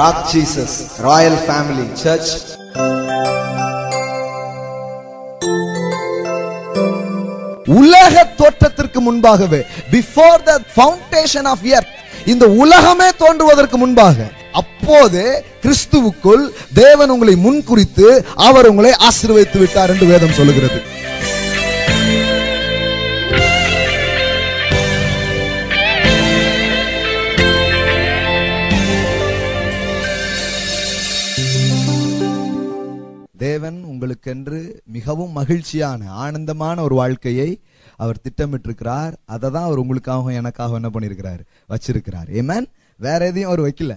rock Jesus royal family church உலக தோற்றத்திற்கு முன்பாகவே before the foundation of earth இந்த உலகமே தோன்றுவதற்கு முன்பாக அப்போது கிறிஸ்துவுக்குள் தேவன் உங்களை முன்குறித்து அவர் உங்களை ஆசீர்வதித்து விட்டார் என்று வேதம் சொல்லுகிறது நமக்கென்று மிகவும் மகிழ்ச்சியான ஆனந்தமான ஒரு வாழ்க்கையை அவர் திட்டமிட்டிருக்கிறார் அதை தான் அவர் உங்களுக்காகவும் எனக்காக என்ன பண்ணியிருக்கிறார் வச்சிருக்கிறார் ஏமேன் வேற எதையும் அவர் வைக்கல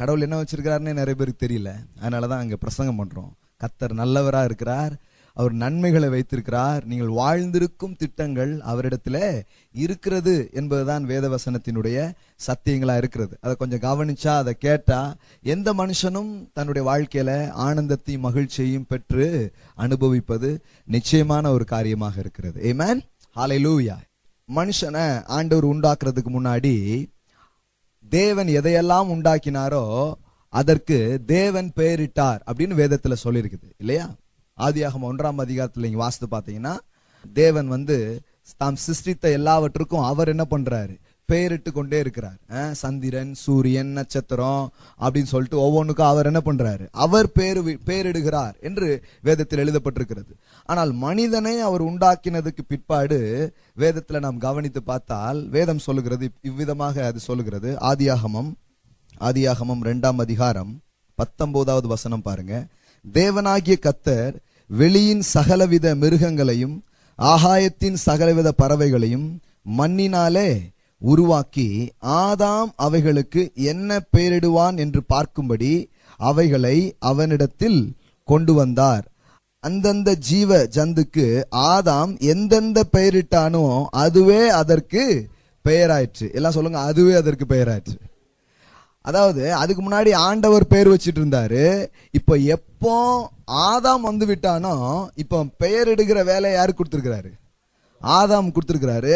கடவுள் என்ன வச்சிருக்கிறாருன்னு நிறைய பேருக்கு தெரியல அதனால தான் அங்கே பிரசங்கம் பண்ணுறோம் கத்தர் நல்லவராக இருக்கிறார் அவர் நன்மைகளை வைத்திருக்கிறார் நீங்கள் வாழ்ந்திருக்கும் திட்டங்கள் அவரிடத்துல இருக்கிறது என்பதுதான் வேதவசனத்தினுடைய சத்தியங்களா இருக்கிறது அதை கொஞ்சம் கவனிச்சா அதை கேட்டா எந்த மனுஷனும் தன்னுடைய வாழ்க்கையில ஆனந்தத்தையும் மகிழ்ச்சியையும் பெற்று அனுபவிப்பது நிச்சயமான ஒரு காரியமாக இருக்கிறது ஏமேன் ஹாலை லூவியா மனுஷனை ஆண்டவர் உண்டாக்குறதுக்கு முன்னாடி தேவன் எதையெல்லாம் உண்டாக்கினாரோ அதற்கு தேவன் பெயரிட்டார் அப்படின்னு வேதத்துல சொல்லியிருக்குது இல்லையா ஆதியாகம் ஒன்றாம் அதிகாரத்தில் நீங்கள் வாசித்து பார்த்தீங்கன்னா தேவன் வந்து தாம் சிருஷ்டித்த எல்லாவற்றுக்கும் அவர் என்ன பண்ணுறாரு பெயரிட்டு கொண்டே இருக்கிறார் சந்திரன் சூரியன் நட்சத்திரம் அப்படின்னு சொல்லிட்டு ஒவ்வொன்றுக்கும் அவர் என்ன பண்றாரு அவர் பேரு பேரிடுகிறார் என்று வேதத்தில் எழுதப்பட்டிருக்கிறது ஆனால் மனிதனை அவர் உண்டாக்கினதுக்கு பிற்பாடு வேதத்தில் நாம் கவனித்து பார்த்தால் வேதம் சொல்லுகிறது இவ்விதமாக அது சொல்லுகிறது ஆதியாகமம் ஆதியாகமம் ரெண்டாம் அதிகாரம் பத்தொன்பதாவது வசனம் பாருங்க தேவனாகிய கத்தர் வெளியின் சகலவித மிருகங்களையும் ஆகாயத்தின் சகலவித பறவைகளையும் மண்ணினாலே உருவாக்கி ஆதாம் அவைகளுக்கு என்ன பெயரிடுவான் என்று பார்க்கும்படி அவைகளை அவனிடத்தில் கொண்டு வந்தார் அந்தந்த ஜீவ ஜந்துக்கு ஆதாம் எந்தெந்த பெயரிட்டானோ அதுவே அதற்கு பெயராயிற்று எல்லாம் சொல்லுங்க அதுவே அதற்கு பெயராயிற்று அதாவது அதுக்கு முன்னாடி ஆண்டவர் பேர் வச்சுட்டு இருந்தாரு இப்போ எப்போ ஆதாம் வந்து விட்டானோ இப்போ பெயர் எடுக்கிற வேலை யாரு கொடுத்துருக்கிறாரு ஆதாம் கொடுத்துருக்கிறாரு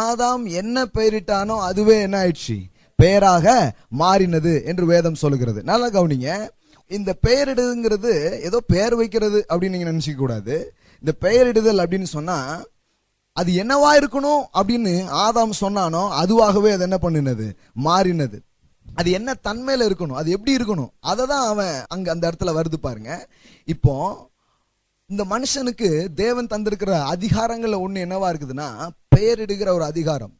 ஆதாம் என்ன பெயரிட்டானோ அதுவே என்ன ஆயிடுச்சு பெயராக மாறினது என்று வேதம் சொல்லுகிறது நல்லா கவனிங்க இந்த பெயரிடுங்கிறது ஏதோ பெயர் வைக்கிறது அப்படின்னு நீங்க நினைச்சிக்க கூடாது இந்த பெயரிடுதல் அப்படின்னு சொன்னா அது என்னவா இருக்கணும் அப்படின்னு ஆதாம் சொன்னானோ அதுவாகவே அது என்ன பண்ணினது மாறினது அது என்ன தன்மையில இருக்கணும் அது எப்படி இருக்கணும் அதை தான் அவன் அங்க அந்த இடத்துல வருது பாருங்க இப்போ இந்த மனுஷனுக்கு தேவன் தந்திருக்கிற அதிகாரங்கள்ல ஒண்ணு என்னவா இருக்குதுன்னா பெயரிடுகிற ஒரு அதிகாரம்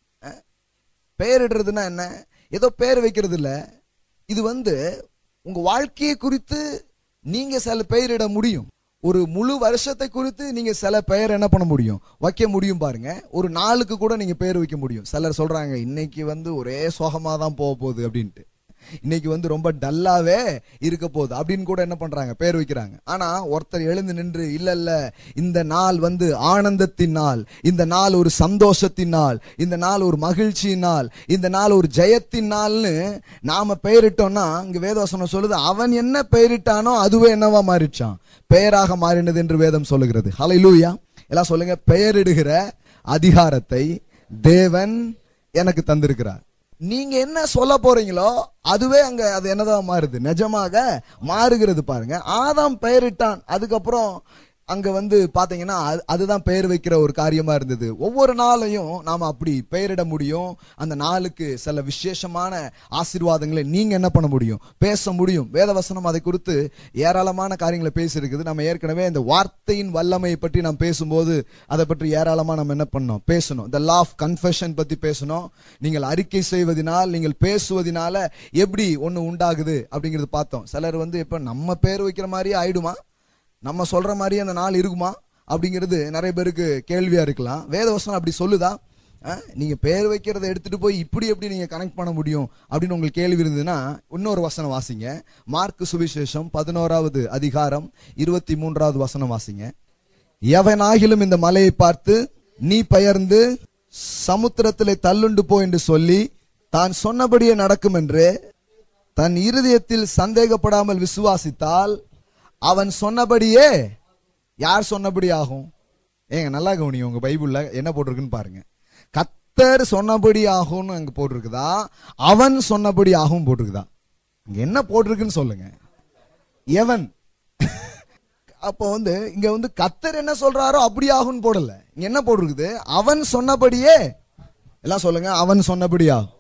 பெயரிடுறதுனா என்ன ஏதோ பெயர் வைக்கிறது இல்லை இது வந்து உங்க வாழ்க்கையை குறித்து நீங்க சில பெயரிட முடியும் ஒரு முழு வருஷத்தை குறித்து நீங்கள் சில பெயர் என்ன பண்ண முடியும் வைக்க முடியும் பாருங்க ஒரு நாளுக்கு கூட நீங்கள் பெயர் வைக்க முடியும் சிலர் சொல்கிறாங்க இன்னைக்கு வந்து ஒரே சோகமாக தான் போக போகுது அப்படின்ட்டு இன்னைக்கு வந்து ரொம்ப டல்லாவே இருக்க போகுது அப்படின்னு கூட என்ன பண்றாங்க பேர் வைக்கிறாங்க ஆனா ஒருத்தர் எழுந்து நின்று இல்ல இல்ல இந்த நாள் வந்து ஆனந்தத்தின் நாள் இந்த நாள் ஒரு சந்தோஷத்தின் நாள் இந்த நாள் ஒரு மகிழ்ச்சியின் நாள் இந்த நாள் ஒரு ஜெயத்தின் நாள்னு நாம பெயரிட்டோம்னா இங்க வேதவசனம் சொல்லுது அவன் என்ன பெயரிட்டானோ அதுவே என்னவா மாறிச்சான் பெயராக மாறினது என்று வேதம் சொல்லுகிறது ஹலை லூயா எல்லாம் சொல்லுங்க பெயரிடுகிற அதிகாரத்தை தேவன் எனக்கு தந்திருக்கிறார் நீங்க என்ன சொல்ல போறீங்களோ அதுவே அங்க அது என்னதான் மாறுது நிஜமாக மாறுகிறது பாருங்க ஆதாம் பெயரிட்டான் அதுக்கப்புறம் அங்க வந்து பாத்தீங்கன்னா அதுதான் பெயர் வைக்கிற ஒரு காரியமா இருந்தது ஒவ்வொரு நாளையும் நாம அப்படி பெயரிட முடியும் அந்த நாளுக்கு சில விசேஷமான ஆசீர்வாதங்களை நீங்க என்ன பண்ண முடியும் பேச முடியும் வேதவசனம் அதை குறித்து ஏராளமான காரியங்களை பேசியிருக்குது நம்ம ஏற்கனவே இந்த வார்த்தையின் வல்லமையை பற்றி நாம் பேசும்போது அதை பற்றி ஏராளமா நம்ம என்ன பண்ணோம் பேசணும் த லா ஆஃப் கன்ஃபெஷன் பத்தி பேசணும் நீங்கள் அறிக்கை செய்வதனால் நீங்கள் பேசுவதனால எப்படி ஒன்று உண்டாகுது அப்படிங்கிறது பார்த்தோம் சிலர் வந்து இப்போ நம்ம பேர் வைக்கிற மாதிரியே ஆயிடுமா நம்ம சொல்கிற மாதிரி அந்த நாள் இருக்குமா அப்படிங்கிறது நிறைய பேருக்கு கேள்வியாக இருக்கலாம் வேதவசனம் அப்படி சொல்லுதா நீங்கள் பேர் வைக்கிறத எடுத்துகிட்டு போய் இப்படி எப்படி நீங்கள் கனெக்ட் பண்ண முடியும் அப்படின்னு உங்களுக்கு கேள்வி இருந்ததுன்னா இன்னொரு வசனம் வாசிங்க மார்க் சுவிசேஷம் பதினோராவது அதிகாரம் இருபத்தி மூன்றாவது வசனம் வாசிங்க எவனாகிலும் இந்த மலையை பார்த்து நீ பெயர்ந்து சமுத்திரத்திலே தள்ளுண்டு போ என்று சொல்லி தான் சொன்னபடியே நடக்கும் என்று தன் இருதயத்தில் சந்தேகப்படாமல் விசுவாசித்தால் அவன் சொன்னபடியே யார் சொன்னபடி ஆகும் ஏங்க நல்லா கவனி உங்க பைபிள்ல என்ன போட்டிருக்குன்னு பாருங்க கத்தர் சொன்னபடி ஆகும்னு அங்க போட்டிருக்குதா அவன் சொன்னபடி ஆகும் போட்டிருக்குதா அங்க என்ன போட்டிருக்குன்னு சொல்லுங்க எவன் அப்போ வந்து இங்க வந்து கத்தர் என்ன சொல்றாரோ அப்படி ஆகும்னு போடல இங்க என்ன போட்டிருக்குது அவன் சொன்னபடியே எல்லாம் சொல்லுங்க அவன் ஆகும்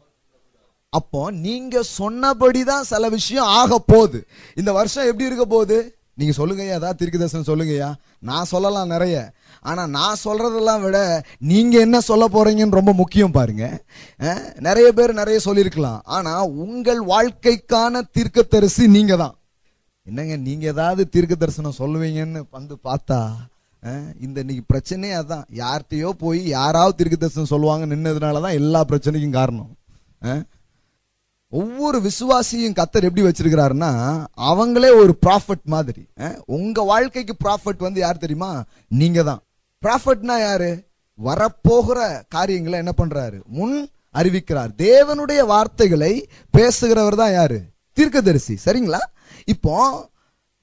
அப்போ நீங்க சொன்னபடிதான் சில விஷயம் ஆக போகுது இந்த வருஷம் எப்படி இருக்க போகுது நீங்கள் சொல்லுங்கய்யா ஏதாவது தீர்க்கதர்சனம் சொல்லுங்கய்யா நான் சொல்லலாம் நிறைய ஆனால் நான் சொல்கிறதெல்லாம் விட நீங்கள் என்ன சொல்ல போகிறீங்கன்னு ரொம்ப முக்கியம் பாருங்க நிறைய பேர் நிறைய சொல்லியிருக்கலாம் ஆனால் உங்கள் வாழ்க்கைக்கான தீர்க்கதரிசி நீங்கள் தான் என்னங்க நீங்கள் ஏதாவது தீர்க்க தரிசனம் சொல்லுவீங்கன்னு வந்து பார்த்தா இந்த இன்னைக்கு பிரச்சனையே அதான் யார்கிட்டயோ போய் யாராவது தீர்க்க தரிசனம் சொல்லுவாங்க நின்னதுனால தான் எல்லா பிரச்சனைக்கும் காரணம் ஒவ்வொரு விசுவாசியும் கத்தர் எப்படி வச்சிருக்கிறாருன்னா அவங்களே ஒரு ப்ராஃபட் மாதிரி உங்க வாழ்க்கைக்கு ப்ராஃபட் வந்து யார் தெரியுமா நீங்க தான் ப்ராஃபட்னா யாரு வரப்போகிற காரியங்களை என்ன பண்றாரு முன் அறிவிக்கிறார் தேவனுடைய வார்த்தைகளை பேசுகிறவர் தான் யாரு தீர்க்கதரிசி சரிங்களா இப்போ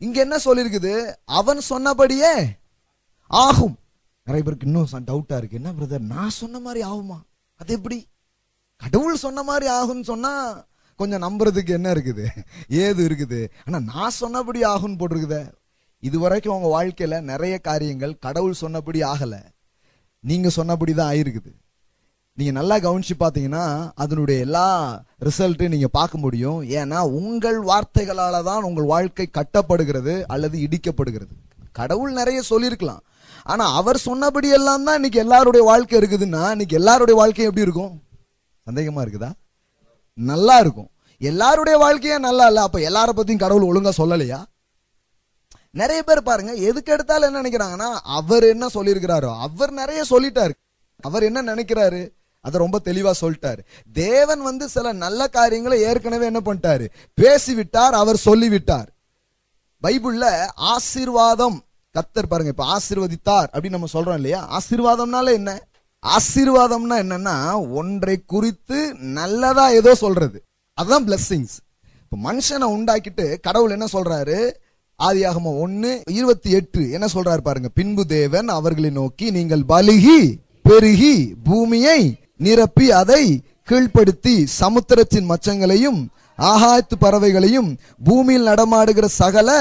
இங்க என்ன சொல்லியிருக்குது அவன் சொன்னபடியே ஆகும் நிறைய பேருக்கு இன்னும் டவுட்டா இருக்கு என்ன பிரதர் நான் சொன்ன மாதிரி ஆகுமா அது எப்படி கடவுள் சொன்ன மாதிரி ஆகும்னு சொன்னா கொஞ்சம் நம்புறதுக்கு என்ன இருக்குது ஏது இருக்குது ஆனால் நான் சொன்னபடி ஆகும்னு போட்டிருக்குதே இது வரைக்கும் உங்கள் வாழ்க்கையில் நிறைய காரியங்கள் கடவுள் சொன்னபடி ஆகலை நீங்கள் சொன்னபடி தான் ஆயிருக்குது நீங்கள் நல்லா கவனித்து பார்த்தீங்கன்னா அதனுடைய எல்லா ரிசல்ட்டையும் நீங்கள் பார்க்க முடியும் ஏன்னா உங்கள் வார்த்தைகளால் தான் உங்கள் வாழ்க்கை கட்டப்படுகிறது அல்லது இடிக்கப்படுகிறது கடவுள் நிறைய சொல்லியிருக்கலாம் ஆனால் அவர் சொன்னபடி எல்லாம் தான் இன்னைக்கு எல்லாருடைய வாழ்க்கை இருக்குதுன்னா இன்னைக்கு எல்லாருடைய வாழ்க்கையும் எப்படி இருக்கும் சந்தேகமாக இருக்குதா நல்லா இருக்கும் எல்லாருடைய வாழ்க்கையும் நல்லா இல்லை அப்போ எல்லாரை பற்றியும் கடவுள் ஒழுங்காக சொல்லலையா நிறைய பேர் பாருங்க எதுக்கு எடுத்தாலும் என்ன நினைக்கிறாங்கன்னா அவர் என்ன சொல்லியிருக்கிறாரோ அவர் நிறைய சொல்லிட்டாரு அவர் என்ன நினைக்கிறாரு அதை ரொம்ப தெளிவா சொல்லிட்டாரு தேவன் வந்து சில நல்ல காரியங்களை ஏற்கனவே என்ன பண்ணிட்டாரு பேசிவிட்டார் அவர் சொல்லிவிட்டார் பைபிள்ல ஆசீர்வாதம் கத்தர் பாருங்க இப்ப ஆசிர்வதித்தார் அப்படின்னு நம்ம சொல்றோம் இல்லையா ஆசீர்வாதம்னால என்ன ஆசீர்வாதம்னா என்னன்னா ஒன்றை குறித்து நல்லதா ஏதோ சொல்றது அதுதான் பிளஸ்ஸிங்ஸ் இப்போ மனுஷனை உண்டாக்கிட்டு கடவுள் என்ன சொல்றாரு ஆதியாகம ஒன்னு இருபத்தி எட்டு என்ன சொல்றாரு பாருங்க பின்பு தேவன் அவர்களை நோக்கி நீங்கள் பலுகி பெருகி பூமியை நிரப்பி அதை கீழ்ப்படுத்தி சமுத்திரத்தின் மச்சங்களையும் ஆகாயத்து பறவைகளையும் பூமியில் நடமாடுகிற சகல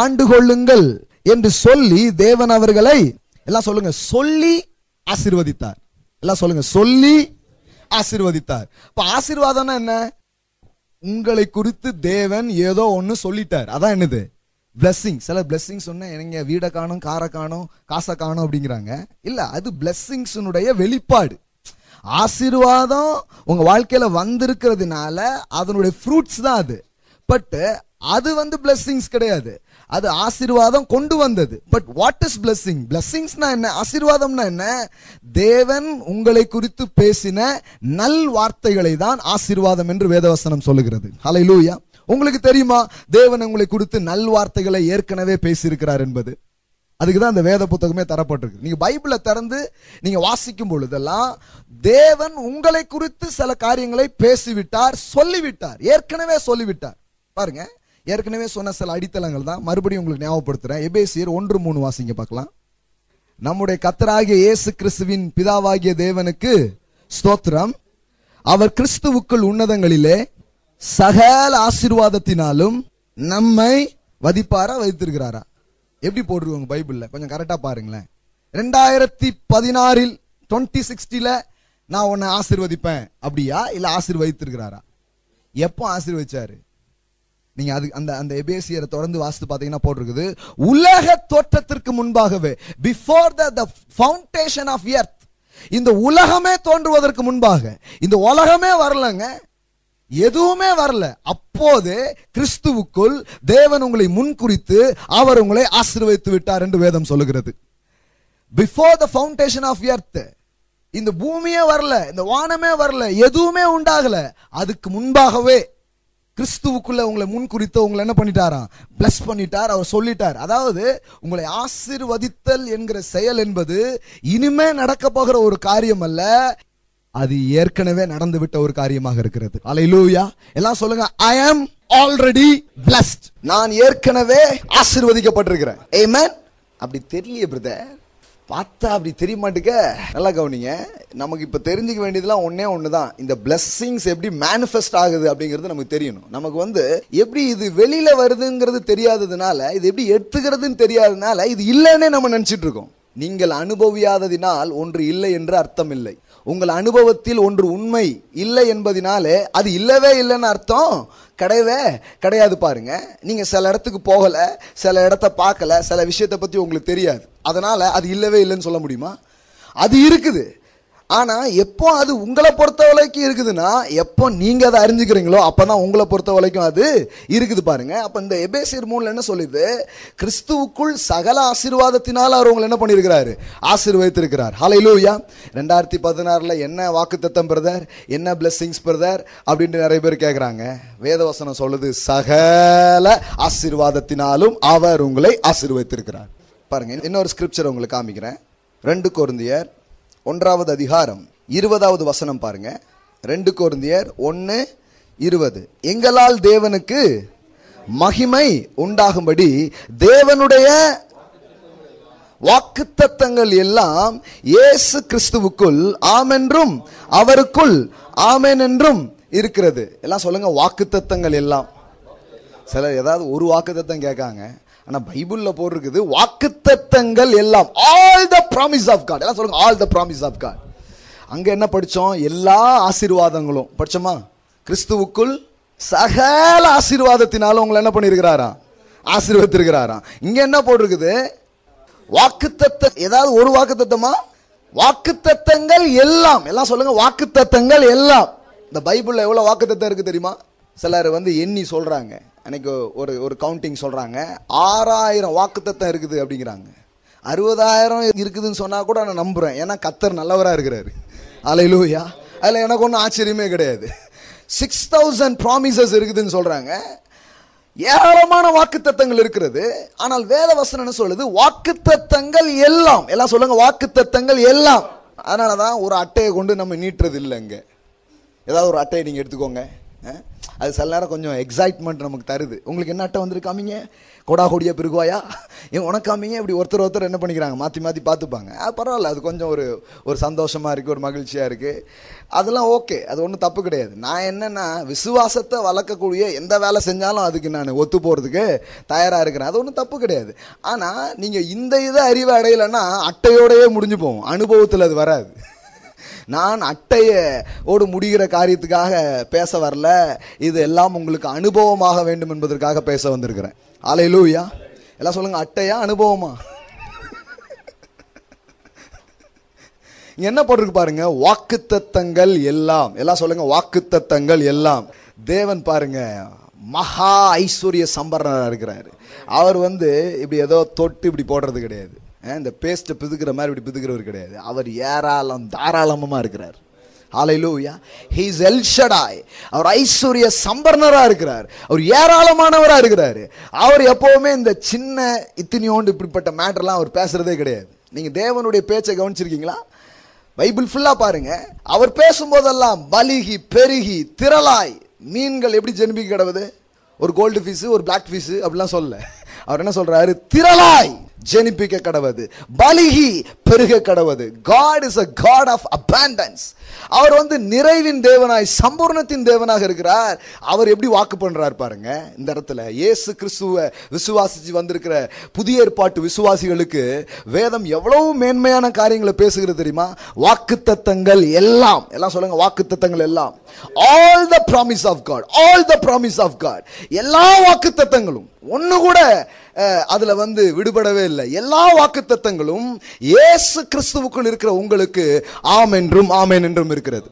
ஆண்டு கொள்ளுங்கள் என்று சொல்லி தேவன் அவர்களை எல்லாம் சொல்லுங்க சொல்லி ஆசிர்வதித்தார் எல்லாம் சொல்லுங்க சொல்லி ஆசிர்வதித்தார் இப்ப ஆசீர்வாதம்னா என்ன உங்களை குறித்து தேவன் ஏதோ ஒன்று சொல்லிட்டார் அதான் என்னது பிளஸ்ஸிங் சில பிளஸ்ஸிங் சொன்ன எனக்கு வீடை காணும் காரை காணும் காசை காணும் அப்படிங்கிறாங்க இல்லை அது பிளஸ்ஸிங்ஸ் வெளிப்பாடு ஆசீர்வாதம் உங்க வாழ்க்கையில வந்திருக்கிறதுனால அதனுடைய ஃப்ரூட்ஸ் தான் அது பட்டு அது வந்து பிளஸ்ஸிங்ஸ் கிடையாது அது ஆசிர்வாதம் கொண்டு வந்தது பட் வாட் இஸ் பிளஸ்ஸிங் பிளஸ்ஸிங்ஸ்னா என்ன ஆசீர்வாதம்னா என்ன தேவன் உங்களை குறித்து பேசின நல் வார்த்தைகளை தான் ஆசிர்வாதம் என்று வேதவசனம் சொல்லுகிறது ஹலை லூயா உங்களுக்கு தெரியுமா தேவன் உங்களை குறித்து நல் வார்த்தைகளை ஏற்கனவே பேசியிருக்கிறார் என்பது அதுக்கு தான் அந்த வேத புத்தகமே தரப்பட்டிருக்கு நீங்கள் பைபிளை திறந்து நீங்கள் வாசிக்கும் பொழுதெல்லாம் தேவன் உங்களை குறித்து சில காரியங்களை பேசிவிட்டார் சொல்லிவிட்டார் ஏற்கனவே சொல்லிவிட்டார் பாருங்க ஏற்கனவே சொன்ன சில அடித்தளங்கள் தான் மறுபடியும் உங்களுக்கு ஞாபகப்படுத்துகிறேன் எபேசியர் ஒன்று மூணு வாசிங்க பார்க்கலாம் நம்முடைய கத்தராகிய இயேசு கிறிஸ்துவின் பிதாவாகிய தேவனுக்கு ஸ்தோத்திரம் அவர் கிறிஸ்துவுக்குள் உன்னதங்களிலே சகல ஆசீர்வாதத்தினாலும் நம்மை வதிப்பாரா வதித்திருக்கிறாரா எப்படி போட்டுருவாங்க பைபிளில் கொஞ்சம் கரெக்டாக பாருங்களேன் ரெண்டாயிரத்தி பதினாறில் டுவெண்ட்டி சிக்ஸ்டியில் நான் உன்னை ஆசிர்வதிப்பேன் அப்படியா இல்லை ஆசிர்வதித்திருக்கிறாரா எப்போ ஆசிர்வதிச்சாரு நீங்க அது அந்த அந்த எபேசியரை தொடர்ந்து வாசித்து பார்த்தீங்கன்னா போட்டிருக்குது உலக தோற்றத்திற்கு முன்பாகவே before the the foundation of earth இந்த உலகமே தோன்றுவதற்கு முன்பாக இந்த உலகமே வரலங்க எதுவுமே வரல அப்போது கிறிஸ்துவுக்குள் தேவன் உங்களை முன்குறித்து அவர் உங்களை ஆசீர்வதித்து விட்டார் என்று வேதம் சொல்லுகிறது before the foundation of earth இந்த பூமியே வரல இந்த வானமே வரல எதுவுமே உண்டாகல அதுக்கு முன்பாகவே கிறிஸ்துவுக்குள்ள உங்களை முன் குறித்த உங்களை என்ன பண்ணிட்டாரா பிளஸ் பண்ணிட்டார் அவர் சொல்லிட்டார் அதாவது உங்களை ஆசிர்வதித்தல் என்கிற செயல் என்பது இனிமே நடக்க போகிற ஒரு காரியம் அல்ல அது ஏற்கனவே நடந்து விட்ட ஒரு காரியமாக இருக்கிறது அலையிலூயா எல்லாம் சொல்லுங்க ஐ ஆம் ஆல்ரெடி பிளஸ்ட் நான் ஏற்கனவே ஆசிர்வதிக்கப்பட்டிருக்கிறேன் ஏமேன் அப்படி தெரியல பிரதர் பார்த்தா அப்படி தெரியமாட்டுக்க நல்லா கவனிங்க நமக்கு இப்போ தெரிஞ்சுக்க வேண்டியதுலாம் ஒன்றே ஒன்று தான் இந்த பிளஸ்ஸிங்ஸ் எப்படி மேனிஃபெஸ்ட் ஆகுது அப்படிங்கிறது நமக்கு தெரியணும் நமக்கு வந்து எப்படி இது வெளியில் வருதுங்கிறது தெரியாததுனால இது எப்படி எடுத்துக்கிறதுன்னு தெரியாததுனால இது இல்லைன்னே நம்ம நினச்சிட்டு இருக்கோம் நீங்கள் அனுபவியாததினால் ஒன்று இல்லை என்று அர்த்தம் இல்லை உங்கள் அனுபவத்தில் ஒன்று உண்மை இல்லை என்பதினாலே அது இல்லவே இல்லைன்னு அர்த்தம் கிடையவே கிடையாது பாருங்க நீங்கள் சில இடத்துக்கு போகலை சில இடத்த பார்க்கல சில விஷயத்தை பற்றி உங்களுக்கு தெரியாது அதனால் அது இல்லவே இல்லைன்னு சொல்ல முடியுமா அது இருக்குது ஆனால் எப்போ அது உங்களை பொறுத்த வரைக்கும் இருக்குதுன்னா எப்போ நீங்கள் அதை அறிஞ்சுக்கிறீங்களோ அப்போ தான் உங்களை பொறுத்த வரைக்கும் அது இருக்குது பாருங்கள் அப்போ இந்த எபேசியர் மூணில் என்ன சொல்லுது கிறிஸ்துவுக்குள் சகல ஆசீர்வாதத்தினால் அவர் உங்களை என்ன பண்ணியிருக்கிறாரு ஆசீர்வதித்திருக்கிறார் ஹலை லூயா ரெண்டாயிரத்தி பதினாறில் என்ன வாக்குத்தத்தம் பிரதர் என்ன பிளெஸ்ஸிங்ஸ் பிரதர் அப்படின்ட்டு நிறைய பேர் கேட்குறாங்க வேதவசனம் சொல்லுது சகல ஆசீர்வாதத்தினாலும் அவர் உங்களை ஆசீர்வதித்திருக்கிறார் பாருங்கள் இன்னொரு ஸ்கிரிப்சர் உங்களுக்கு காமிக்கிறேன் ரெண்டு குருந்தியர் ஒன்றாவது அதிகாரம் இருபதாவது வசனம் பாருங்க ரெண்டு குருந்தியர் ஒன்று இருபது எங்களால் தேவனுக்கு மகிமை உண்டாகும்படி தேவனுடைய வாக்குத்தத்தங்கள் எல்லாம் இயேசு கிறிஸ்துவுக்குள் ஆமென்றும் அவருக்குள் ஆமேன் என்றும் இருக்கிறது எல்லாம் சொல்லுங்க வாக்குத்தத்தங்கள் எல்லாம் சிலர் ஏதாவது ஒரு வாக்குத்தத்தம் கேட்காங்க ஆனால் பைபிளில் போட்டிருக்குது வாக்குத்தத்தங்கள் எல்லாம் all the promise of God எல்லாம் சொல்லுங்கள் all the promise of God அங்கே என்ன படித்தோம் எல்லா ஆசீர்வாதங்களும் படித்தோமா கிறிஸ்துவுக்குள் சகல ஆசீர்வாதத்தினாலும் உங்களை என்ன பண்ணியிருக்கிறாரா ஆசீர்வத்திருக்கிறாராம் இங்கே என்ன போட்டிருக்குது வாக்குத்தத்த ஏதாவது ஒரு வாக்குத்தத்தமா வாக்குத்தத்தங்கள் எல்லாம் எல்லாம் சொல்லுங்க வாக்குத்தத்தங்கள் எல்லாம் இந்த பைபிளில் எவ்வளோ வாக்குத்தத்தம் இருக்குது தெரியுமா சிலர் வந்து எண்ணி சொல்கிறாங்க அன்னைக்கு ஒரு ஒரு கவுண்டிங் சொல்கிறாங்க ஆறாயிரம் வாக்குத்தத்தம் இருக்குது அப்படிங்கிறாங்க அறுபதாயிரம் இருக்குதுன்னு சொன்னால் கூட நான் நம்புகிறேன் ஏன்னா கத்தர் நல்லவராக இருக்கிறாரு அலையிலூயா அதில் எனக்கு ஒன்றும் ஆச்சரியமே கிடையாது சிக்ஸ் தௌசண்ட் ப்ராமிசஸ் இருக்குதுன்னு சொல்கிறாங்க ஏராளமான வாக்குத்தத்தங்கள் இருக்கிறது ஆனால் வேத என்ன சொல்லுது வாக்குத்தத்தங்கள் எல்லாம் எல்லாம் சொல்லுங்க வாக்குத்தத்தங்கள் எல்லாம் அதனால தான் ஒரு அட்டையை கொண்டு நம்ம நீட்டுறது இல்லைங்க ஏதாவது ஒரு அட்டையை நீங்கள் எடுத்துக்கோங்க அது சில நேரம் கொஞ்சம் எக்ஸைட்மெண்ட் நமக்கு தருது உங்களுக்கு என்ன அட்டை வந்துருக்காமிங்க கொடா கொடியா பிறகுவாயா ஏன் உனக்காமிங்க இப்படி ஒருத்தர் ஒருத்தர் என்ன பண்ணிக்கிறாங்க மாற்றி மாற்றி பார்த்துப்பாங்க பரவாயில்ல அது கொஞ்சம் ஒரு ஒரு சந்தோஷமாக இருக்குது ஒரு மகிழ்ச்சியாக இருக்குது அதெல்லாம் ஓகே அது ஒன்றும் தப்பு கிடையாது நான் என்னென்னா விசுவாசத்தை வளர்க்கக்கூடிய எந்த வேலை செஞ்சாலும் அதுக்கு நான் ஒத்து போகிறதுக்கு தயாராக இருக்கிறேன் அது ஒன்றும் தப்பு கிடையாது ஆனால் நீங்கள் இந்த இதை அறிவு அடையலைன்னா அட்டையோடையே முடிஞ்சு போவோம் அனுபவத்தில் அது வராது நான் அட்டையோடு முடிகிற காரியத்துக்காக பேச வரல இது எல்லாம் உங்களுக்கு அனுபவமாக வேண்டும் என்பதற்காக பேச வந்திருக்கிறேன் லூவியா எல்லாம் சொல்லுங்கள் அட்டையா அனுபவமா என்ன போட்டிருக்கு பாருங்க வாக்குத்தத்தங்கள் எல்லாம் எல்லாம் சொல்லுங்க வாக்குத்தத்தங்கள் எல்லாம் தேவன் பாருங்க மகா ஐஸ்வர்ய சம்பரணராக இருக்கிறாரு அவர் வந்து இப்படி ஏதோ தொட்டு இப்படி போடுறது கிடையாது இந்த பேஸ்ட்டை பிதுக்கிற மாதிரி இப்படி பிதுக்கிறவர் கிடையாது அவர் ஏராளம் தாராளமாக இருக்கிறார் ஆலையிலூயா ஹீஸ் எல்ஷடாய் அவர் ஐஸ்வர்ய சம்பர்ணராக இருக்கிறார் அவர் ஏராளமானவராக இருக்கிறார் அவர் எப்போவுமே இந்த சின்ன இத்தினியோண்டு இப்படிப்பட்ட மேட்டர்லாம் அவர் பேசுகிறதே கிடையாது நீங்கள் தேவனுடைய பேச்சை கவனிச்சிருக்கீங்களா பைபிள் ஃபுல்லாக பாருங்கள் அவர் பேசும்போதெல்லாம் பலிகி பெருகி திரளாய் மீன்கள் எப்படி ஜென்மிக்கு கிடவுது ஒரு கோல்டு ஃபீஸு ஒரு பிளாக் ஃபீஸு அப்படிலாம் சொல்லல அவர் என்ன சொல்கிறாரு திரளாய் ஜெனிப்பிக்க கடவது பலிகி பெருக கடவது God is a God of abundance அவர் வந்து நிறைவின் தேவனாய் சம்பூர்ணத்தின் தேவனாக இருக்கிறார் அவர் எப்படி வாக்கு பண்ணுறார் பாருங்க இந்த இடத்துல இயேசு கிறிஸ்துவை விசுவாசிச்சு வந்திருக்கிற புதிய ஏற்பாட்டு விசுவாசிகளுக்கு வேதம் எவ்வளவு மேன்மையான காரியங்களை பேசுகிறது தெரியுமா வாக்கு தத்தங்கள் எல்லாம் எல்லாம் சொல்லுங்க வாக்கு தத்தங்கள் எல்லாம் all the promise of God all the promise of God எல்லா வாக்கு தத்தங்களும் ஒன்று கூட அதில் வந்து விடுபடவே இல்லை எல்லா வாக்கு தத்தங்களும் ஏசு கிறிஸ்துவுக்குள் இருக்கிற உங்களுக்கு ஆம் என்றும் ஆமேன் என்றும் இருக்கிறது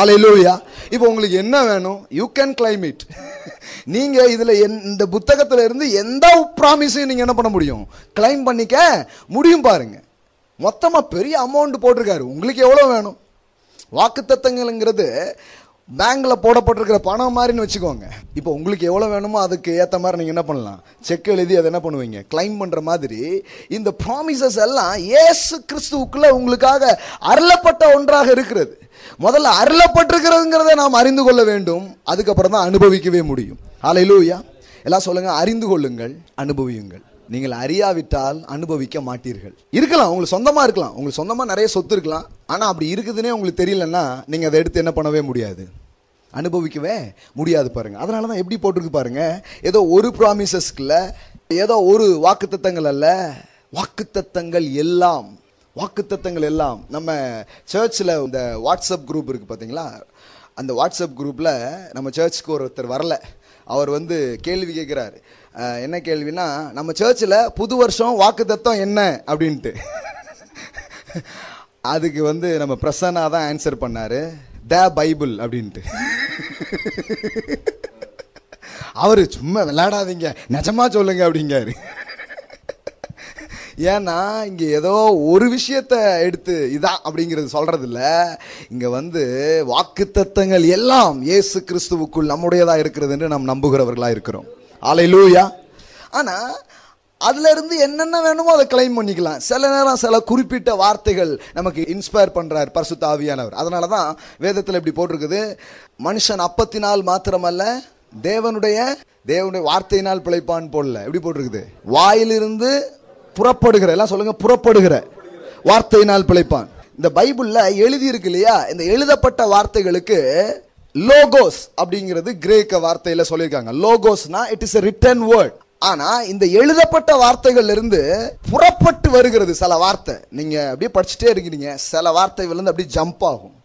ஆலையிலோயா இப்போ உங்களுக்கு என்ன வேணும் யூ கேன் கிளைம் இட் நீங்கள் இதில் இந்த புத்தகத்தில் இருந்து எந்த ப்ராமிஸையும் நீங்கள் என்ன பண்ண முடியும் கிளைம் பண்ணிக்க முடியும் பாருங்கள் மொத்தமாக பெரிய அமௌண்ட் போட்டிருக்காரு உங்களுக்கு எவ்வளோ வேணும் வாக்கு பேங்க்ல போடப்பட்டிருக்கிற பணம் மாதிரின்னு வச்சுக்கோங்க இப்போ உங்களுக்கு எவ்வளோ வேணுமோ அதுக்கு ஏற்ற மாதிரி நீங்கள் என்ன பண்ணலாம் செக் எழுதி அதை என்ன பண்ணுவீங்க கிளைம் பண்ணுற மாதிரி இந்த ப்ராமிசஸ் எல்லாம் ஏசு கிறிஸ்துவுக்குள்ளே உங்களுக்காக அருளப்பட்ட ஒன்றாக இருக்கிறது முதல்ல அருளப்பட்டிருக்கிறதுங்கிறத நாம் அறிந்து கொள்ள வேண்டும் அதுக்கப்புறம் தான் அனுபவிக்கவே முடியும் அலையிலூயா எல்லாம் சொல்லுங்கள் அறிந்து கொள்ளுங்கள் அனுபவியுங்கள் நீங்கள் அறியாவிட்டால் அனுபவிக்க மாட்டீர்கள் இருக்கலாம் உங்களுக்கு சொந்தமாக இருக்கலாம் உங்களுக்கு சொந்தமாக நிறைய சொத்து இருக்கலாம் ஆனால் அப்படி இருக்குதுன்னே உங்களுக்கு தெரியலன்னா நீங்கள் அதை எடுத்து என்ன பண்ணவே முடியாது அனுபவிக்கவே முடியாது பாருங்கள் அதனால தான் எப்படி போட்டிருக்கு பாருங்கள் ஏதோ ஒரு ப்ராமிசஸ்கில் ஏதோ ஒரு வாக்குத்தத்தங்கள் அல்ல வாக்குத்தத்தங்கள் எல்லாம் வாக்குத்தத்தங்கள் எல்லாம் நம்ம சர்ச்சில் இந்த வாட்ஸ்அப் குரூப் இருக்குது பார்த்தீங்களா அந்த வாட்ஸ்அப் குரூப்பில் நம்ம சர்ச்சுக்கு ஒருத்தர் வரல அவர் வந்து கேள்வி கேட்குறாரு என்ன கேள்வினா நம்ம சர்ச்சில் புது வருஷம் வாக்குத்தத்தம் என்ன அப்படின்ட்டு அதுக்கு வந்து நம்ம பிரசன்னா தான் ஆன்சர் பண்ணார் த பைபிள் அப்படின்ட்டு அவர் சும்மா விளையாடாதீங்க நிஜமா சொல்லுங்க அப்படிங்காரு ஏன்னா இங்கே ஏதோ ஒரு விஷயத்த எடுத்து இதான் அப்படிங்கிறது சொல்கிறதில்ல இங்கே வந்து வாக்கு தத்தங்கள் எல்லாம் இயேசு கிறிஸ்துவுக்குள் நம்முடையதாக இருக்கிறது என்று நாம் நம்புகிறவர்களாக இருக்கிறோம் ஆலை லூயா ஆனால் இருந்து என்னென்ன வேணுமோ அதை கிளைம் பண்ணிக்கலாம் சில நேரம் சில குறிப்பிட்ட வார்த்தைகள் நமக்கு இன்ஸ்பயர் பண்ணுறார் பரிசு ஆவியானவர் அதனால தான் வேதத்தில் இப்படி போட்டிருக்குது மனுஷன் அப்பத்தினால் மாத்திரமல்ல தேவனுடைய தேவனுடைய வார்த்தையினால் பிழைப்பான் போடல எப்படி போட்டிருக்குது வாயிலிருந்து புறப்படுகிற எல்லாம் சொல்லுங்க புறப்படுகிற வார்த்தையினால் பிழைப்பான் இந்த பைபிளில் எழுதி இருக்கு இல்லையா இந்த எழுதப்பட்ட வார்த்தைகளுக்கு லோகோஸ் அப்படிங்கிறது கிரேக்க வார்த்தையில் சொல்லியிருக்காங்க லோகோஸ்னா it is a written word ஆனா இந்த எழுதப்பட்ட வார்த்தைகள்ல இருந்து புறப்பட்டு வருகிறது சில வார்த்தை நீங்க அப்படியே படிச்சுட்டே இருக்கிறீங்க சில வார்த்தைகள்லேருந்து அப்படியே ஜம்ப் ஆகும்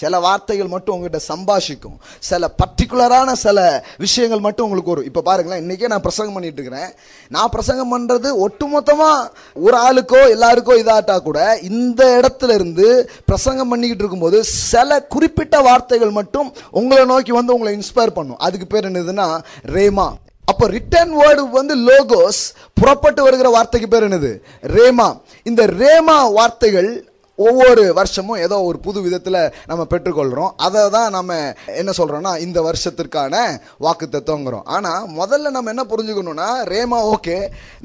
சில வார்த்தைகள் மட்டும் உங்ககிட்ட சம்பாஷிக்கும் சில பர்டிகுலரான சில விஷயங்கள் மட்டும் உங்களுக்கு வரும் இப்போ பாருங்களேன் இன்றைக்கே நான் பிரசங்கம் பண்ணிட்டு இருக்கிறேன் நான் பிரசங்கம் பண்ணுறது ஒட்டுமொத்தமாக ஒரு ஆளுக்கோ எல்லாருக்கோ இதாட்டா கூட இந்த இடத்துல இருந்து பிரசங்கம் பண்ணிக்கிட்டு இருக்கும்போது சில குறிப்பிட்ட வார்த்தைகள் மட்டும் உங்களை நோக்கி வந்து உங்களை இன்ஸ்பயர் பண்ணும் அதுக்கு பேர் என்னதுன்னா ரேமா அப்போ ரிட்டர்ன் வேர்டு வந்து லோகோஸ் புறப்பட்டு வருகிற வார்த்தைக்கு பேர் என்னது ரேமா இந்த ரேமா வார்த்தைகள் ஒவ்வொரு வருஷமும் ஏதோ ஒரு புது விதத்தில் நம்ம பெற்றுக்கொள்கிறோம் அதை தான் நம்ம என்ன சொல்கிறோம்னா இந்த வருஷத்திற்கான வாக்கு தத்துவங்கிறோம் ஆனால் முதல்ல நம்ம என்ன புரிஞ்சுக்கணும்னா ரேமா ஓகே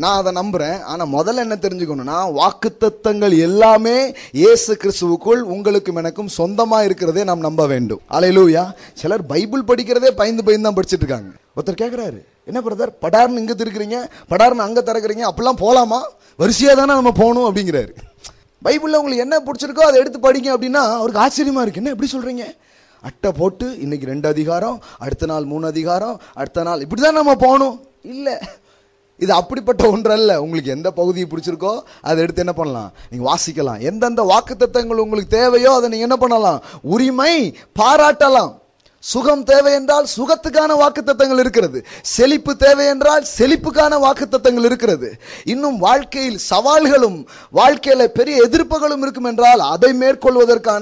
நான் அதை நம்புகிறேன் ஆனால் முதல்ல என்ன தெரிஞ்சுக்கணும்னா வாக்கு தத்துவங்கள் எல்லாமே இயேசு கிறிஸ்துவுக்குள் உங்களுக்கும் எனக்கும் சொந்தமாக இருக்கிறதே நாம் நம்ப வேண்டும் அலையிலூயா சிலர் பைபிள் படிக்கிறதே பயந்து பயந்து தான் படிச்சுட்டு இருக்காங்க ஒருத்தர் கேட்குறாரு என்ன பிரதர் படார்னு இங்கே திருக்கிறீங்க படார்னு அங்கே திறக்கிறீங்க அப்படிலாம் போகலாமா வரிசையாக தானே நம்ம போகணும் அப்படிங்கிறாரு பைபிளில் உங்களுக்கு என்ன பிடிச்சிருக்கோ அதை எடுத்து படிங்க அப்படின்னா அவருக்கு ஆச்சரியமாக இருக்குது என்ன எப்படி சொல்கிறீங்க அட்டை போட்டு இன்றைக்கி ரெண்டு அதிகாரம் அடுத்த நாள் மூணு அதிகாரம் அடுத்த நாள் இப்படி தான் நம்ம போகணும் இல்லை இது அப்படிப்பட்ட ஒன்றல்ல உங்களுக்கு எந்த பகுதியை பிடிச்சிருக்கோ அதை எடுத்து என்ன பண்ணலாம் நீங்கள் வாசிக்கலாம் எந்தெந்த வாக்கு உங்களுக்கு தேவையோ அதை நீங்கள் என்ன பண்ணலாம் உரிமை பாராட்டலாம் சுகம் தேவை என்றால் சுகத்துக்கான வாக்குத்தத்தங்கள் இருக்கிறது செழிப்பு தேவை என்றால் செழிப்புக்கான வாக்குத்தத்தங்கள் இருக்கிறது இன்னும் வாழ்க்கையில் சவால்களும் வாழ்க்கையில் பெரிய எதிர்ப்புகளும் இருக்கும் என்றால் அதை மேற்கொள்வதற்கான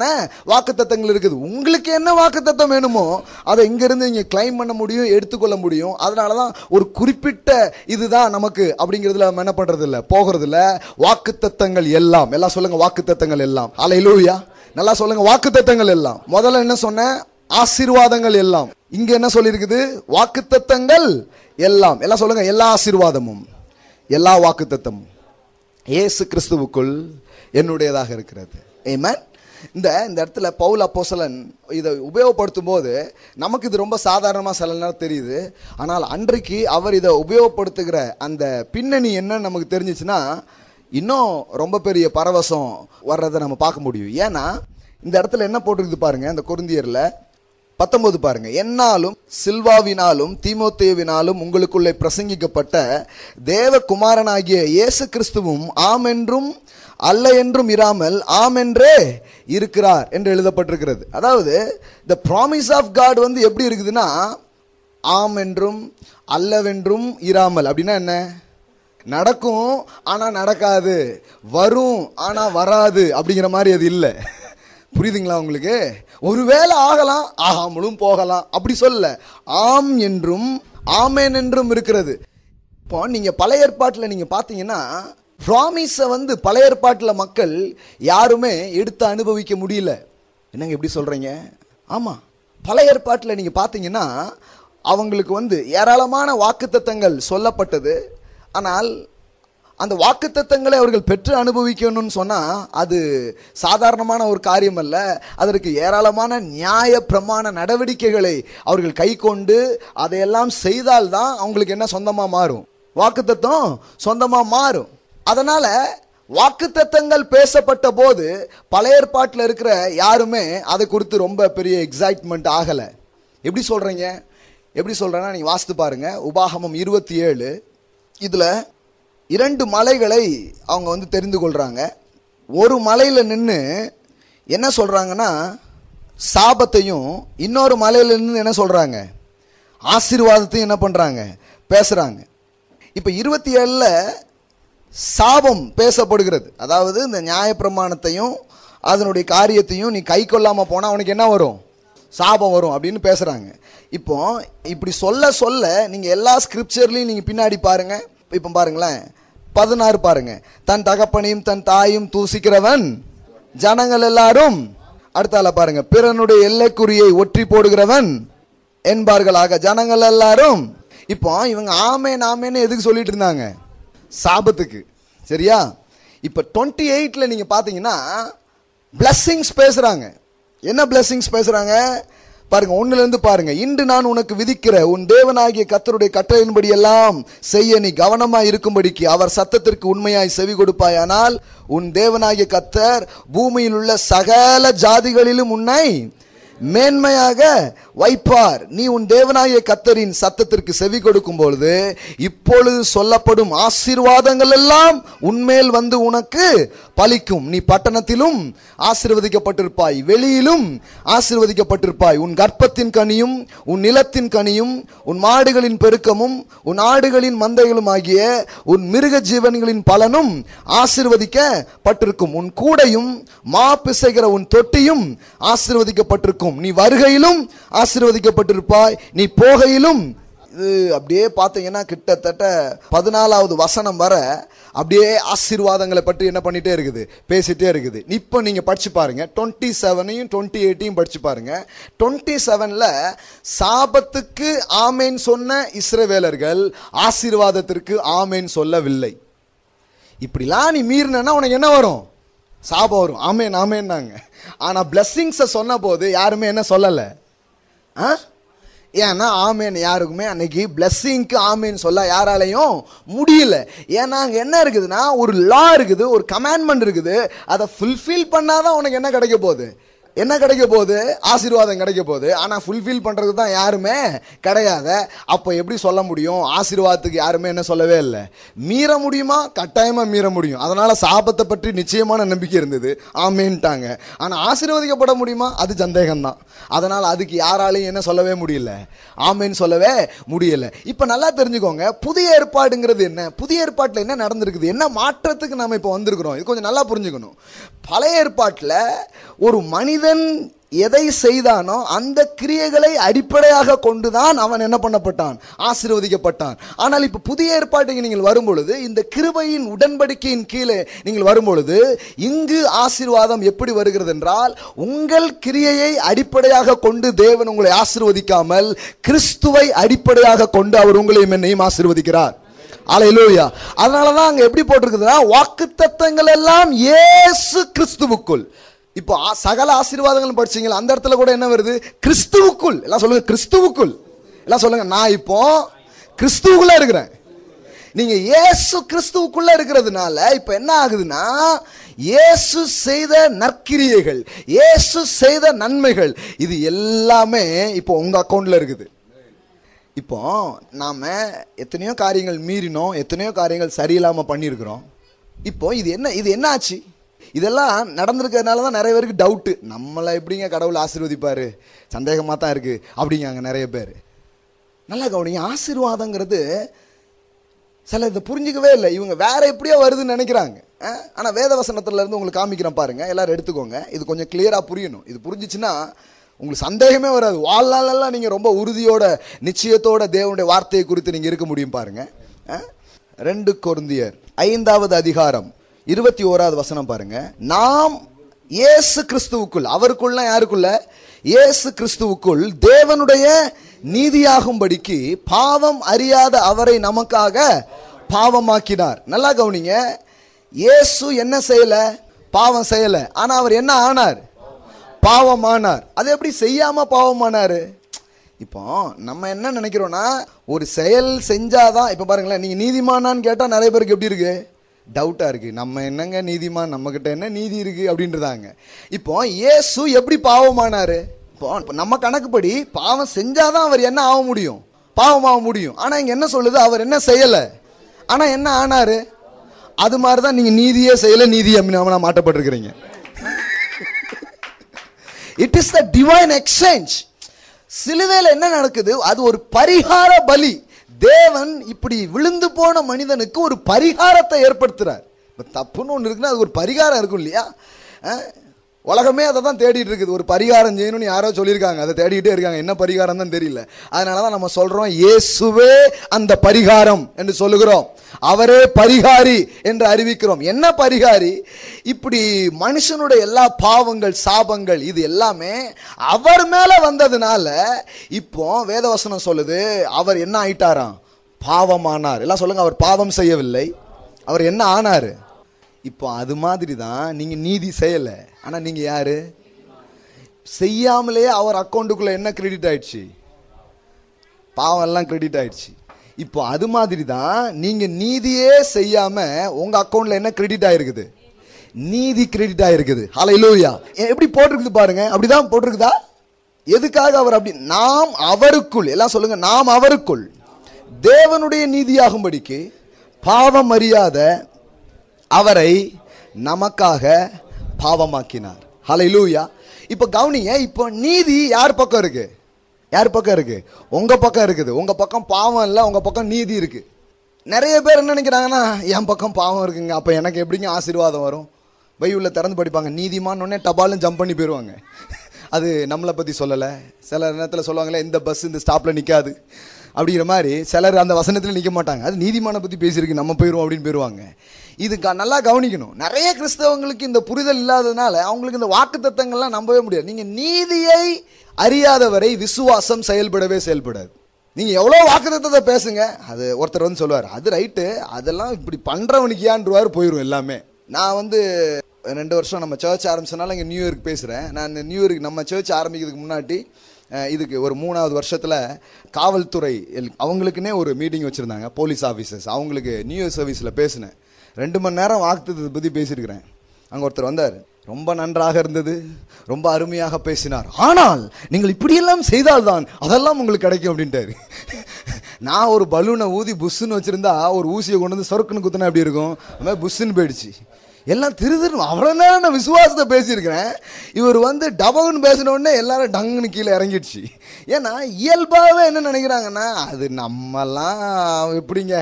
வாக்குத்தத்தங்கள் இருக்குது உங்களுக்கு என்ன வாக்குத்தத்தம் வேணுமோ அதை இங்கிருந்து நீங்கள் கிளைம் பண்ண முடியும் எடுத்துக்கொள்ள முடியும் அதனால தான் ஒரு குறிப்பிட்ட இதுதான் நமக்கு அப்படிங்கிறதுல நம்ம என்ன பண்ணுறதில்ல போகிறதில்ல வாக்குத்தத்தங்கள் எல்லாம் எல்லாம் சொல்லுங்கள் வாக்குத்தத்தங்கள் எல்லாம் அலையிலூயா நல்லா சொல்லுங்கள் வாக்குத்தத்தங்கள் எல்லாம் முதல்ல என்ன சொன்னேன் ஆசீர்வாதங்கள் எல்லாம் இங்க என்ன சொல்லியிருக்குது வாக்கு தத்தங்கள் எல்லாம் எல்லாம் சொல்லுங்க எல்லா ஆசீர்வாதமும் எல்லா வாக்கு தத்தமும் ஏசு கிறிஸ்துவுக்குள் என்னுடையதாக இருக்கிறது இந்த இந்த இடத்துல பவுல் அப்போசலன் இதை உபயோகப்படுத்தும் போது நமக்கு இது ரொம்ப சாதாரணமாக சில நேரம் தெரியுது ஆனால் அன்றைக்கு அவர் இதை உபயோகப்படுத்துகிற அந்த பின்னணி என்னன்னு நமக்கு தெரிஞ்சிச்சுன்னா இன்னும் ரொம்ப பெரிய பரவசம் வர்றதை நம்ம பார்க்க முடியும் ஏன்னா இந்த இடத்துல என்ன போட்டிருக்குது பாருங்கள் அந்த குருந்தியரில் பத்தொன்பது பாருங்க என்னாலும் சில்வாவினாலும் தீமோத்தேவினாலும் உங்களுக்குள்ளே பிரசங்கிக்கப்பட்ட தேவகுமாரனாகிய இயேசு கிறிஸ்துவும் ஆம் என்றும் அல்ல என்றும் இராமல் ஆம் என்றே இருக்கிறார் என்று எழுதப்பட்டிருக்கிறது அதாவது த ப்ராமிஸ் ஆஃப் காட் வந்து எப்படி இருக்குதுன்னா ஆம் என்றும் அல்லவென்றும் இராமல் அப்படின்னா என்ன நடக்கும் ஆனால் நடக்காது வரும் ஆனால் வராது அப்படிங்கிற மாதிரி அது இல்லை புரியுதுங்களா உங்களுக்கு ஒருவேளை ஆகலாம் ஆகாமலும் போகலாம் அப்படி சொல்ல ஆம் என்றும் ஆமேன் என்றும் இருக்கிறது இப்போ நீங்கள் பழைய ஏற்பாட்டில் நீங்கள் பார்த்தீங்கன்னா ப்ராமிஸை வந்து பழைய ஏற்பாட்டில் மக்கள் யாருமே எடுத்து அனுபவிக்க முடியல என்னங்க எப்படி சொல்கிறீங்க ஆமாம் பழைய ஏற்பாட்டில் நீங்கள் பார்த்தீங்கன்னா அவங்களுக்கு வந்து ஏராளமான வாக்குத்தத்தங்கள் சொல்லப்பட்டது ஆனால் அந்த வாக்கு தத்தங்களை அவர்கள் பெற்று அனுபவிக்கணும்னு சொன்னால் அது சாதாரணமான ஒரு காரியம் அல்ல அதற்கு ஏராளமான நியாய பிரமாண நடவடிக்கைகளை அவர்கள் கை கொண்டு அதையெல்லாம் செய்தால்தான் அவங்களுக்கு என்ன சொந்தமாக மாறும் வாக்குத்தத்தம் சொந்தமாக மாறும் அதனால் வாக்குத்தத்தங்கள் பேசப்பட்ட போது பழைய ஏற்பாட்டில் இருக்கிற யாருமே அதை குறித்து ரொம்ப பெரிய எக்ஸைட்மெண்ட் ஆகலை எப்படி சொல்கிறீங்க எப்படி சொல்கிறேன்னா நீங்கள் வாசித்து பாருங்கள் உபாகமம் இருபத்தி ஏழு இதில் இரண்டு மலைகளை அவங்க வந்து தெரிந்து கொள்கிறாங்க ஒரு மலையில் நின்று என்ன சொல்கிறாங்கன்னா சாபத்தையும் இன்னொரு மலையில் நின்று என்ன சொல்கிறாங்க ஆசீர்வாதத்தையும் என்ன பண்ணுறாங்க பேசுகிறாங்க இப்போ இருபத்தி ஏழில் சாபம் பேசப்படுகிறது அதாவது இந்த நியாயப்பிரமாணத்தையும் அதனுடைய காரியத்தையும் நீ கை கொள்ளாமல் போனால் அவனுக்கு என்ன வரும் சாபம் வரும் அப்படின்னு பேசுகிறாங்க இப்போ இப்படி சொல்ல சொல்ல நீங்கள் எல்லா ஸ்கிரிப்சர்லையும் நீங்கள் பின்னாடி பாருங்கள் இப்போ பாருங்களேன் பதினாறு பாருங்க தன் தகப்பனையும் தன் தாயும் தூசிக்கிறவன் ஜனங்கள் எல்லாரும் அடுத்தால பாருங்க பிறனுடைய எல்லைக்குறியை ஒற்றி போடுகிறவன் என்பார்களாக ஜனங்கள் எல்லாரும் இப்போ இவங்க ஆமே நாமேன்னு எதுக்கு சொல்லிட்டு இருந்தாங்க சாபத்துக்கு சரியா இப்போ டுவெண்ட்டி எயிட்டில் நீங்கள் பார்த்தீங்கன்னா பிளஸ்ஸிங்ஸ் பேசுகிறாங்க என்ன பிளஸ்ஸிங்ஸ் பேசுகிறாங்க பாருங்க ஒன்னுல இருந்து பாருங்க இன்று நான் உனக்கு விதிக்கிற உன் தேவனாகிய கத்தருடைய கட்டளையின்படி எல்லாம் செய்ய நீ கவனமா இருக்கும்படிக்கு அவர் சத்தத்திற்கு உண்மையாய் செவி கொடுப்பாயானால் உன் தேவனாகிய கத்தர் பூமியில் உள்ள சகல ஜாதிகளிலும் உன்னை மேன்மையாக வைப்பார் நீ உன் தேவனாய கத்தரின் சத்தத்திற்கு செவி கொடுக்கும் பொழுது இப்பொழுது சொல்லப்படும் ஆசீர்வாதங்கள் எல்லாம் உன்மேல் வந்து உனக்கு பலிக்கும் நீ பட்டணத்திலும் ஆசிர்வதிக்கப்பட்டிருப்பாய் வெளியிலும் ஆசிர்வதிக்கப்பட்டிருப்பாய் உன் கர்ப்பத்தின் கனியும் உன் நிலத்தின் கனியும் உன் மாடுகளின் பெருக்கமும் உன் ஆடுகளின் மந்தைகளும் ஆகிய உன் மிருக ஜீவன்களின் பலனும் ஆசிர்வதிக்கப்பட்டிருக்கும் உன் கூடையும் மா பிசைகிற உன் தொட்டியும் ஆசிர்வதிக்கப்பட்டிருக்கும் நீ வருகையிலும் ஆசீர்வதிக்கப்பட்டிருப்பாய் நீ போகையிலும் இது அப்படியே பார்த்தீங்கன்னா கிட்டத்தட்ட பதினாலாவது வசனம் வர அப்படியே ஆசீர்வாதங்களை பற்றி என்ன பண்ணிகிட்டே இருக்குது பேசிகிட்டே இருக்குது இப்போ நீங்கள் படிச்சு பாருங்க டுவெண்ட்டி செவனையும் டுவெண்ட்டி எயிட்டையும் படித்து பாருங்கள் டுவெண்ட்டி செவனில் சாபத்துக்கு ஆமேன் சொன்ன இஸ்ரவேலர்கள் ஆசீர்வாதத்திற்கு ஆமேன் சொல்லவில்லை இப்படிலாம் நீ மீறினா உனக்கு என்ன வரும் சாபம் வரும் ஆமேன் ஆமேன்னாங்க ஆனால் பிளஸ்ஸிங்ஸை சொன்ன போது யாருமே என்ன சொல்லலை ஆ ஏன்னா ஆமேன் யாருக்குமே அன்னைக்கு பிளஸ்ஸிங்க்கு ஆமேன்னு சொல்ல யாராலையும் முடியல ஏன்னா அங்கே என்ன இருக்குதுன்னா ஒரு லா இருக்குது ஒரு கமாண்ட்மெண்ட் இருக்குது அதை ஃபுல்ஃபில் பண்ணாதான் உனக்கு என்ன கிடைக்க போகுது என்ன கிடைக்க போகுது ஆசீர்வாதம் கிடைக்க போகுது ஆனால் ஃபுல்ஃபில் பண்ணுறது தான் யாருமே கிடையாது அப்போ எப்படி சொல்ல முடியும் ஆசீர்வாதத்துக்கு யாருமே என்ன சொல்லவே இல்லை மீற முடியுமா கட்டாயமாக மீற முடியும் அதனால் சாபத்தை பற்றி நிச்சயமான நம்பிக்கை இருந்தது ஆமேன்ட்டாங்க ஆனால் ஆசீர்வதிக்கப்பட முடியுமா அது சந்தேகம்தான் அதனால் அதுக்கு யாராலையும் என்ன சொல்லவே முடியல ஆமேன்னு சொல்லவே முடியலை இப்போ நல்லா தெரிஞ்சுக்கோங்க புதிய ஏற்பாடுங்கிறது என்ன புதிய ஏற்பாட்டில் என்ன நடந்திருக்குது என்ன மாற்றத்துக்கு நம்ம இப்போ வந்திருக்கிறோம் இது கொஞ்சம் நல்லா புரிஞ்சுக்கணும் பழைய ஏற்பாட்டில் ஒரு மனித மனிதன் எதை செய்தானோ அந்த கிரியைகளை அடிப்படையாக கொண்டுதான் அவன் என்ன பண்ணப்பட்டான் ஆசீர்வதிக்கப்பட்டான் ஆனால் இப்போ புதிய ஏற்பாட்டுக்கு நீங்கள் வரும்பொழுது இந்த கிருபையின் உடன்படிக்கையின் கீழே நீங்கள் வரும்பொழுது இங்கு ஆசீர்வாதம் எப்படி வருகிறது என்றால் உங்கள் கிரியையை அடிப்படையாக கொண்டு தேவன் உங்களை ஆசீர்வதிக்காமல் கிறிஸ்துவை அடிப்படையாக கொண்டு அவர் உங்களையும் என்னையும் ஆசீர்வதிக்கிறார் அலையிலூயா அதனால தான் அங்கே எப்படி போட்டிருக்குதுன்னா வாக்கு தத்தங்கள் எல்லாம் ஏசு கிறிஸ்துவுக்குள் இப்போ சகல ஆசீர்வாதங்கள் படிச்சீங்களா அந்த இடத்துல கூட என்ன வருது கிறிஸ்துவுக்குள் எல்லாம் சொல்லுங்க கிறிஸ்துவுக்குள் எல்லாம் சொல்லுங்க நான் இப்போ கிறிஸ்துவுக்குள்ள இருக்கிறேன் நீங்க இயேசு கிறிஸ்துவுக்குள்ள இருக்கிறதுனால இப்ப என்ன ஆகுதுன்னா இயேசு செய்த நற்கிரியைகள் இயேசு செய்த நன்மைகள் இது எல்லாமே இப்போ உங்க அக்கௌண்ட்ல இருக்குது இப்போ நாம எத்தனையோ காரியங்கள் மீறினோம் எத்தனையோ காரியங்கள் சரியில்லாம பண்ணியிருக்கிறோம் இப்போ இது என்ன இது என்ன ஆச்சு இதெல்லாம் நடந்திருக்கிறதுனால தான் நிறைய பேருக்கு டவுட்டு நம்மளை எப்படிங்க கடவுள் ஆசீர்வதிப்பார் சந்தேகமாக தான் இருக்குது அப்படிங்காங்க நிறைய பேர் நல்லா கவனிங்க ஆசீர்வாதங்கிறது சில இதை புரிஞ்சிக்கவே இல்லை இவங்க வேற எப்படியோ வருதுன்னு நினைக்கிறாங்க ஆனால் வேத வசனத்துலேருந்து உங்களுக்கு காமிக்கிறேன் பாருங்கள் எல்லோரும் எடுத்துக்கோங்க இது கொஞ்சம் கிளியராக புரியணும் இது புரிஞ்சிச்சுன்னா உங்களுக்கு சந்தேகமே வராது வாழ்நாளெல்லாம் நீங்கள் ரொம்ப உறுதியோட நிச்சயத்தோட தேவனுடைய வார்த்தையை குறித்து நீங்கள் இருக்க முடியும் பாருங்க ரெண்டு குருந்தியர் ஐந்தாவது அதிகாரம் இருபத்தி ஓராவது வசனம் பாருங்க நாம் இயேசு கிறிஸ்துவுக்குள் அவருக்குள்ள யாருக்குள்ள இயேசு கிறிஸ்துவுக்குள் தேவனுடைய நீதியாகும்படிக்கு பாவம் அறியாத அவரை நமக்காக பாவமாக்கினார் நல்லா கவனிங்க இயேசு என்ன செய்யல பாவம் செய்யல ஆனா அவர் என்ன ஆனார் பாவமானார் அது எப்படி செய்யாம பாவமானார் இப்போ நம்ம என்ன நினைக்கிறோம்னா ஒரு செயல் செஞ்சாதான் இப்போ பாருங்களேன் நீங்கள் நீதிமானான்னு கேட்டால் நிறைய பேருக்கு எப்படி இருக்குது டவுட்டாக இருக்குது நம்ம என்னங்க நீதிமா நம்மக்கிட்ட என்ன நீதி இருக்குது அப்படின்றதாங்க இப்போ ஏசு எப்படி பாவமானார் இப்போ நம்ம கணக்குப்படி பாவம் செஞ்சால் தான் அவர் என்ன ஆக முடியும் பாவமாக முடியும் ஆனால் இங்கே என்ன சொல்லுது அவர் என்ன செய்யலை ஆனால் என்ன ஆனார் அது மாதிரி தான் நீங்கள் நீதியே செய்யலை நீதி அப்படின்னா மாட்டப்பட்டிருக்கிறீங்க it is the divine exchange சிலுவையில் என்ன நடக்குது அது ஒரு பரிகார பலி தேவன் இப்படி விழுந்து போன மனிதனுக்கு ஒரு பரிகாரத்தை ஏற்படுத்துறார் இப்போ தப்புன்னு ஒன்று இருக்குன்னா அது ஒரு பரிகாரம் இருக்கும் இல்லையா உலகமே அதை தான் தேடிட்டு இருக்குது ஒரு பரிகாரம் செய்யணும்னு யாரோ சொல்லியிருக்காங்க அதை தேடிட்டே இருக்காங்க என்ன பரிகாரம் தான் தெரியல அதனால தான் நம்ம சொல்கிறோம் இயேசுவே அந்த பரிகாரம் என்று சொல்லுகிறோம் அவரே பரிகாரி என்று அறிவிக்கிறோம் என்ன பரிகாரி இப்படி மனுஷனுடைய எல்லா பாவங்கள் சாபங்கள் இது எல்லாமே அவர் மேலே வந்ததுனால இப்போ வேதவசனம் சொல்லுது அவர் என்ன ஆயிட்டாராம் பாவமானார் எல்லாம் சொல்லுங்க அவர் பாவம் செய்யவில்லை அவர் என்ன ஆனார் இப்போ அது மாதிரி தான் நீங்கள் நீதி செய்யலை ஆனால் நீங்கள் யார் செய்யாமலே அவர் அக்கௌண்ட்டுக்குள்ளே என்ன கிரெடிட் ஆயிடுச்சு பாவம் எல்லாம் கிரெடிட் ஆயிடுச்சு இப்போ அது மாதிரி தான் நீங்கள் நீதியே செய்யாமல் உங்கள் அக்கௌண்ட்டில் என்ன கிரெடிட் ஆகிருக்குது நீதி கிரெடிட் ஆகிருக்குது ஹலையிலோயா எப்படி போட்டிருக்குது பாருங்க அப்படிதான் போட்டிருக்குதா எதுக்காக அவர் அப்படி நாம் அவருக்குள் எல்லாம் சொல்லுங்க நாம் அவருக்குள் தேவனுடைய நீதியாகும்படிக்கு பாவம் அறியாத அவரை நமக்காக பாவமாக்கினார் ஹலை லூயா இப்போ கவனிங்க இப்போ நீதி யார் பக்கம் இருக்கு யார் பக்கம் இருக்கு உங்க பக்கம் இருக்குது உங்க பக்கம் பாவம் இல்லை உங்க பக்கம் நீதி இருக்கு நிறைய பேர் என்ன நினைக்கிறாங்கன்னா என் பக்கம் பாவம் இருக்குங்க அப்போ எனக்கு எப்படிங்க ஆசீர்வாதம் வரும் பைபிளில் திறந்து படிப்பாங்க நீதிமானோடனே டபாலும் ஜம்ப் பண்ணி போயிடுவாங்க அது நம்மளை பற்றி சொல்லலை சில நேரத்தில் சொல்லுவாங்களே இந்த பஸ் இந்த ஸ்டாப்பில் நிற்காது அப்படிங்கிற மாதிரி சிலர் அந்த வசனத்தில் நிற்க மாட்டாங்க அது நீதிமான பற்றி பேசியிருக்கு நம்ம போயிடுவோம் அப்படின்னு போயிடுவாங்க இது க நல்லா கவனிக்கணும் நிறைய கிறிஸ்தவங்களுக்கு இந்த புரிதல் இல்லாததுனால அவங்களுக்கு இந்த வாக்கு தத்தங்கள்லாம் நம்பவே முடியாது நீங்கள் நீதியை அறியாதவரை விசுவாசம் செயல்படவே செயல்படாது நீங்கள் எவ்வளோ வாக்குத்தத்தை பேசுங்க அது ஒருத்தர் வந்து சொல்லுவார் அது ரைட்டு அதெல்லாம் இப்படி பண்ணுறவனுக்கு ஏன்றுவார் போயிடும் எல்லாமே நான் வந்து ரெண்டு வருஷம் நம்ம சர்ச் ஆரம்பிச்சனால இங்கே நியூ இயர்க்கு பேசுகிறேன் நான் நியூ இயர்க்கு நம்ம சர்ச் ஆரம்பிக்கிறதுக்கு முன்னாடி இதுக்கு ஒரு மூணாவது வருஷத்தில் காவல்துறை அவங்களுக்குன்னே ஒரு மீட்டிங் வச்சுருந்தாங்க போலீஸ் ஆஃபீஸர்ஸ் அவங்களுக்கு நியூ சர்வீஸில் பேசினேன் ரெண்டு மணி நேரம் வாக்குத்தத்தை பற்றி பேசியிருக்கிறேன் அங்கே ஒருத்தர் வந்தார் ரொம்ப நன்றாக இருந்தது ரொம்ப அருமையாக பேசினார் ஆனால் நீங்கள் இப்படியெல்லாம் செய்தால்தான் அதெல்லாம் உங்களுக்கு கிடைக்கும் அப்படின்ட்டாரு நான் ஒரு பலூனை ஊதி புஷ்ஷுன்னு வச்சுருந்தா ஒரு ஊசியை கொண்டு வந்து சொருக்குன்னு குத்துனா எப்படி இருக்கும் அது மாதிரி புஷ்ஷுன்னு போயிடுச்சு எல்லாம் திரு அவ்வளோ நேரம் நான் விசுவாசத்தை பேசியிருக்கிறேன் இவர் வந்து டபகுன்னு பேசினோடனே எல்லாரும் டங்குன்னு கீழே இறங்கிடுச்சு ஏன்னா இயல்பாகவே என்ன நினைக்கிறாங்கன்னா அது நம்மலாம் எப்படிங்க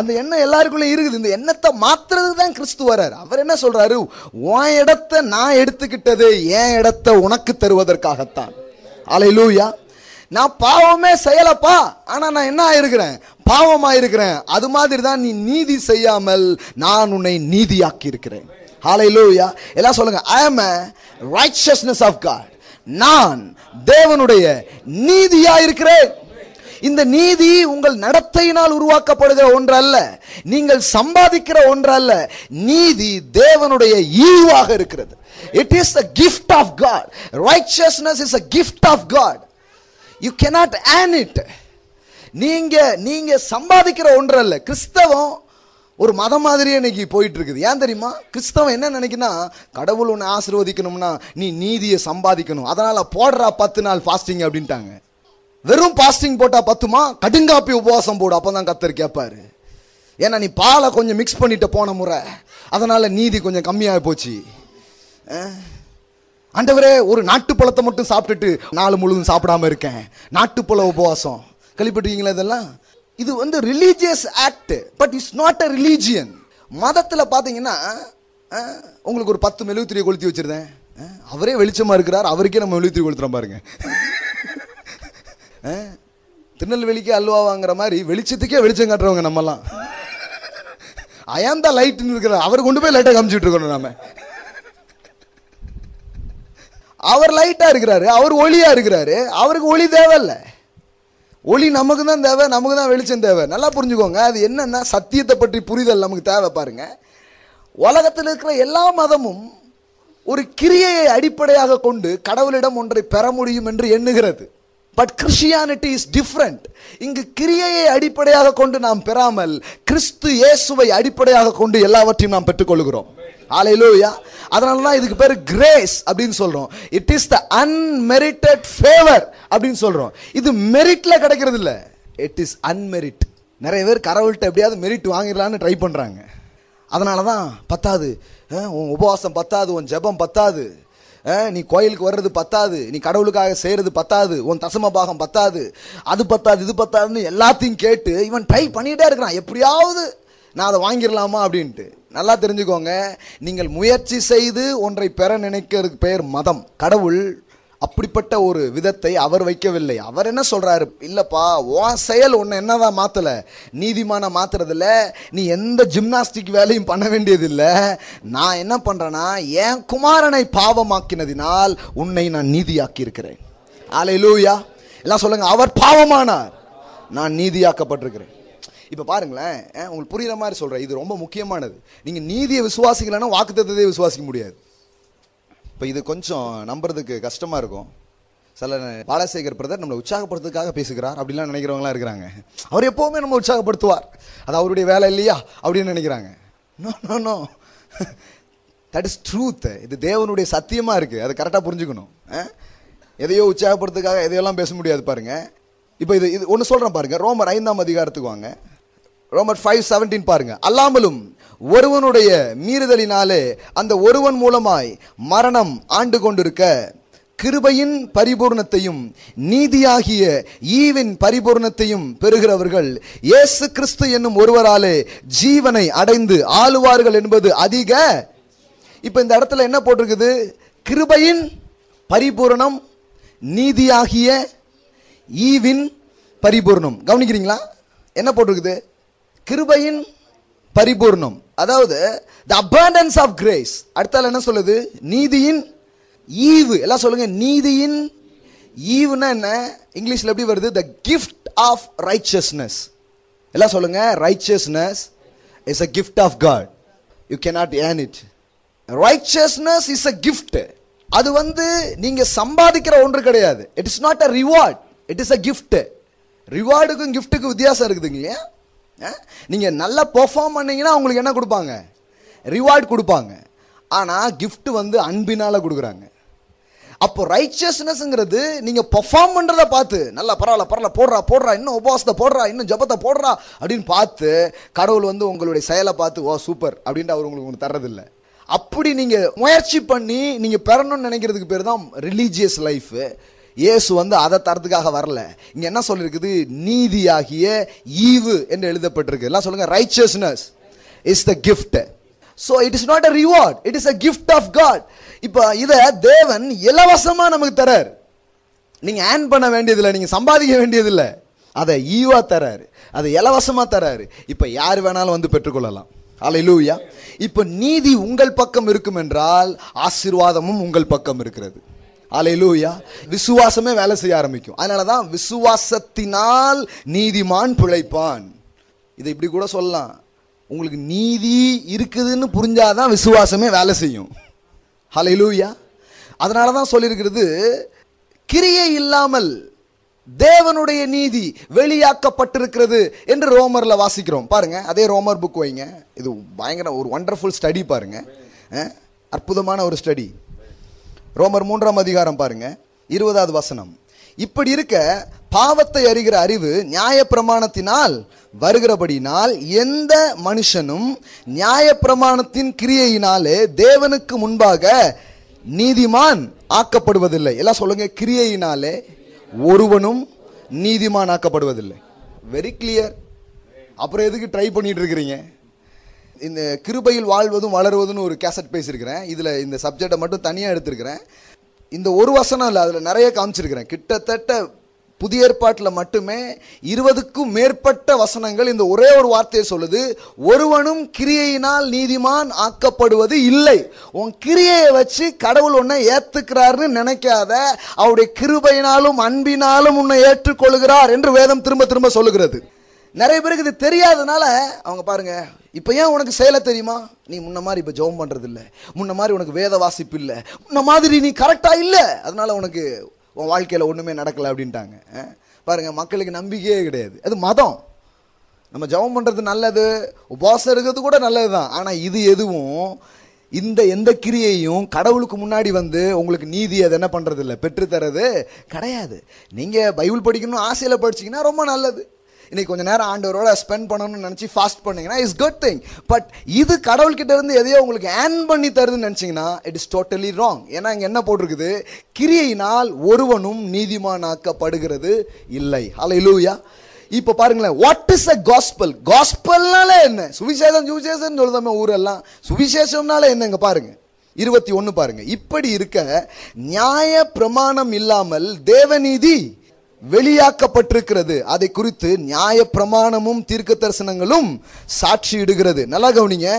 அந்த எண்ணம் எல்லாருக்குள்ளே இருக்குது இந்த எண்ணத்தை மாத்துறது தான் கிறிஸ்து வரார் அவர் என்ன சொல்கிறாரு உன் இடத்த நான் எடுத்துக்கிட்டது என் இடத்த உனக்கு தருவதற்காகத்தான் அலையிலூயா நான் பாவமே செய்யலப்பா ஆனால் நான் என்ன ஆயிருக்கிறேன் பாவமாக இருக்கிறேன் அது மாதிரி தான் நீ நீதி செய்யாமல் நான் உன்னை நீதியாக்கி இருக்கிறேன் ஹாலை எல்லாம் சொல்லுங்க ஐ ஆம் ரைட்சஸ்னஸ் ஆஃப் காட் நான் தேவனுடைய நீதியா இருக்கிறேன் இந்த நீதி உங்கள் நடத்தையினால் உருவாக்கப்படுகிற ஒன்று அல்ல நீங்கள் சம்பாதிக்கிற ஒன்று அல்ல நீதி தேவனுடைய ஈவாக இருக்கிறது it is the gift of God righteousness is a gift of God you cannot earn it நீங்கள் நீங்கள் சம்பாதிக்கிற ஒன்றல்ல கிறிஸ்தவம் ஒரு மதம் மாதிரியே இன்னைக்கு போயிட்டு இருக்குது ஏன் தெரியுமா கிறிஸ்தவம் என்ன நினைக்கினா கடவுள் உன்னை ஆசிர்வதிக்கணும்னா நீ நீதியை சம்பாதிக்கணும் அதனால் போடுறா பத்து நாள் ஃபாஸ்டிங் அப்படின்ட்டாங்க வெறும் பாஸ்டிங் போட்டால் பத்துமா கடுங்காப்பி உபவாசம் போடு அப்போ தான் கத்தர் கேட்பாரு ஏன்னா நீ பாலை கொஞ்சம் மிக்ஸ் பண்ணிட்டு போன முறை அதனால் நீதி கொஞ்சம் கம்மியாக போச்சு அண்டவரே ஒரு நாட்டு பழத்தை மட்டும் சாப்பிட்டுட்டு நாலு முழுதும் சாப்பிடாம இருக்கேன் பழ உபவாசம் கேள்விப்பட்டிருக்கீங்களா இதெல்லாம் இது வந்து religious act but it's not a religion மதத்தில் பார்த்தீங்கன்னா உங்களுக்கு ஒரு பத்து மெழுகுத்திரியை கொளுத்தி வச்சிருந்தேன் அவரே வெளிச்சமாக இருக்கிறார் அவருக்கே நம்ம மெழுகுத்திரி கொளுத்துறோம் பாருங்க திருநெல்வேலிக்கு அல்வா வாங்குற மாதிரி வெளிச்சத்துக்கே வெளிச்சம் காட்டுறவங்க நம்மலாம் ஐ ஆம் இருக்கிறார் லைட்னு இருக்கிற அவர் கொண்டு போய் லைட்டாக காமிச்சிட்டு இருக்கணும் நம்ம அவர் லைட்டாக இருக்கிறாரு அவர் ஒளியாக இருக்கிறாரு அவருக்கு ஒளி இல்லை ஒளி நமக்கு தான் தேவை நமக்கு தான் வெளிச்சம் தேவை நல்லா புரிஞ்சுக்கோங்க அது என்னென்னா சத்தியத்தை பற்றி புரிதல் நமக்கு தேவை பாருங்கள் உலகத்தில் இருக்கிற எல்லா மதமும் ஒரு கிரியையை அடிப்படையாக கொண்டு கடவுளிடம் ஒன்றை பெற முடியும் என்று எண்ணுகிறது பட் கிறிஸ்டியானிட்டி இஸ் டிஃப்ரெண்ட் இங்கு கிரியையை அடிப்படையாக கொண்டு நாம் பெறாமல் கிறிஸ்து இயேசுவை அடிப்படையாக கொண்டு எல்லாவற்றையும் நாம் பெற்றுக்கொள்கிறோம் ஹalleluya அதனால தான் இதுக்கு பேர் கிரேஸ் அப்படின்னு சொல்கிறோம் it is the unmerited favour அப்படின்னு சொல்கிறோம் இது மெரிட்டில் கிடைக்கிறது இல்ல இட் இஸ் அன்மெரிட் நிறைய பேர் கடவுள்கிட்ட எப்படியாவது மெரிட் வாங்கிடலான்னு ட்ரை பண்ணுறாங்க அதனால தான் பத்தாது உன் உபவாசம் பத்தாது உன் ஜபம் பத்தாது நீ கோயிலுக்கு வர்றது பத்தாது நீ கடவுளுக்காக செய்கிறது பத்தாது உன் தசம பாகம் பத்தாது அது பத்தாது இது பத்தாதுன்னு எல்லாத்தையும் கேட்டு இவன் ட்ரை பண்ணிகிட்டே இருக்கிறான் எப்படியாவது நான் அதை வாங்கிடலாமா அப்படின்ட்டு நல்லா தெரிஞ்சுக்கோங்க நீங்கள் முயற்சி செய்து ஒன்றை பெற நினைக்கிறதுக்கு பெயர் மதம் கடவுள் அப்படிப்பட்ட ஒரு விதத்தை அவர் வைக்கவில்லை அவர் என்ன சொல்கிறாரு இல்லைப்பா உன் செயல் ஒன்று என்னதான் மாற்றலை நீதிமான மாற்றுறதில்ல நீ எந்த ஜிம்னாஸ்டிக் வேலையும் பண்ண வேண்டியதில்லை நான் என்ன பண்ணுறேன்னா என் குமாரனை பாவமாக்கினதினால் உன்னை நான் நீதியாக்கி இருக்கிறேன் ஆலை லூயா எல்லாம் சொல்லுங்கள் அவர் பாவமானார் நான் நீதியாக்கப்பட்டிருக்கிறேன் இப்போ பாருங்களேன் உங்களுக்கு புரிகிற மாதிரி சொல்கிறேன் இது ரொம்ப முக்கியமானது நீங்கள் நீதியை விசுவாசிக்கலன்னா வாக்குத்தத்தையே விசுவாசிக்க முடியாது இப்போ இது கொஞ்சம் நம்புறதுக்கு கஷ்டமாக இருக்கும் சில பாலசேகர் பிரதர் நம்மளை உற்சாகப்படுத்துறதுக்காக பேசுகிறார் அப்படிலாம் நினைக்கிறவங்களாம் இருக்கிறாங்க அவர் எப்போவுமே நம்ம உற்சாகப்படுத்துவார் அது அவருடைய வேலை இல்லையா அப்படின்னு நினைக்கிறாங்க no no no that is truth இது தேவனுடைய சத்தியமாக இருக்குது அதை கரெக்டாக புரிஞ்சுக்கணும் எதையோ உற்சாகப்படுறதுக்காக எதையெல்லாம் பேச முடியாது பாருங்கள் இப்போ இது இது ஒன்று சொல்கிறேன் பாருங்கள் ரோமர் ஐந்தாம் அதிகாரத்துக்கு வாங்க ரோமர் ஃபைவ் செவன்டீன் பாருங்க அல்லாமலும் ஒருவனுடைய மீறுதலினாலே அந்த ஒருவன் மூலமாய் மரணம் ஆண்டு கொண்டிருக்க கிருபையின் பரிபூர்ணத்தையும் நீதியாகிய ஈவின் பரிபூர்ணத்தையும் பெறுகிறவர்கள் இயேசு கிறிஸ்து என்னும் ஒருவராலே ஜீவனை அடைந்து ஆளுவார்கள் என்பது அதிக இப்போ இந்த இடத்துல என்ன போட்டிருக்குது கிருபையின் பரிபூர்ணம் நீதியாகிய ஈவின் பரிபூர்ணம் கவனிக்கிறீங்களா என்ன போட்டிருக்குது கிருபையின் பரிபூர்ணம் அதாவது த அபாண்டன்ஸ் ஆஃப் கிரேஸ் அடுத்தால் என்ன சொல்லுது நீதியின் ஈவு எல்லாம் சொல்லுங்க நீதியின் ஈவுனா என்ன இங்கிலீஷில் எப்படி வருது த கிஃப்ட் ஆஃப் ரைச்சஸ்னஸ் எல்லாம் சொல்லுங்க righteousness is a gift of God you not earn it righteousness is a gift அது வந்து நீங்க சம்பாதிக்கிற ஒன்று கிடையாது it is not a reward it is a gift ரிவார்டுக்கும் கிஃப்ட்டுக்கும் வித்தியாசம் இருக்குதுங்க இல்லையா நீங்கள் நல்லா பெர்ஃபார்ம் பண்ணீங்கன்னா அவங்களுக்கு என்ன கொடுப்பாங்க ரிவார்டு கொடுப்பாங்க ஆனால் கிஃப்ட் வந்து அன்பினால் கொடுக்குறாங்க அப்போ ரைச்சியஸ்னஸ்ங்கிறது நீங்கள் பெர்ஃபார்ம் பண்ணுறதை பார்த்து நல்லா பரவாயில்ல பரவாயில்ல போடுறா போடுறா இன்னும் உபவாசத்தை போடுறா இன்னும் ஜபத்தை போடுறா அப்படின்னு பார்த்து கடவுள் வந்து உங்களுடைய செயலை பார்த்து ஓ சூப்பர் அப்படின்ட்டு அவர் உங்களுக்கு ஒன்று தர்றதில்லை அப்படி நீங்கள் முயற்சி பண்ணி நீங்கள் பெறணும்னு நினைக்கிறதுக்கு பேர் தான் ரிலீஜியஸ் லைஃபு இயேசு வந்து அதை தரத்துக்காக வரல இங்கே என்ன சொல்லியிருக்குது நீதியாகிய ஈவு என்று எழுதப்பட்டிருக்கு எல்லாம் சொல்லுங்கள் righteousness is the gift so it is not a reward it is a gift of God இப்போ இதை தேவன் இலவசமாக நமக்கு தரார் நீங்கள் ஏர்ன் பண்ண வேண்டியதில்லை நீங்கள் சம்பாதிக்க வேண்டியதில்லை அதை ஈவாக தராரு அதை இலவசமாக தராரு இப்போ யார் வேணாலும் வந்து பெற்றுக்கொள்ளலாம் அலையிலூயா இப்போ நீதி உங்கள் பக்கம் இருக்கும் என்றால் ஆசீர்வாதமும் உங்கள் பக்கம் இருக்கிறது அலையிலூயா விசுவாசமே வேலை செய்ய ஆரம்பிக்கும் அதனால தான் விசுவாசத்தினால் நீதிமான் பிழைப்பான் இதை இப்படி கூட சொல்லலாம் உங்களுக்கு நீதி இருக்குதுன்னு புரிஞ்சாதான் விசுவாசமே வேலை செய்யும் ஹலையிலூயா அதனால தான் சொல்லியிருக்கிறது கிரியை இல்லாமல் தேவனுடைய நீதி வெளியாக்கப்பட்டிருக்கிறது என்று ரோமரில் வாசிக்கிறோம் பாருங்க அதே ரோமர் புக் வைங்க இது பயங்கர ஒரு ஒண்டர்ஃபுல் ஸ்டடி பாருங்க அற்புதமான ஒரு ஸ்டடி ரோமர் மூன்றாம் அதிகாரம் பாருங்க இருபதாவது வசனம் இப்படி இருக்க பாவத்தை அறிகிற அறிவு நியாயப்பிரமாணத்தினால் வருகிறபடினால் எந்த மனுஷனும் நியாயப்பிரமாணத்தின் கிரியையினாலே தேவனுக்கு முன்பாக நீதிமான் ஆக்கப்படுவதில்லை எல்லாம் சொல்லுங்க கிரியையினாலே ஒருவனும் நீதிமான் ஆக்கப்படுவதில்லை வெரி கிளியர் அப்புறம் எதுக்கு ட்ரை பண்ணிட்டு இருக்கிறீங்க இந்த கிருபையில் வாழ்வதும் வளருவதுன்னு ஒரு கேசட் பேசியிருக்கிறேன் இதில் இந்த சப்ஜெக்டை மட்டும் தனியாக எடுத்திருக்கிறேன் இந்த ஒரு வசனம் இல்லை அதில் நிறைய காமிச்சிருக்கிறேன் கிட்டத்தட்ட புதிய ஏற்பாட்டில் மட்டுமே இருபதுக்கும் மேற்பட்ட வசனங்கள் இந்த ஒரே ஒரு வார்த்தையை சொல்லுது ஒருவனும் கிரியையினால் நீதிமான் ஆக்கப்படுவது இல்லை உன் கிரியையை வச்சு கடவுள் உன்னை ஏற்றுக்கிறாருன்னு நினைக்காத அவருடைய கிருபையினாலும் அன்பினாலும் உன்னை ஏற்றுக்கொள்கிறார் என்று வேதம் திரும்ப திரும்ப சொல்லுகிறது நிறைய பேருக்கு இது தெரியாதனால அவங்க பாருங்க இப்போ ஏன் உனக்கு செயலை தெரியுமா நீ முன்ன மாதிரி இப்போ ஜெபம் பண்ணுறது இல்லை முன்ன மாதிரி உனக்கு வேத வாசிப்பு இல்லை முன்ன மாதிரி நீ கரெக்டாக இல்லை அதனால் உனக்கு உன் வாழ்க்கையில் ஒன்றுமே நடக்கலை அப்படின்ட்டாங்க பாருங்கள் மக்களுக்கு நம்பிக்கையே கிடையாது அது மதம் நம்ம ஜெபம் பண்ணுறது நல்லது உபாசம் இருக்கிறது கூட நல்லது தான் ஆனால் இது எதுவும் இந்த எந்த கிரியையும் கடவுளுக்கு முன்னாடி வந்து உங்களுக்கு நீதி அதை என்ன பண்ணுறதில்ல இல்லை பெற்றுத்தரது கிடையாது நீங்கள் பைபிள் படிக்கணும்னு ஆசையில் படிச்சிங்கன்னா ரொம்ப நல்லது இன்னைக்கு கொஞ்சம் நேரம் ஆண்டவரோட ஸ்பெண்ட் பண்ணணும்னு நினச்சி ஃபாஸ்ட் பண்ணீங்கன்னா இஸ் குட் திங் பட் இது கடவுள்கிட்ட இருந்து எதையோ உங்களுக்கு ஏன் பண்ணி தருதுன்னு நினச்சிங்கன்னா இட் இஸ் டோட்டலி ராங் ஏன்னா இங்கே என்ன போட்டிருக்குது கிரியையினால் ஒருவனும் நீதிமானாக்கப்படுகிறது இல்லை ஹலோ இலூயா இப்போ பாருங்களேன் வாட் இஸ் அ காஸ்பல் காஸ்பல்னால என்ன சுவிசேஷம் சுவிசேஷம் சொல்லுதாமே ஊரெல்லாம் சுவிசேஷம்னால என்னங்க பாருங்க இருபத்தி ஒன்று பாருங்க இப்படி இருக்க நியாய பிரமாணம் இல்லாமல் தேவநீதி வெளியாக்கப்பட்டிருக்கிறது அதை குறித்து நியாய பிரமாணமும் தீர்க்க தரிசனங்களும் சாட்சி இடுகிறது நல்லா கவனிங்க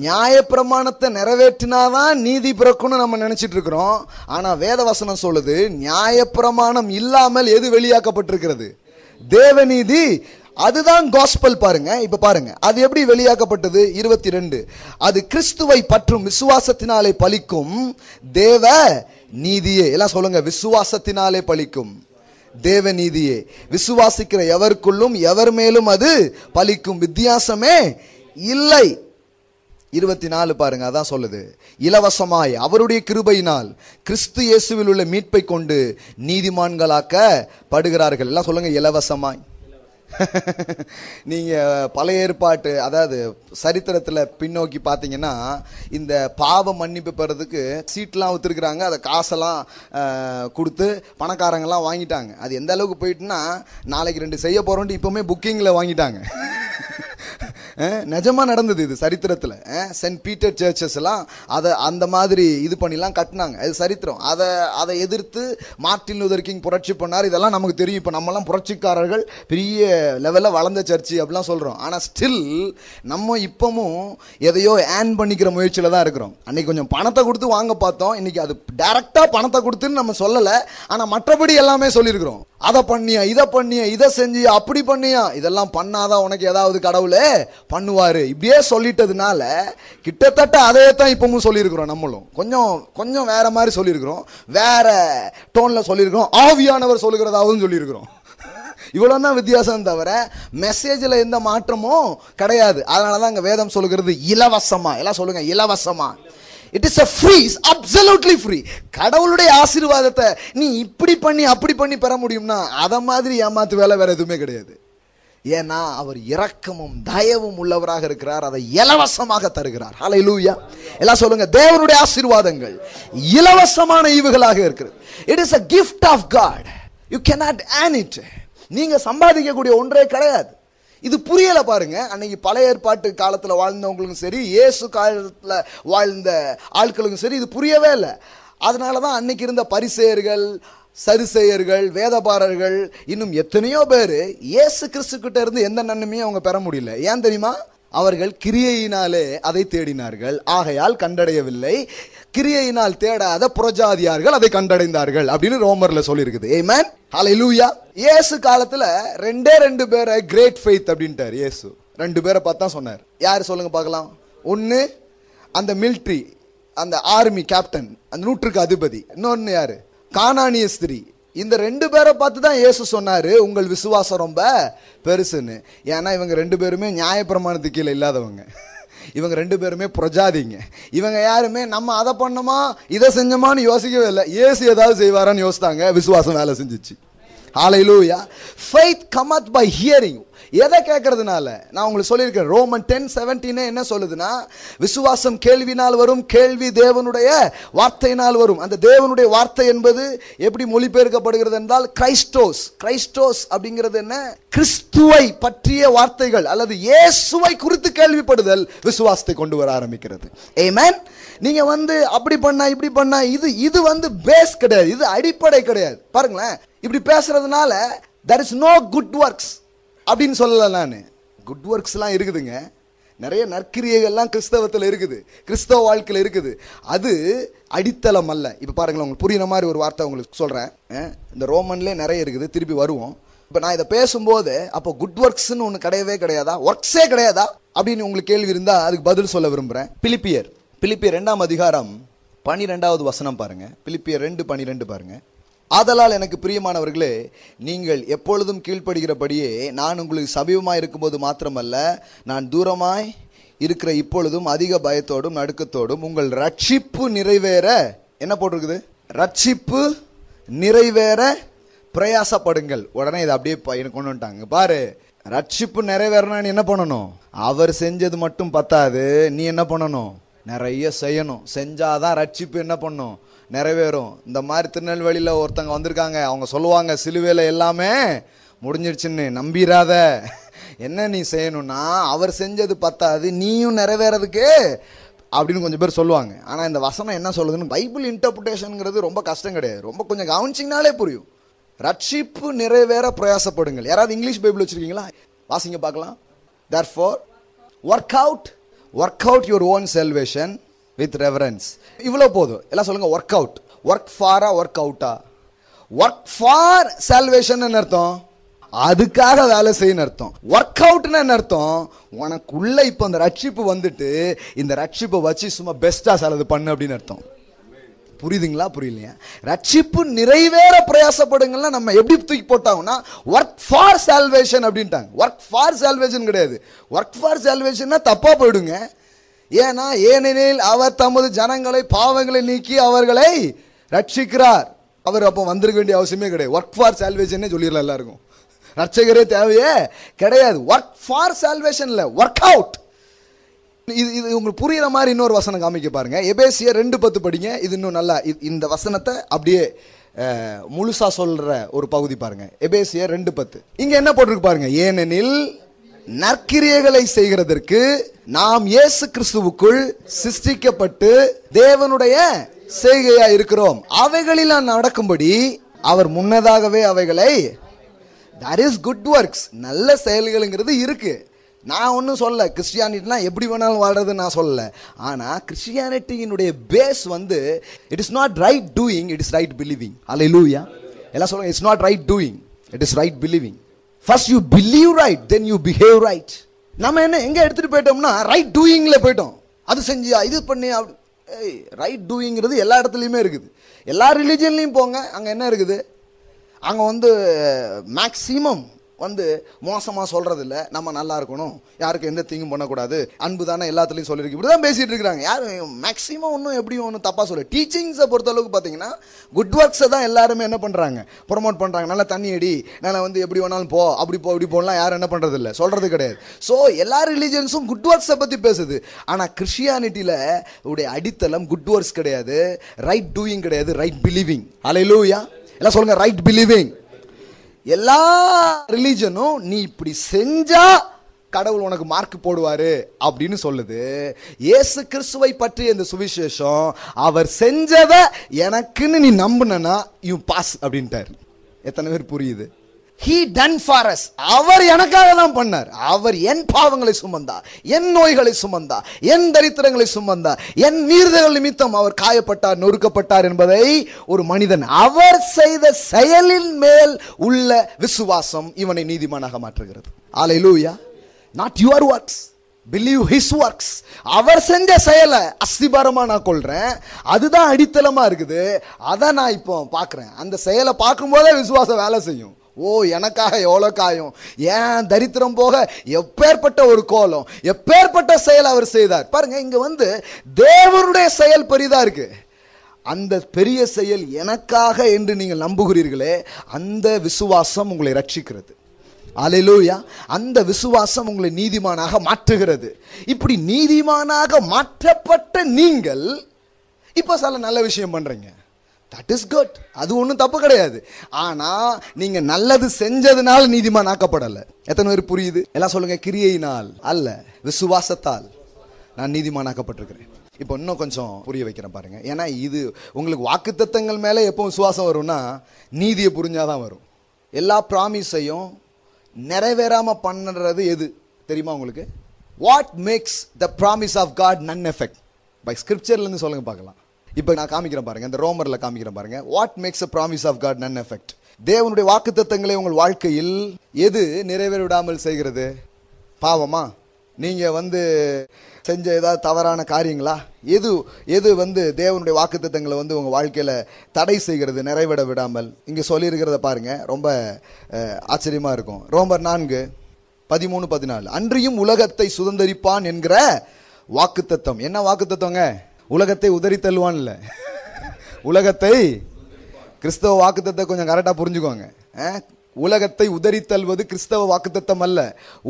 நியாய பிரமாணத்தை நிறைவேற்றினாதான் நீதி பிறக்கும்னு நம்ம நினச்சிட்டு இருக்கிறோம் ஆனால் வேதவசனம் சொல்லுது நியாய பிரமாணம் இல்லாமல் எது வெளியாக்கப்பட்டிருக்கிறது தேவநீதி அதுதான் காஸ்பல் பாருங்க இப்ப பாருங்க அது எப்படி வெளியாக்கப்பட்டது இருபத்தி ரெண்டு அது கிறிஸ்துவை பற்றும் விசுவாசத்தினாலே பலிக்கும் தேவ நீதியே எல்லாம் சொல்லுங்க விசுவாசத்தினாலே பலிக்கும் தேவநீதியே விசுவாசிக்கிற எவருக்குள்ளும் எவர் மேலும் அது பலிக்கும் வித்தியாசமே இல்லை இருபத்தி நாலு பாருங்க அதான் சொல்லுது இலவசமாய் அவருடைய கிருபையினால் கிறிஸ்து இயேசுவில் உள்ள மீட்பை கொண்டு நீதிமான்களாக்க படுகிறார்கள் எல்லாம் சொல்லுங்க இலவசமாய் நீங்கள் பழைய ஏற்பாட்டு அதாவது சரித்திரத்தில் பின்னோக்கி பார்த்தீங்கன்னா இந்த பாவ மன்னிப்பு பெறதுக்கு சீட்லாம் ஒத்துருக்குறாங்க அதை காசெல்லாம் கொடுத்து பணக்காரங்கெல்லாம் வாங்கிட்டாங்க அது எந்த அளவுக்கு போயிட்டுன்னா நாளைக்கு ரெண்டு செய்ய போகிறோன்ட்டு இப்போவுமே புக்கிங்கில் வாங்கிட்டாங்க நிஜமாக நடந்தது இது சரித்திரத்தில் சென்ட் பீட்டர் சர்ச்சஸ் எல்லாம் அதை அந்த மாதிரி இது பண்ணிலாம் கட்டினாங்க அது சரித்திரம் அதை அதை எதிர்த்து மார்ட்டின் லூதர் கிங் புரட்சி பண்ணார் இதெல்லாம் நமக்கு தெரியும் இப்போ நம்மலாம் புரட்சிக்காரர்கள் பெரிய லெவலில் வளர்ந்த சர்ச்சு அப்படிலாம் சொல்கிறோம் ஆனால் ஸ்டில் நம்ம இப்போவும் எதையோ ஏன் பண்ணிக்கிற முயற்சியில் தான் இருக்கிறோம் அன்றைக்கி கொஞ்சம் பணத்தை கொடுத்து வாங்க பார்த்தோம் இன்னைக்கு அது டேரெக்டாக பணத்தை கொடுத்துன்னு நம்ம சொல்லலை ஆனால் மற்றபடி எல்லாமே சொல்லியிருக்கிறோம் அதை பண்ணியா இதை பண்ணியா இதை செஞ்சியா அப்படி பண்ணியா இதெல்லாம் பண்ணாதான் உனக்கு ஏதாவது கடவுளே பண்ணுவார் இப்படியே சொல்லிட்டதுனால கிட்டத்தட்ட அதையே தான் இப்பவும் சொல்லியிருக்கிறோம் நம்மளும் கொஞ்சம் கொஞ்சம் வேற மாதிரி சொல்லியிருக்கிறோம் வேற டோனில் சொல்லியிருக்கிறோம் ஆவியானவர் சொல்லுகிறதாகவும் சொல்லியிருக்கிறோம் இவ்வளோ தான் வித்தியாசம் தவிர மெசேஜில் எந்த மாற்றமும் கிடையாது அதனால தான் இங்கே வேதம் சொல்லுகிறது இலவசமாக எல்லாம் சொல்லுங்கள் இலவசமாக it is a free is absolutely free கடவுளுடைய ஆசீர்வாதத்தை நீ இப்படி பண்ணி அப்படி பண்ணி பெற முடியும்னா அதை மாதிரி ஏமாத்து வேலை வேற எதுவுமே கிடையாது ஏன்னா அவர் இரக்கமும் தயவும் உள்ளவராக இருக்கிறார் அதை இலவசமாக தருகிறார் ஹலை லூயா எல்லாம் சொல்லுங்க தேவனுடைய ஆசீர்வாதங்கள் இலவசமான ஈவுகளாக இருக்கிறது it is a gift of God you cannot earn it நீங்க சம்பாதிக்கக்கூடிய ஒன்றே கிடையாது இது புரியல பாருங்க அன்னைக்கு பழைய ஏற்பாட்டு காலத்தில் வாழ்ந்தவங்களுக்கும் சரி இயேசு காலத்தில் வாழ்ந்த ஆட்களுக்கும் சரி இது புரியவே இல்லை அதனால தான் அன்னைக்கு இருந்த பரிசேர்கள் சரிசெயர்கள் வேதபாரர்கள் இன்னும் எத்தனையோ பேர் இயேசு கிட்ட இருந்து எந்த நன்மையும் அவங்க பெற முடியல ஏன் தெரியுமா அவர்கள் கிரியையினாலே அதை தேடினார்கள் ஆகையால் கண்டடையவில்லை கிரியையினால் தேடாத புரஜாதியார்கள் அதை கண்டடைந்தார்கள் அப்படின்னு ரோமர்ல சொல்லியிருக்குது ஏமேன் ஹலை லூயா இயேசு காலத்துல ரெண்டே ரெண்டு பேரை கிரேட் ஃபெய்த் அப்படின்ட்டார் இயேசு ரெண்டு பேரை பார்த்தா சொன்னார் யார் சொல்லுங்க பார்க்கலாம் ஒன்று அந்த மில்ட்ரி அந்த ஆர்மி கேப்டன் அந்த நூற்றுக்கு அதிபதி இன்னொன்று யாரு கானானிய ஸ்திரீ இந்த ரெண்டு பேரை பார்த்து தான் இயேசு சொன்னார் உங்கள் விசுவாசம் ரொம்ப பெருசுன்னு ஏன்னா இவங்க ரெண்டு பேருமே நியாயப்பிரமாணத்துக்கு கீழே இல்லாதவங்க இவங்க ரெண்டு பேருமே பிரஜாதிங்க இவங்க யாருமே நம்ம அதை பண்ணோமா இதை செஞ்சோமான்னு யோசிக்கவே இல்லை ஏசு ஏதாவது செய்வாரான்னு யோசித்தாங்க விசுவாசம் வேலை செஞ்சிச்சு hallelujah faith cometh by hearing எதை கேட்கறதுனால நான் உங்களுக்கு சொல்லியிருக்கேன் ரோமன் டென் செவன்டீனே என்ன சொல்லுதுன்னா விசுவாசம் கேள்வினால் வரும் கேள்வி தேவனுடைய வார்த்தையினால் வரும் அந்த தேவனுடைய வார்த்தை என்பது எப்படி மொழிபெயர்க்கப்படுகிறது என்றால் கிரைஸ்டோஸ் கிரைஸ்டோஸ் அப்படிங்கிறது என்ன கிறிஸ்துவை பற்றிய வார்த்தைகள் அல்லது இயேசுவை குறித்து கேள்விப்படுதல் விசுவாசத்தை கொண்டு வர ஆரம்பிக்கிறது ஏமேன் நீங்க வந்து அப்படி பண்ணா இப்படி பண்ணா இது இது வந்து பேஸ் கிடையாது இது அடிப்படை கிடையாது பாருங்களேன் இப்படி பேசுறதுனால there is no good works அப்படின்னு சொல்லலை நான் குட் ஒர்க்ஸ்லாம் இருக்குதுங்க நிறைய நற்கிரியைகள்லாம் கிறிஸ்தவத்தில் இருக்குது கிறிஸ்தவ வாழ்க்கையில் இருக்குது அது அடித்தளம் அல்ல இப்போ பாருங்களேன் உங்களுக்கு புரியுற மாதிரி ஒரு வார்த்தை உங்களுக்கு சொல்கிறேன் இந்த ரோமன்லே நிறைய இருக்குது திருப்பி வருவோம் இப்போ நான் இதை பேசும்போது அப்போ குட் ஒர்க்ஸ்ன்னு ஒன்று கிடையவே கிடையாதா ஒர்க்ஸே கிடையாதா அப்படின்னு உங்களுக்கு கேள்வி இருந்தால் அதுக்கு பதில் சொல்ல விரும்புகிறேன் பிலிப்பியர் பிலிப்பியர் ரெண்டாம் அதிகாரம் பனிரெண்டாவது வசனம் பாருங்கள் பிலிப்பியர் ரெண்டு பனிரெண்டு பாருங்கள் ஆதலால் எனக்கு பிரியமானவர்களே நீங்கள் எப்பொழுதும் கீழ்ப்படுகிறபடியே நான் உங்களுக்கு சமீபமாக இருக்கும்போது மாத்திரமல்ல நான் தூரமாய் இருக்கிற இப்பொழுதும் அதிக பயத்தோடும் நடுக்கத்தோடும் உங்கள் ரட்சிப்பு நிறைவேற என்ன போட்டிருக்குது ரட்சிப்பு நிறைவேற பிரயாசப்படுங்கள் உடனே இதை அப்படியே எனக்கு கொண்டு வந்துட்டாங்க பாரு ரட்சிப்பு நிறைவேறனா நீ என்ன பண்ணணும் அவர் செஞ்சது மட்டும் பத்தாது நீ என்ன பண்ணணும் நிறைய செய்யணும் செஞ்சாதான் ரட்சிப்பு என்ன பண்ணும் நிறைவேறும் இந்த மாதிரி திருநெல்வேலியில் ஒருத்தங்க வந்திருக்காங்க அவங்க சொல்லுவாங்க சிலுவையில் எல்லாமே முடிஞ்சிருச்சுன்னு நம்பிராத என்ன நீ செய்யணும்னா அவர் செஞ்சது பத்தாது நீயும் நிறைவேறதுக்கு அப்படின்னு கொஞ்சம் பேர் சொல்லுவாங்க ஆனால் இந்த வசனம் என்ன சொல்லுதுன்னு பைபிள் இன்டர்பிரேஷனுங்கிறது ரொம்ப கஷ்டம் கிடையாது ரொம்ப கொஞ்சம் கவனிச்சிங்கனாலே புரியும் ரட்சிப்பு நிறைவேற பிரயாசப்படுங்கள் யாராவது இங்கிலீஷ் பைபிள் வச்சுருக்கீங்களா வாசிங்க பார்க்கலாம் therefore work out work out your own salvation with reference இவ்வளோ போதும் எல்லாம் சொல்லுங்கள் ஒர்க் அவுட் ஒர்க் ஃபாரா ஒர்க் அவுட்டா ஒர்க் ஃபார் சால்வேஷன் அர்த்தம் அதுக்காக வேலை செய்யணும் அர்த்தம் ஒர்க் அவுட்னு என்ன அர்த்தம் உனக்குள்ள இப்போ அந்த ரட்சிப்பு வந்துட்டு இந்த ரட்சிப்பை வச்சு சும்மா பெஸ்ட்டாக செலவு பண்ணு அப்படின்னு அர்த்தம் புரியுதுங்களா புரியலையா ரட்சிப்பு நிறைவேற பிரயாசப்படுங்கள்லாம் நம்ம எப்படி தூக்கி போட்டாங்கன்னா ஒர்க் ஃபார் சால்வேஷன் அப்படின்ட்டாங்க ஒர்க் ஃபார் சால்வேஷன் கிடையாது ஒர்க் ஃபார் சால்வேஷன்னா தப்பாக போயிடுங்க ஏன்னா ஏனெனில் அவர் தமது ஜனங்களை பாவங்களை நீக்கி அவர்களை ரட்சிக்கிறார் அவர் அப்போ வந்திருக்க வேண்டிய அவசியமே கிடையாது ஒர்க் ஃபார் சால்வேஷன்னே சொல்லிடலாம் எல்லாருக்கும் ரட்சகரே தேவையே கிடையாது ஒர்க் ஃபார் சால்வேஷன் இல்லை ஒர்க் அவுட் இது இது உங்களுக்கு புரிகிற மாதிரி இன்னொரு வசனம் காமிக்க பாருங்க எபேசிய ரெண்டு பத்து படிங்க இது இன்னும் நல்லா இந்த வசனத்தை அப்படியே முழுசா சொல்ற ஒரு பகுதி பாருங்க எபேசிய ரெண்டு பத்து இங்க என்ன போட்டிருக்கு பாருங்க ஏனெனில் நற்கிரியைகளை செய்கிறதற்கு நாம் இயேசு கிறிஸ்துவுக்குள் சிருஷ்டிக்கப்பட்டு தேவனுடைய செய்கையா இருக்கிறோம் அவைகளில் நடக்கும்படி அவர் முன்னதாகவே அவைகளை தர் இஸ் குட் ஒர்க்ஸ் நல்ல செயல்களுங்கிறது இருக்கு நான் ஒன்றும் சொல்ல கிறிஸ்டியானிட்டினா எப்படி வேணாலும் வாழ்றது நான் சொல்லலை ஆனால் கிறிஸ்டியானிட்டியினுடைய பேஸ் வந்து it is not right doing it is right believing அல்ல லூயா எல்லாம் சொல்லுங்கள் it's not right doing it is right believing first you believe right then you behave right நம்ம என்ன எங்கே எடுத்துகிட்டு போயிட்டோம்னா ரைட் டூயிங்கில் போயிட்டோம் அது செஞ்சியா இது பண்ணி அப்படி ஏய் ரைட் டூயிங்கிறது எல்லா இடத்துலையுமே இருக்குது எல்லா ரிலீஜியன்லேயும் போங்க அங்கே என்ன இருக்குது அங்கே வந்து மேக்ஸிமம் வந்து மோசமாக சொல்கிறதில்ல நம்ம நல்லா இருக்கணும் யாருக்கும் எந்த தீங்கும் பண்ணக்கூடாது அன்பு தானே எல்லாத்துலேயும் சொல்லியிருக்கு இப்படி தான் பேசிகிட்டு இருக்கிறாங்க யாரும் மேக்ஸிமம் ஒன்றும் எப்படியும் ஒன்றும் தப்பாக சொல்லு டீச்சிங்ஸை பொறுத்தளவுக்கு பார்த்தீங்கன்னா குட் ஒர்க்ஸை தான் எல்லாருமே என்ன பண்ணுறாங்க ப்ரொமோட் பண்ணுறாங்க நல்லா தண்ணி அடி நல்லா வந்து எப்படி வேணாலும் போ அப்படி போ இப்படி போகலாம் யாரும் என்ன பண்ணுறதில்ல சொல்கிறது கிடையாது ஸோ எல்லா ரிலீஜியன்ஸும் குட் ஒர்க்ஸை பற்றி பேசுது ஆனால் கிறிஸ்டியானிட்டியில் உடைய அடித்தளம் குட் ஒர்க்ஸ் கிடையாது ரைட் டூயிங் கிடையாது ரைட் பிலீவிங் அலையிலூயா எல்லாம் சொல்லுங்கள் ரைட் பிலீவிங் எல்லா ரிலீஜனும் நீ இப்படி செஞ்சா கடவுள் உனக்கு மார்க் போடுவாரு அப்படின்னு சொல்லுது இயேசு கிறிஸ்துவை பற்றி இந்த சுவிசேஷம் அவர் செஞ்சதை எனக்குன்னு நீ நம்பினா இவன் பாஸ் அப்படின்ட்டார் எத்தனை பேர் புரியுது ஹீ டன் ஃபார் அஸ் அவர் எனக்காக தான் பண்ணார் அவர் என் பாவங்களை சுமந்தார் என் நோய்களை சுமந்தார் என் தரித்திரங்களை சுமந்தார் என் மீறுதல்கள் நிமித்தம் அவர் காயப்பட்டார் நொறுக்கப்பட்டார் என்பதை ஒரு மனிதன் அவர் செய்த செயலின் மேல் உள்ள விசுவாசம் இவனை நீதிமானாக மாற்றுகிறது hallelujah not your works believe his works அவர் செஞ்ச செயலை அஸ்திபாரமாக நான் கொள்கிறேன் அதுதான் அடித்தளமாக இருக்குது அதை நான் இப்போ பார்க்குறேன் அந்த செயலை பார்க்கும்போதே விசுவாசம் வேலை செய்யும் ஓ எனக்காக எவ்வளோ காயும் ஏன் தரித்திரம் போக எப்பேற்பட்ட ஒரு கோலம் எப்பேற்பட்ட செயல் அவர் செய்தார் பாருங்க இங்கே வந்து தேவருடைய செயல் பெரிதாக இருக்கு அந்த பெரிய செயல் எனக்காக என்று நீங்கள் நம்புகிறீர்களே அந்த விசுவாசம் உங்களை ரட்சிக்கிறது அலையிலூயா அந்த விசுவாசம் உங்களை நீதிமானாக மாற்றுகிறது இப்படி நீதிமானாக மாற்றப்பட்ட நீங்கள் இப்போ சில நல்ல விஷயம் பண்ணுறீங்க தட் இஸ் குட் அது ஒன்றும் தப்பு கிடையாது ஆனால் நீங்கள் நல்லது செஞ்சதுனால நீதிமான் ஆக்கப்படலை எத்தனை பேர் புரியுது எல்லாம் சொல்லுங்கள் கிரியையினால் அல்ல விசுவாசத்தால் நான் நீதிமான் ஆக்கப்பட்டிருக்கிறேன் இப்போ இன்னும் கொஞ்சம் புரிய வைக்கிறேன் பாருங்கள் ஏன்னா இது உங்களுக்கு வாக்குத்தத்தங்கள் மேலே எப்போ விசுவாசம் வரும்னா நீதியை புரிஞ்சாதான் வரும் எல்லா ப்ராமிஸையும் நிறைவேறாமல் பண்ணுறது எது தெரியுமா உங்களுக்கு what makes the promise of God none effect by ஸ்கிரிப்சர்லேருந்து சொல்லுங்கள் பார்க்கலாம் இப்போ நான் காமிக்கிறேன் பாருங்க இந்த ரோமரில் காமிக்கிறேன் பாருங்க what makes a promise of God none effect தேவனுடைய வாக்கு உங்கள் வாழ்க்கையில் எது நிறைவேற விடாமல் செய்கிறது பாவமா நீங்கள் வந்து செஞ்ச ஏதாவது தவறான காரியங்களா எது எது வந்து தேவனுடைய வாக்குத்தத்தங்களை வந்து உங்கள் வாழ்க்கையில் தடை செய்கிறது நிறைவிட விடாமல் இங்கே சொல்லியிருக்கிறத பாருங்கள் ரொம்ப ஆச்சரியமாக இருக்கும் ரோம்பர் நான்கு பதிமூணு பதினாலு அன்றியும் உலகத்தை சுதந்திரிப்பான் என்கிற வாக்குத்தத்தம் என்ன வாக்குத்தத்தங்க உலகத்தை உதறி தள்ளுவான் இல்லை உலகத்தை கிறிஸ்தவ வாக்குத்தத்தை கொஞ்சம் கரெக்டாக புரிஞ்சுக்கோங்க உலகத்தை உதறி தள்ளுவது கிறிஸ்தவ வாக்குத்தத்தம் அல்ல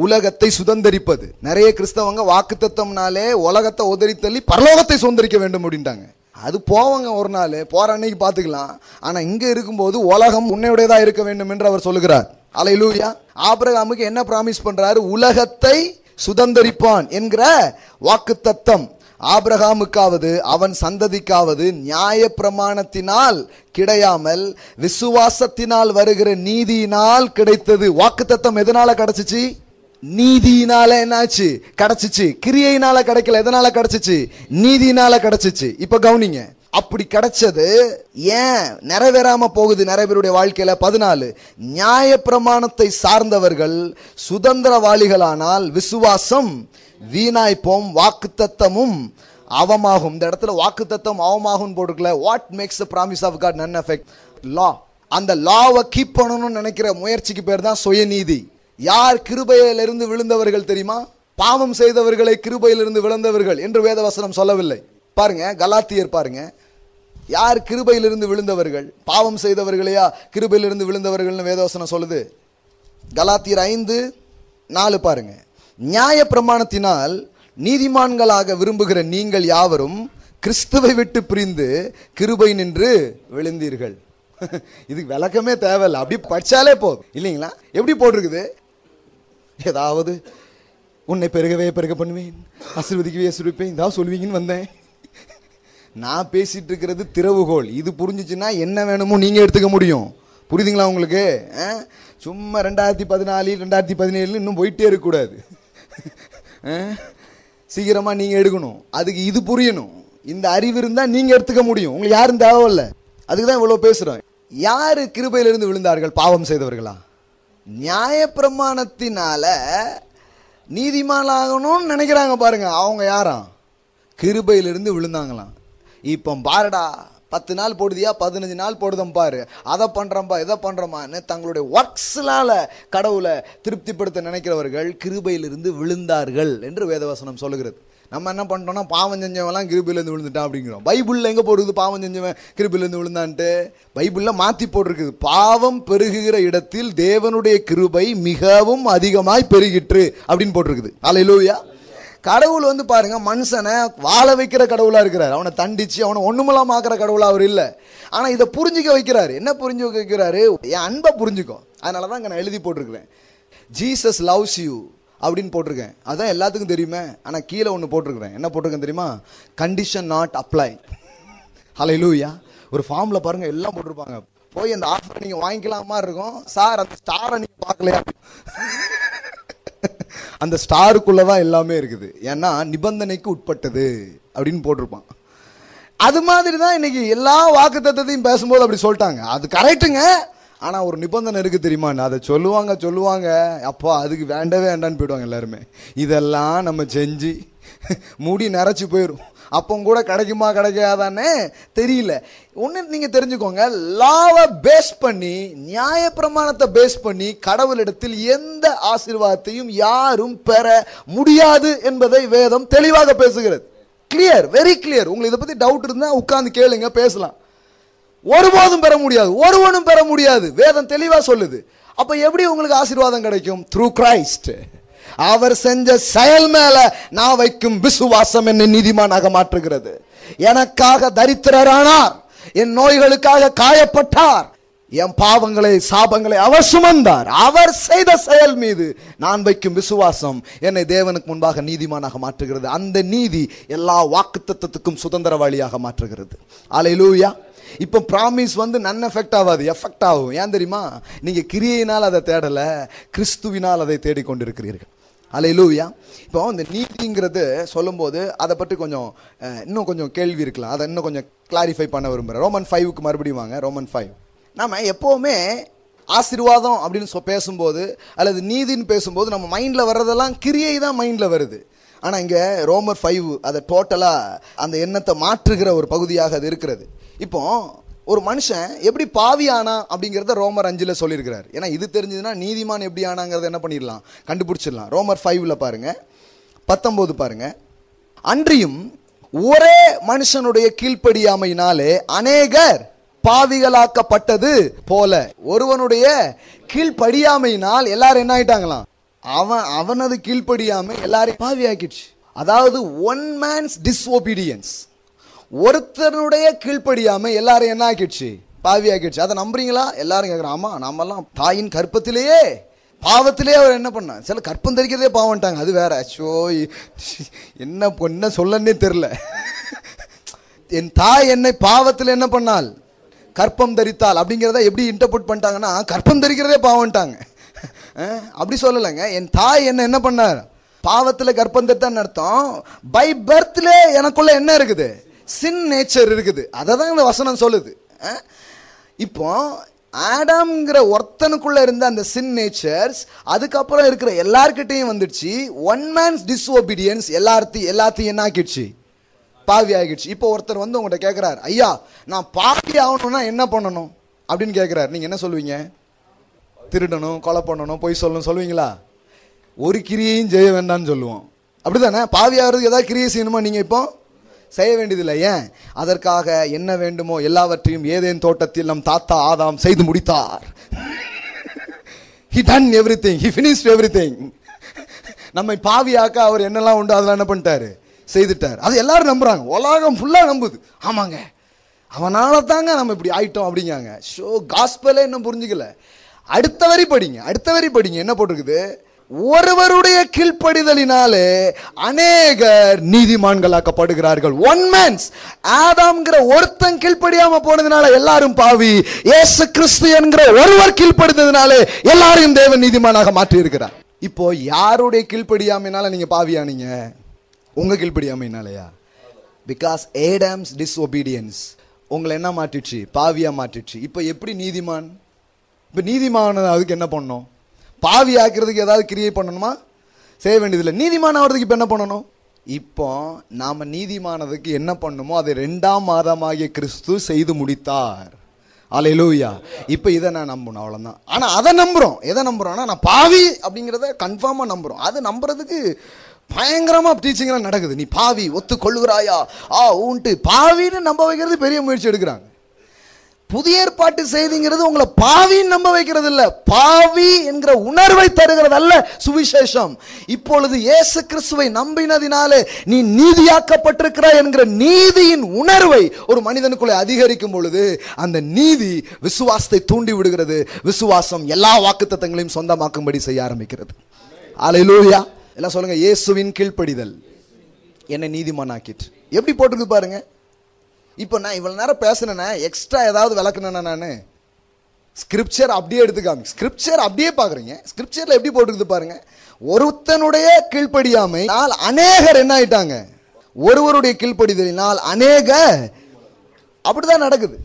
உலகத்தை சுதந்திரிப்பது நிறைய கிறிஸ்தவங்க வாக்குத்தத்தம்னாலே உலகத்தை உதறி தள்ளி பரலோகத்தை சுதந்திரிக்க வேண்டும் அப்படின்ட்டாங்க அது போவாங்க ஒரு நாள் போகிற அன்னைக்கு பார்த்துக்கலாம் ஆனால் இங்கே இருக்கும்போது உலகம் உன்னையுடையதாக இருக்க வேண்டும் என்று அவர் சொல்லுகிறார் அலையிலூயா ஆபிரகாமுக்கு என்ன ப்ராமிஸ் பண்ணுறாரு உலகத்தை சுதந்திரிப்பான் என்கிற வாக்குத்தத்தம் ஆபிரகாமுக்காவது அவன் சந்ததிக்காவது நியாய பிரமாணத்தினால் கிடையாமல் விசுவாசத்தினால் வருகிற நீதியினால் கிடைத்தது வாக்கு தத்தம் எதனால கிடைச்சிச்சு நீதியினால என்னாச்சு கிடைச்சிச்சு கிரியையினால கிடைக்கல எதனால கிடைச்சிச்சு நீதியினால கிடைச்சிச்சு இப்ப கவுனிங்க அப்படி கிடைச்சது ஏன் நிறைவேறாம போகுது நிறைய பேருடைய வாழ்க்கையில பதினாலு நியாய பிரமாணத்தை சார்ந்தவர்கள் சுதந்திரவாளிகளானால் விசுவாசம் வீணாய் போம் வாக்கு தத்தமும் அவமாகும் இந்த இடத்துல வாக்கு தத்தம் அவமாகும் போட்டுக்கல what makes promise of God none effect law அந்த லாவை கீப் பண்ணணும்னு நினைக்கிற முயற்சிக்கு பேர் தான் சுயநீதி யார் கிருபையிலிருந்து விழுந்தவர்கள் தெரியுமா பாவம் செய்தவர்களை கிருபையிலிருந்து விழுந்தவர்கள் என்று வேதவசனம் சொல்லவில்லை பாருங்க கலாத்தியர் பாருங்க யார் கிருபையிலிருந்து விழுந்தவர்கள் பாவம் செய்தவர்களையா கிருபையிலிருந்து விழுந்தவர்கள்னு வேதவசனம் சொல்லுது கலாத்தியர் ஐந்து நாலு பாருங்கள் நியாய பிரமாணத்தினால் நீதிமான்களாக விரும்புகிற நீங்கள் யாவரும் கிறிஸ்துவை விட்டு பிரிந்து கிருபை நின்று விழுந்தீர்கள் இதுக்கு விளக்கமே தேவையில்ல அப்படி படிச்சாலே போதும் இல்லைங்களா எப்படி போட்டிருக்குது ஏதாவது உன்னை பெருகவே பெருக பண்ணுவேன் ஆசிர்வதிக்கவே ஆசிர்விப்பேன் இதான் சொல்லுவீங்கன்னு வந்தேன் நான் பேசிட்டு இருக்கிறது திறவுகோள் இது புரிஞ்சிச்சுன்னா என்ன வேணுமோ நீங்கள் எடுத்துக்க முடியும் புரியுதுங்களா உங்களுக்கு சும்மா ரெண்டாயிரத்தி பதினாலு ரெண்டாயிரத்தி பதினேழு இன்னும் போயிட்டே இருக்கக்கூடாது சீக்கிரமாக நீங்கள் எடுக்கணும் அதுக்கு இது புரியணும் இந்த அறிவு இருந்தால் நீங்கள் எடுத்துக்க முடியும் உங்களுக்கு யாரும் தேவையில்ல அதுக்கு தான் இவ்வளோ பேசுகிறோம் யார் கிருபையிலிருந்து விழுந்தார்கள் பாவம் செய்தவர்களா நியாயப்பிரமாணத்தினால நீதிமானாகணும்னு நினைக்கிறாங்க பாருங்க அவங்க யாராம் கிருபையிலிருந்து விழுந்தாங்களாம் இப்போ பாருடா பத்து நாள் போடுதியா பதினஞ்சு நாள் போடுதம் பாரு அதை பண்ணுறம்பா இதை பண்ணுறோமான்னு தங்களுடைய ஒர்க்ஸ்லால் கடவுளை திருப்திப்படுத்த நினைக்கிறவர்கள் கிருபையிலிருந்து விழுந்தார்கள் என்று வேதவசனம் சொல்லுகிறது நம்ம என்ன பண்ணிட்டோம்னா பாவம் செஞ்சவெல்லாம் கிருபிலேருந்து விழுந்துட்டான் அப்படிங்கிறோம் பைபிளில் எங்கே போடுறது பாவம் செஞ்சவன் கிருபிலேருந்து விழுந்தான்ட்டு பைபிளில் மாற்றி போட்டிருக்குது பாவம் பெருகுகிற இடத்தில் தேவனுடைய கிருபை மிகவும் அதிகமாய் பெருகிற்று அப்படின்னு போட்டிருக்குது அலையிலோயா கடவுள் வந்து பாருங்கள் மனுஷனை வாழ வைக்கிற கடவுளாக இருக்கிறார் அவனை தண்டிச்சு அவனை ஒன்றுமெல்லாம் ஆக்கிற கடவுளாக அவர் இல்லை ஆனால் இதை புரிஞ்சுக்க வைக்கிறாரு என்ன புரிஞ்சு வைக்கிறாரு என் அன்பை புரிஞ்சுக்கும் அதனால தான் இங்கே நான் எழுதி போட்டிருக்கிறேன் ஜீசஸ் லவ்ஸ் யூ அப்படின்னு போட்டிருக்கேன் அதுதான் எல்லாத்துக்கும் தெரியுமே ஆனால் கீழே ஒன்று போட்டிருக்கிறேன் என்ன போட்டிருக்கேன் தெரியுமா கண்டிஷன் நாட் அப்ளை ஹலோ லூயா ஒரு ஃபார்மில் பாருங்கள் எல்லாம் போட்டிருப்பாங்க போய் அந்த ஆஃபரை நீங்கள் வாங்கிக்கலாமா இருக்கும் சார் அந்த ஸ்டாரை நீங்கள் பார்க்கலையா அந்த ஸ்டாருக்குள்ளே தான் எல்லாமே இருக்குது ஏன்னா நிபந்தனைக்கு உட்பட்டது அப்படின்னு போட்டிருப்பான் அது மாதிரி தான் இன்னைக்கு எல்லா வாக்கு தத்துவத்தையும் பேசும்போது அப்படி சொல்லிட்டாங்க அது கரெக்டுங்க ஆனால் ஒரு நிபந்தனை இருக்குது தெரியுமா அதை சொல்லுவாங்க சொல்லுவாங்க அப்பா அதுக்கு வேண்டவே வேண்டான்னு போயிடுவாங்க எல்லாருமே இதெல்லாம் நம்ம செஞ்சு மூடி நிறச்சி போயிடும் அப்போ கூட கிடைக்குமா கிடைக்காதானே தெரியல ஒன்று நீங்கள் தெரிஞ்சுக்கோங்க லாவை பேஸ் பண்ணி நியாயப்பிரமாணத்தை பேஸ் பண்ணி கடவுளிடத்தில் எந்த ஆசீர்வாதத்தையும் யாரும் பெற முடியாது என்பதை வேதம் தெளிவாக பேசுகிறது கிளியர் வெரி கிளியர் உங்களுக்கு இதை பற்றி டவுட் இருந்தால் உட்காந்து கேளுங்க பேசலாம் ஒருபோதும் பெற முடியாது ஒருவனும் பெற முடியாது வேதம் தெளிவாக சொல்லுது அப்போ எப்படி உங்களுக்கு ஆசீர்வாதம் கிடைக்கும் த்ரூ கிரைஸ்ட் அவர் செஞ்ச செயல் மேல நான் வைக்கும் விசுவாசம் என்னை நீதிமானாக மாற்றுகிறது எனக்காக தரித்திரரானார் என் நோய்களுக்காக காயப்பட்டார் என் பாவங்களை சாபங்களை அவர் சுமந்தார் அவர் செய்த செயல் மீது நான் வைக்கும் விசுவாசம் என்னை தேவனுக்கு முன்பாக நீதிமானாக மாற்றுகிறது அந்த நீதி எல்லா வாக்குத்தத்துக்கும் சுதந்திர வழியாக மாற்றுகிறது அலையிலூயா இப்போ ப்ராமிஸ் வந்து நன் எஃபெக்ட் ஆகாது எஃபெக்ட் ஆகும் ஏன் தெரியுமா நீங்கள் கிரியினால் அதை தேடலை கிறிஸ்துவினால் அதை தேடிக்கொண்டிருக்கிறீர்கள் லூவியா இப்போ இந்த நீதிங்கிறது சொல்லும்போது அதை பற்றி கொஞ்சம் இன்னும் கொஞ்சம் கேள்வி இருக்கலாம் அதை இன்னும் கொஞ்சம் கிளாரிஃபை பண்ண விரும்புகிறேன் ரோமன் ஃபைவுக்கு மறுபடியும் வாங்க ரோமன் ஃபைவ் நம்ம எப்போவுமே ஆசீர்வாதம் அப்படின்னு சொ பேசும்போது அல்லது நீதின்னு பேசும்போது நம்ம மைண்டில் வர்றதெல்லாம் கிரியை தான் மைண்டில் வருது ஆனால் இங்கே ரோமர் ஃபைவ் அதை டோட்டலாக அந்த எண்ணத்தை மாற்றுகிற ஒரு பகுதியாக அது இருக்கிறது இப்போது ஒரு மனுஷன் எப்படி பாவி ஆனா அப்படிங்கிறத ரோமர் அஞ்சில் சொல்லியிருக்கிறார் ஏன்னா இது தெரிஞ்சதுன்னா நீதிமான் எப்படி ஆனாங்கிறத என்ன பண்ணிடலாம் கண்டுபிடிச்சிடலாம் ரோமர் ஃபைவ்ல பாருங்க பத்தொம்போது பாருங்க அன்றியும் ஒரே மனுஷனுடைய கீழ்ப்படியாமையினாலே அநேகர் பாவிகளாக்கப்பட்டது போல ஒருவனுடைய கீழ்ப்படியாமையினால் எல்லாரும் என்ன ஆயிட்டாங்களாம் அவன் அவனது கீழ்ப்படியாமை எல்லாரையும் பாவி ஆக்கிடுச்சு அதாவது ஒன் மேன்ஸ் டிஸ்ஓபீடியன்ஸ் ஒருத்தனுடைய கீழ்ப்படியாமல் எல்லாரும் என்ன ஆகிடுச்சு பாவி ஆக்கிடுச்சு அதை நம்புறீங்களா எல்லாரும் கேட்குறோம் ஆமாம் நாமெல்லாம் தாயின் கற்பத்திலேயே பாவத்திலேயே அவர் என்ன பண்ணா சில கற்பம் தெரிக்கிறதே பாவம்ட்டாங்க அது வேற ஷோ என்ன பொண்ண சொல்லன்னே தெரில என் தாய் என்னை பாவத்தில் என்ன பண்ணால் கற்பம் தரித்தால் அப்படிங்கிறத எப்படி இன்டர்பிரட் பண்ணிட்டாங்கன்னா கற்பம் தரிக்கிறதே பாவம்ட்டாங்க அப்படி சொல்லலைங்க என் தாய் என்ன என்ன பண்ணார் பாவத்தில் கற்பம் தரித்தான்னு அர்த்தம் பை பர்த்லே எனக்குள்ள என்ன இருக்குது சின் நேச்சர் இருக்குது அதை தான் இந்த வசனம் சொல்லுது இப்போ ஆடாம்ங்கிற ஒருத்தனுக்குள்ளே இருந்த அந்த சின் நேச்சர்ஸ் அதுக்கப்புறம் இருக்கிற எல்லார்கிட்டையும் வந்துடுச்சு ஒன் மேன்ஸ் டிஸ்ஓபீடியன்ஸ் எல்லாத்தையும் எல்லாத்தையும் என்ன ஆக்கிடுச்சு பாவி ஆகிடுச்சு இப்போ ஒருத்தர் வந்து உங்கள்கிட்ட கேட்குறாரு ஐயா நான் பாவி ஆகணும்னா என்ன பண்ணணும் அப்படின்னு கேட்குறாரு நீங்கள் என்ன சொல்லுவீங்க திருடணும் கொலை பண்ணணும் பொய் சொல்லணும் சொல்லுவீங்களா ஒரு கிரியையும் செய்ய வேண்டாம்னு சொல்லுவோம் அப்படிதானே பாவி ஆகிறதுக்கு ஏதாவது கிரியை செய்யணுமா நீங்கள் இப்போ செய்ய வேண்டியதில்லை ஏன் அதற்காக என்ன வேண்டுமோ எல்லாவற்றையும் ஏதேன் தோட்டத்தில் நம் தாத்தா ஆதாம் செய்து முடித்தார் he done everything he finish everything நம்மை பாவியாக்க அவர் என்னெல்லாம் உண்டு அதெல்லாம் என்ன பண்ணிட்டாரு செய்துட்டார் அது எல்லாரும் நம்புறாங்க உலகம் ஃபுல்லாக நம்புது ஆமாங்க அவனால தாங்க நம்ம இப்படி ஆயிட்டோம் அப்படிங்காங்க ஷோ காஸ்பலே இன்னும் புரிஞ்சுக்கல அடுத்த வரி படிங்க அடுத்த வரி படிங்க என்ன போட்டிருக்குது ஒருவருடைய கீழ்ப்படிதலினாலே அநேகர் நீதிமான்களாக்கப்படுகிறார்கள் ஒன் மேன்ஸ் ஆதாம்ங்கிற ஒருத்தன் கீழ்ப்படியாம போனதுனால எல்லாரும் பாவி ஏசு கிறிஸ்து என்கிற ஒருவர் கீழ்ப்படுத்ததுனாலே எல்லாரையும் தேவன் நீதிமானாக மாற்றி இருக்கிறார் இப்போ யாருடைய கீழ்ப்படியாமையினால நீங்க பாவியானீங்க உங்க கீழ்ப்படியாமையினாலயா பிகாஸ் டிஸ் டிஸ்ஒபீடியன்ஸ் உங்களை என்ன மாற்றிடுச்சு பாவியா மாற்றிடுச்சு இப்போ எப்படி நீதிமான் இப்போ நீதிமானது அதுக்கு என்ன பண்ணோம் பாவி ஆக்கிறதுக்கு ஏதாவது கிரியேட் பண்ணணுமா செய்ய வேண்டியதில்லை நீதிமான் ஆகிறதுக்கு இப்போ என்ன பண்ணணும் இப்போ நாம் நீதிமானதுக்கு என்ன பண்ணுமோ அதை ரெண்டாம் மாதமாகிய கிறிஸ்து செய்து முடித்தார் அலையலூயா இப்போ இதை நான் நம்பணும் அவ்வளோதான் ஆனால் அதை நம்புகிறோம் எதை நம்புகிறோம்னா நான் பாவி அப்படிங்கிறத கன்ஃபார்மாக நம்புகிறோம் அது நம்புறதுக்கு பயங்கரமாக டீச்சிங்லாம் நடக்குது நீ பாவி ஒத்து ஆ உன்ட்டு பாவின்னு நம்ப வைக்கிறது பெரிய முயற்சி எடுக்கிறாங்க புதிய ஏற்பாட்டு செய்திங்கிறது உங்களை பாவின்னு நம்ப வைக்கிறது இல்லை பாவி என்கிற உணர்வை தருகிறது அல்ல சுவிசேஷம் இப்பொழுது இயேசு கிறிஸ்துவை நம்பினதினாலே நீ நீதியாக்கப்பட்டிருக்கிறாய் என்கிற நீதியின் உணர்வை ஒரு மனிதனுக்குள்ளே அதிகரிக்கும் பொழுது அந்த நீதி விசுவாசத்தை தூண்டி விடுகிறது விசுவாசம் எல்லா வாக்குத்தத்தங்களையும் சொந்தமாக்கும்படி செய்ய ஆரம்பிக்கிறது அலையிலூயா எல்லாம் சொல்லுங்க இயேசுவின் கீழ்ப்படிதல் என்னை நீதிமான் எப்படி போட்டிருக்கு பாருங்க இப்போ நான் இவ்வளோ நேரம் பேசுனேன்னா எக்ஸ்ட்ரா ஏதாவது விளக்குனேண்ணா நான் ஸ்கிரிப்சர் அப்படியே எடுத்துக்காங்க ஸ்கிரிப்சர் அப்படியே பார்க்குறீங்க ஸ்கிரிப்சரில் எப்படி போட்டுக்குது பாருங்க ஒருத்தனுடைய கீழ்ப்படியாமை நாள் அநேகர் என்ன ஆயிட்டாங்க ஒருவருடைய நாள் அநேக அப்படிதான் நடக்குது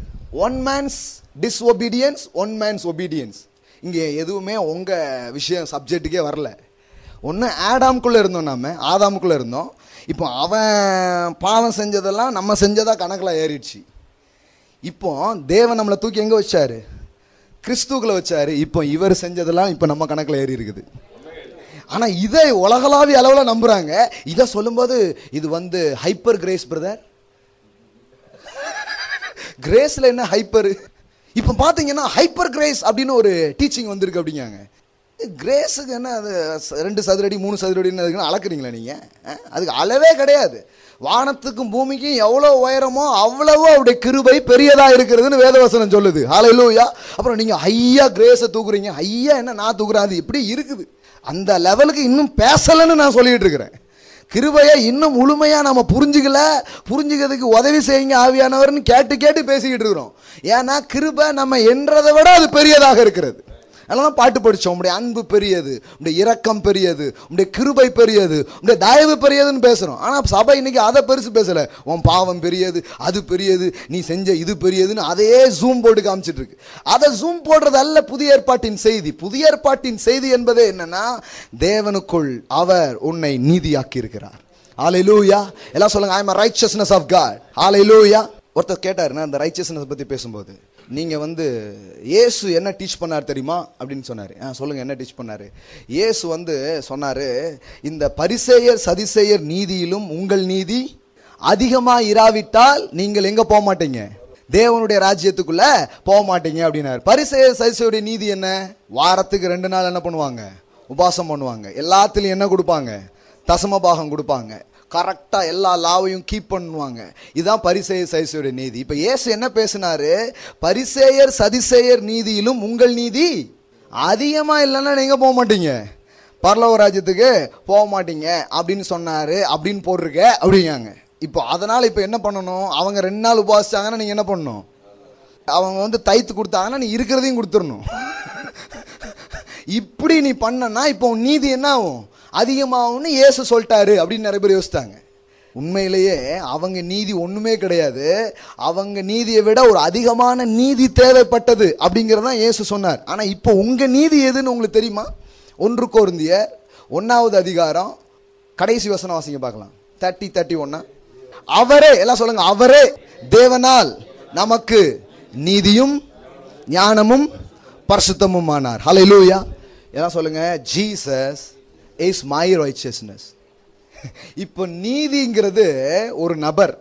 one man's disobedience one man's obedience இங்கே எதுவுமே உங்கள் விஷயம் சப்ஜெக்ட்டுக்கே வரல ஒன்று ஆடாம்குள்ளே இருந்தோம் நாம ஆதாமுக்குள்ளே இருந்தோம் இப்போ அவன் பாவம் செஞ்சதெல்லாம் நம்ம செஞ்சதாக கணக்கில் ஏறிடுச்சு இப்போ தேவன் நம்மளை தூக்கி எங்கே வச்சாரு கிறிஸ்துக்களை வச்சாரு இப்போ இவர் செஞ்சதெல்லாம் இப்போ நம்ம கணக்கில் ஏறி இருக்குது ஆனால் இதை உலகளாவிய அளவில் நம்புகிறாங்க இதை சொல்லும்போது இது வந்து ஹைப்பர் கிரேஸ் பிரதர் கிரேஸில் என்ன ஹைப்பர் இப்போ பார்த்தீங்கன்னா ஹைப்பர் கிரேஸ் அப்படின்னு ஒரு டீச்சிங் வந்திருக்கு அப்படிங்காங்க கிரேஸுக்கு என்ன அது ரெண்டு சதுரடி மூணு சதுரடினு அதுக்குன்னு அளக்குறீங்களா நீங்கள் அதுக்கு அளவே கிடையாது வானத்துக்கும் பூமிக்கும் எவ்வளோ உயரமோ அவ்வளவோ அவருடைய கிருபை பெரியதாக இருக்கிறதுன்னு வேதவசனம் சொல்லுது லூயா அப்புறம் நீங்கள் ஐயா கிரேஸை தூக்குறீங்க ஐயா என்ன நான் தூக்குறேன் அது இப்படி இருக்குது அந்த லெவலுக்கு இன்னும் பேசலைன்னு நான் சொல்லிகிட்டு இருக்கிறேன் கிருபையை இன்னும் முழுமையாக நம்ம புரிஞ்சுக்கல புரிஞ்சுக்கிறதுக்கு உதவி செய்யுங்க ஆவியானவர்னு கேட்டு கேட்டு பேசிக்கிட்டு இருக்கிறோம் ஏன்னா கிருபை நம்ம என்றதை விட அது பெரியதாக இருக்கிறது எல்லாம் பாட்டு படித்தோம் உடைய அன்பு பெரியது உடைய இரக்கம் பெரியது உடைய கிருபை பெரியது உடைய தயவு பெரியதுன்னு பேசுகிறோம் ஆனால் சபை இன்னைக்கு அதை பெருசு பேசலை உன் பாவம் பெரியது அது பெரியது நீ செஞ்ச இது பெரியதுன்னு அதையே ஜூம் போட்டு காமிச்சிட்டு இருக்கு அதை ஜூம் போடுறது அல்ல புதிய ஏற்பாட்டின் செய்தி புதிய ஏற்பாட்டின் செய்தி என்பதே என்னன்னா தேவனுக்குள் அவர் உன்னை நீதியாக்கி இருக்கிறார் லூயா எல்லாம் சொல்லுங்க I am righteousness of God லூயா ஒருத்தர் கேட்டார் அந்த ரைச்சஸ்னஸ் பற்றி பேசும்போது நீங்கள் வந்து ஏசு என்ன டீச் பண்ணார் தெரியுமா அப்படின்னு சொன்னார் ஆ சொல்லுங்கள் என்ன டீச் பண்ணார் ஏசு வந்து சொன்னார் இந்த பரிசெயர் சதிசெயர் நீதியிலும் உங்கள் நீதி அதிகமாக இராவிட்டால் நீங்கள் எங்கே போக மாட்டீங்க தேவனுடைய ராஜ்யத்துக்குள்ளே போக மாட்டீங்க அப்படின்னாரு பரிசெயர் சதிசையுடைய நீதி என்ன வாரத்துக்கு ரெண்டு நாள் என்ன பண்ணுவாங்க உபாசம் பண்ணுவாங்க எல்லாத்துலேயும் என்ன கொடுப்பாங்க தசமபாகம் கொடுப்பாங்க கரெக்டாக எல்லா லாவையும் கீப் பண்ணுவாங்க இதுதான் பரிசேயர் சதிசேயருடைய நீதி இப்போ ஏசு என்ன பேசினாரு பரிசேயர் சதிசேயர் நீதியிலும் உங்கள் நீதி அதிகமாக இல்லைன்னா நீங்கள் போக மாட்டீங்க பரலவ ராஜ்யத்துக்கு போக மாட்டீங்க அப்படின்னு சொன்னார் அப்படின்னு போட்டிருக்க அப்படிங்காங்க இப்போ அதனால் இப்போ என்ன பண்ணணும் அவங்க ரெண்டு நாள் உபாசிச்சாங்கன்னா நீங்கள் என்ன பண்ணணும் அவங்க வந்து தைத்து கொடுத்தாங்கன்னா நீ இருக்கிறதையும் கொடுத்துடணும் இப்படி நீ பண்ணனா இப்போ நீதி என்ன ஆகும் அதிகமாகும்னு ஏசு சொல்லிட்டாரு அப்படின்னு நிறைய பேர் யோசித்தாங்க உண்மையிலேயே அவங்க நீதி ஒன்றுமே கிடையாது அவங்க நீதியை விட ஒரு அதிகமான நீதி தேவைப்பட்டது அப்படிங்கிறதான் ஏசு சொன்னார் ஆனால் இப்போ உங்கள் நீதி எதுன்னு உங்களுக்கு தெரியுமா ஒன்று கோருந்திய ஒன்றாவது அதிகாரம் கடைசி வசனம் வாசிங்க பார்க்கலாம் தேர்ட்டி தேர்ட்டி ஒன்னா அவரே எல்லாம் சொல்லுங்க அவரே தேவனால் நமக்கு நீதியும் ஞானமும் பரிசுத்தமும் ஆனார் ஹலோ லூயா எல்லாம் சொல்லுங்க ஜீசஸ் இஸ் மை ரைச்சியஸ்னஸ் இப்போ நீதிங்கிறது ஒரு நபர்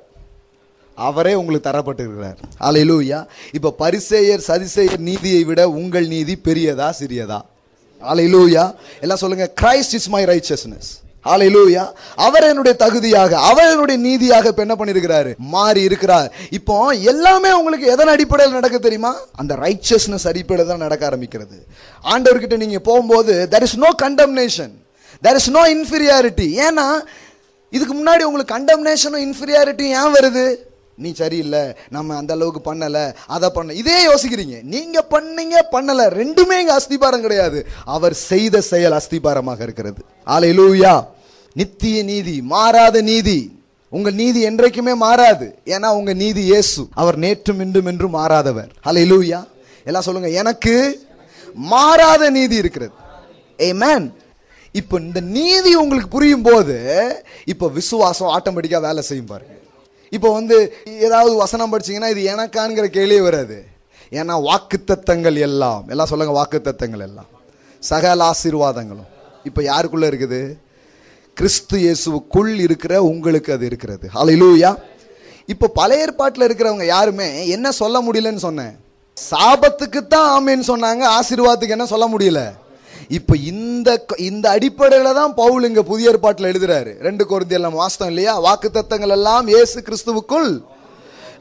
அவரே உங்களுக்கு தரப்பட்டிருக்கிறார் அலையிலூயா இப்போ பரிசெயர் சரிசெயர் நீதியை விட உங்கள் நீதி பெரியதா சிறியதா அலையிலூயா எல்லாம் சொல்லுங்க Christ is my righteousness hallelujah அவர் என்னுடைய தகுதியாக அவர் என்னுடைய நீதியாக இப்போ என்ன பண்ணியிருக்கிறாரு மாறி இருக்கிறார் இப்போ எல்லாமே உங்களுக்கு எதன் அடிப்படையில் நடக்க தெரியுமா அந்த ரைச்சஸ்னஸ் அடிப்படையில் தான் நடக்க ஆரம்பிக்கிறது ஆண்டவர்கிட்ட நீங்கள் போகும்போது there is no condemnation there is no inferiority ஏன்னா இதுக்கு முன்னாடி உங்களுக்கு கண்டம்னேஷனும் இன்ஃபீரியாரிட்டியும் ஏன் வருது நீ சரியில்லை நம்ம அந்த அளவுக்கு பண்ணலை அதை பண்ண இதே யோசிக்கிறீங்க நீங்கள் பண்ணீங்க பண்ணலை ரெண்டுமே இங்கே அஸ்திபாரம் கிடையாது அவர் செய்த செயல் அஸ்திபாரமாக இருக்கிறது ஆலை லூயா நித்திய நீதி மாறாத நீதி உங்கள் நீதி என்றைக்குமே மாறாது ஏன்னா உங்கள் நீதி இயேசு அவர் நேற்றும் இன்றும் என்றும் மாறாதவர் ஹலை லூயா எல்லாம் சொல்லுங்க எனக்கு மாறாத நீதி இருக்கிறது ஏ மேன் இப்போ இந்த நீதி உங்களுக்கு புரியும் போது இப்போ விசுவாசம் ஆட்டோமேட்டிக்காக வேலை செய்யும் பாருங்க இப்போ வந்து ஏதாவது வசனம் படிச்சிங்கன்னா இது எனக்கானுங்கிற கேள்வியே வராது ஏன்னா வாக்குத்தத்தங்கள் எல்லாம் எல்லாம் சொல்லுங்கள் வாக்குத்தத்தங்கள் எல்லாம் சகல ஆசீர்வாதங்களும் இப்போ யாருக்குள்ளே இருக்குது கிறிஸ்து இயேசுக்குள் இருக்கிற உங்களுக்கு அது இருக்கிறது ஹலோ இப்போ பழைய ஏற்பாட்டில் இருக்கிறவங்க யாருமே என்ன சொல்ல முடியலன்னு சொன்னேன் சாபத்துக்கு தான் ஆமேன்னு சொன்னாங்க ஆசீர்வாதத்துக்கு என்ன சொல்ல முடியல இப்போ இந்த இந்த அடிப்படையில் தான் பவுல் இங்கே புதிய ஏற்பாட்டில் எழுதுறாரு ரெண்டு குருந்தி எல்லாம் வாஸ்தம் இல்லையா வாக்கு தத்தங்கள் எல்லாம் ஏசு கிறிஸ்துவுக்குள்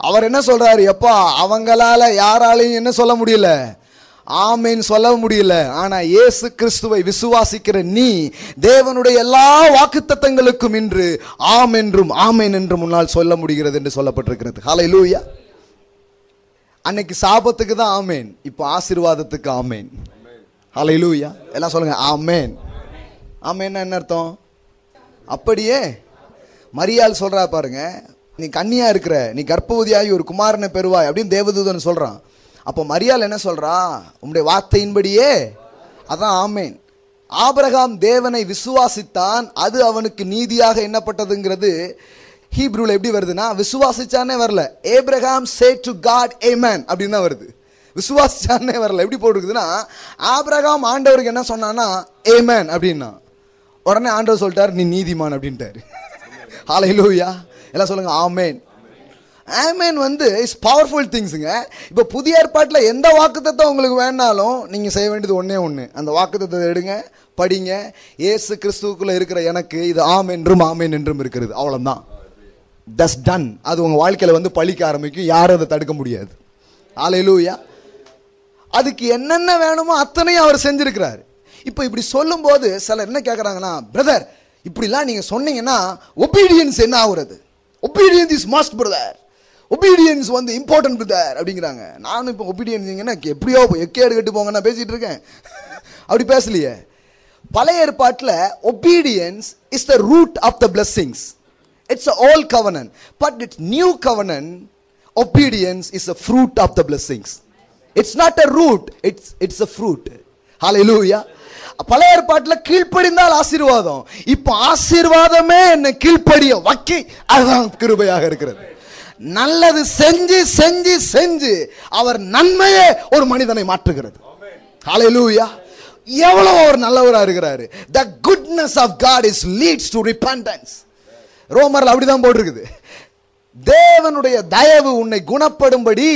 அவர் என்ன சொல்றாரு எப்பா அவங்களால யாராலையும் என்ன சொல்ல முடியல ஆமேன்னு சொல்ல முடியல ஆனா இயேசு கிறிஸ்துவை விசுவாசிக்கிற நீ தேவனுடைய எல்லா வாக்குத்தத்தங்களுக்கும் இன்று ஆம் என்றும் ஆமேன் என்று முன்னால் சொல்ல முடிகிறது என்று சொல்லப்பட்டிருக்கிறது ஹலை லூயா அன்னைக்கு சாபத்துக்கு தான் ஆமேன் இப்போ ஆசிர்வாதத்துக்கு ஆமேன் ஹலையிலூயா எல்லாம் சொல்லுங்கள் ஆமேன் ஆமேன்னா என்ன அர்த்தம் அப்படியே மரியாள் சொல்கிறா பாருங்க நீ கன்னியாக இருக்கிற நீ கர்ப்பவதியாகி ஒரு குமாரனை பெறுவாய் அப்படின்னு தேவதூதன் சொல்கிறான் அப்போ மரியாள் என்ன சொல்கிறா உங்களுடைய வார்த்தையின்படியே அதான் ஆமேன் ஆபரகாம் தேவனை விசுவாசித்தான் அது அவனுக்கு நீதியாக என்னப்பட்டதுங்கிறது ஹீப்ரூவில் எப்படி வருதுன்னா விசுவாசிச்சானே வரல ஏப்ரஹாம் சே டு காட் ஏமேன் அப்படின்னு தான் வருது விசுவாசிச்சார்னே வரல எப்படி போட்டிருக்குதுன்னா ஆபிரகாம் ஆண்டவருக்கு என்ன சொன்னான்னா ஏமேன் அப்படின்னா உடனே ஆண்டவர் சொல்லிட்டார் நீ நீதிமான் அப்படின்ட்டாரு ஹாலையிலூயா எல்லாம் சொல்லுங்க ஆமேன் ஆமேன் வந்து இட்ஸ் பவர்ஃபுல் திங்ஸுங்க இப்போ புதிய ஏற்பாட்டில் எந்த வாக்குத்தத்தை உங்களுக்கு வேணாலும் நீங்கள் செய்ய வேண்டியது ஒன்றே ஒன்று அந்த வாக்குத்தத்தை எடுங்க படிங்க ஏசு கிறிஸ்துவுக்குள்ளே இருக்கிற எனக்கு இது ஆம் என்றும் ஆமேன் என்றும் இருக்கிறது அவ்வளோதான் தஸ் டன் அது உங்கள் வாழ்க்கையில் வந்து பழிக்க ஆரம்பிக்கும் யாரும் அதை தடுக்க முடியாது ஆலையிலூயா அதுக்கு என்னென்ன வேணுமோ அத்தனையும் அவர் செஞ்சிருக்கிறார் இப்போ இப்படி சொல்லும்போது சிலர் என்ன கேட்குறாங்கன்னா பிரதர் இப்படிலாம் நீங்கள் சொன்னீங்கன்னா ஒபீடியன்ஸ் என்ன ஆகுறது obedience is must brother obedience வந்து இம்பார்ட்டன்ட் பிரதர் அப்படிங்கிறாங்க நானும் இப்போ ஒபீடியன்ஸ்ங்கன்னா எப்படியோ எக்கேடு கட்டு போங்க நான் பேசிகிட்டு இருக்கேன் அப்படி பேசலையே பழைய ஏற்பாட்டில் obedience is the root of the blessings it's old covenant but it's new covenant obedience is the fruit of the blessings it's not a root it's it's a fruit hallelujah பழைய ஏற்பாட்டில் கீழ்ப்படிந்தால் ஆசீர்வாதம் இப்போ ஆசீர்வாதமே என்னை கீழ்ப்படிய வக்கி அதுதான் கிருபையாக இருக்கிறது நல்லது செஞ்சு செஞ்சு செஞ்சு அவர் நன்மையே ஒரு மனிதனை மாற்றுகிறது ஹாலை லூயா எவ்வளோ ஒரு நல்லவராக இருக்கிறாரு the goodness of God is leads to repentance ரோமரில் அப்படிதான் போட்டிருக்குது தேவனுடைய தயவு உன்னை குணப்படும்படி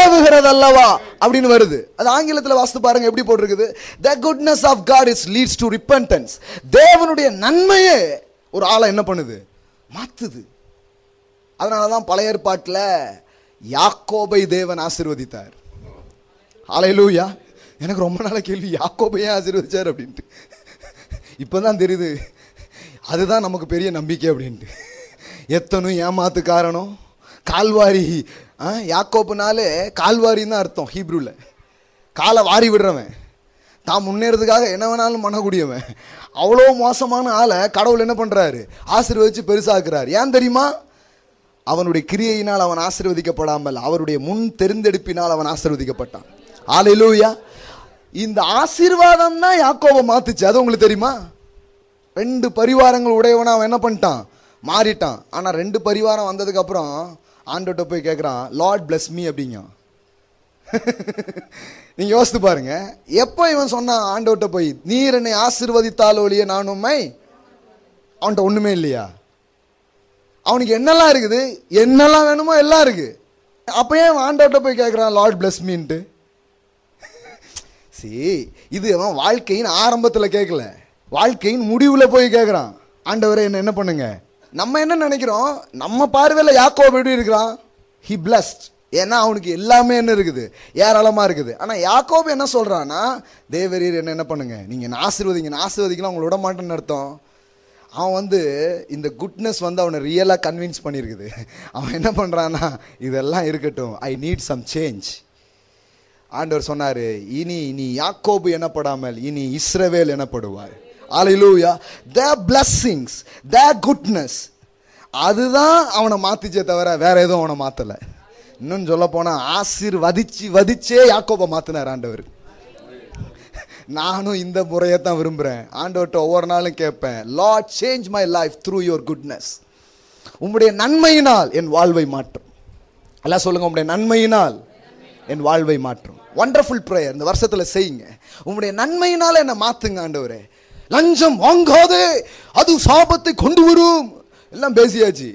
ஏவுகிறது அல்லவா அப்படின்னு வருது அது ஆங்கிலத்தில் வாசித்து பாருங்க எப்படி போட்டிருக்குது the goodness of God is leads to repentance தேவனுடைய நன்மையே ஒரு ஆளை என்ன பண்ணுது மாத்துது அதனால தான் பழைய ஏற்பாட்டில் யாக்கோபை தேவன் ஆசிர்வதித்தார் அலையலூயா எனக்கு ரொம்ப நாள கேள்வி யாக்கோபையே ஆசிர்வதிச்சார் அப்படின்ட்டு இப்போ தான் தெரியுது அதுதான் நமக்கு பெரிய நம்பிக்கை அப்படின்ட்டு எத்தனும் ஏமாத்து காரணம் கால்வாரி யாக்கோப்புனாலே கால்வாரின்னு தான் அர்த்தம் ஹீப்ரூவில் காலை வாரி விடுறவன் தான் முன்னேறதுக்காக என்ன வேணாலும் பண்ணக்கூடியவன் அவ்வளோ மோசமான ஆளை கடவுள் என்ன பண்ணுறாரு ஆசீர்வதிச்சு பெருசாக்குறாரு ஏன் தெரியுமா அவனுடைய கிரியையினால் அவன் ஆசீர்வதிக்கப்படாமல் அவருடைய முன் தெரிந்தெடுப்பினால் அவன் ஆசீர்வதிக்கப்பட்டான் லூவியா இந்த ஆசீர்வாதம் தான் யாக்கோவை மாத்துச்சு அது உங்களுக்கு தெரியுமா ரெண்டு பரிவாரங்கள் உடையவன் அவன் என்ன பண்ணிட்டான் மாறிட்டான் ஆனால் ரெண்டு பரிவாரம் வந்ததுக்கப்புறம் ஆண்டோட்ட போய் கேட்குறான் லார்ட் பிளஸ் மீ அப்படிங்க நீங்கள் யோசித்து பாருங்க எப்போ இவன் சொன்னான் ஆண்டோட்ட போய் நீர் என்னை ஆசிர்வதித்தால் ஒழிய நான் உண்மை அவன்கிட்ட ஒன்றுமே இல்லையா அவனுக்கு என்னெல்லாம் இருக்குது என்னெல்லாம் வேணுமோ எல்லாம் இருக்குது அப்போ ஏன் ஆண்டோட்ட போய் கேட்குறான் லார்ட் பிளஸ் மீன்ட்டு சரி இது அவன் வாழ்க்கையின் ஆரம்பத்தில் கேட்கல வாழ்க்கையின் முடிவில் போய் கேட்குறான் ஆண்டவரை என்ன என்ன பண்ணுங்க நம்ம என்ன நினைக்கிறோம் நம்ம பார்வையில் யாக்கோ எப்படி இருக்கிறான் ஹி பிளஸ்ட் ஏன்னா அவனுக்கு எல்லாமே என்ன இருக்குது ஏராளமாக இருக்குது ஆனால் யாக்கோப் என்ன சொல்கிறான்னா தேவரீர் என்ன என்ன பண்ணுங்க நீங்கள் ஆசிர்வதிங்க ஆசிர்வதிக்கலாம் அவங்கள விட மாட்டேன்னு அர்த்தம் அவன் வந்து இந்த குட்னஸ் வந்து அவனை ரியலாக கன்வின்ஸ் பண்ணியிருக்குது அவன் என்ன பண்ணுறான்னா இதெல்லாம் இருக்கட்டும் ஐ நீட் சம் சேஞ்ச் ஆண்டவர் சொன்னார் இனி இனி யாக்கோபு எனப்படாமல் இனி இஸ்ரவேல் எனப்படுவார் அலையிலூயா தேர் பிளஸ்ஸிங்ஸ் தேர் குட்னஸ் அதுதான் அவனை மாற்றிச்சே தவிர வேற எதுவும் அவனை மாற்றலை இன்னும் சொல்ல போனால் வதிச்சு வதிச்சே யாக்கோப்பை மாற்றினார் ஆண்டவர் நானும் இந்த முறையை தான் விரும்புகிறேன் ஆண்டவர்கிட்ட ஒவ்வொரு நாளும் கேட்பேன் Lord change my life through your goodness உங்களுடைய நன்மையினால் என் வாழ்வை மாற்றும் எல்லாம் சொல்லுங்கள் உங்களுடைய நன்மையினால் என் வாழ்வை மாற்றும் ஒண்டர்ஃபுல் ப்ரேயர் இந்த வருஷத்தில் செய்யுங்க உங்களுடைய நன்மையினால் என்னை மாற்றுங்க ஆண்டவரே லஞ்சம் வாங்காதே அது சாபத்தை கொண்டு வரும் எல்லாம் பேசியாச்சு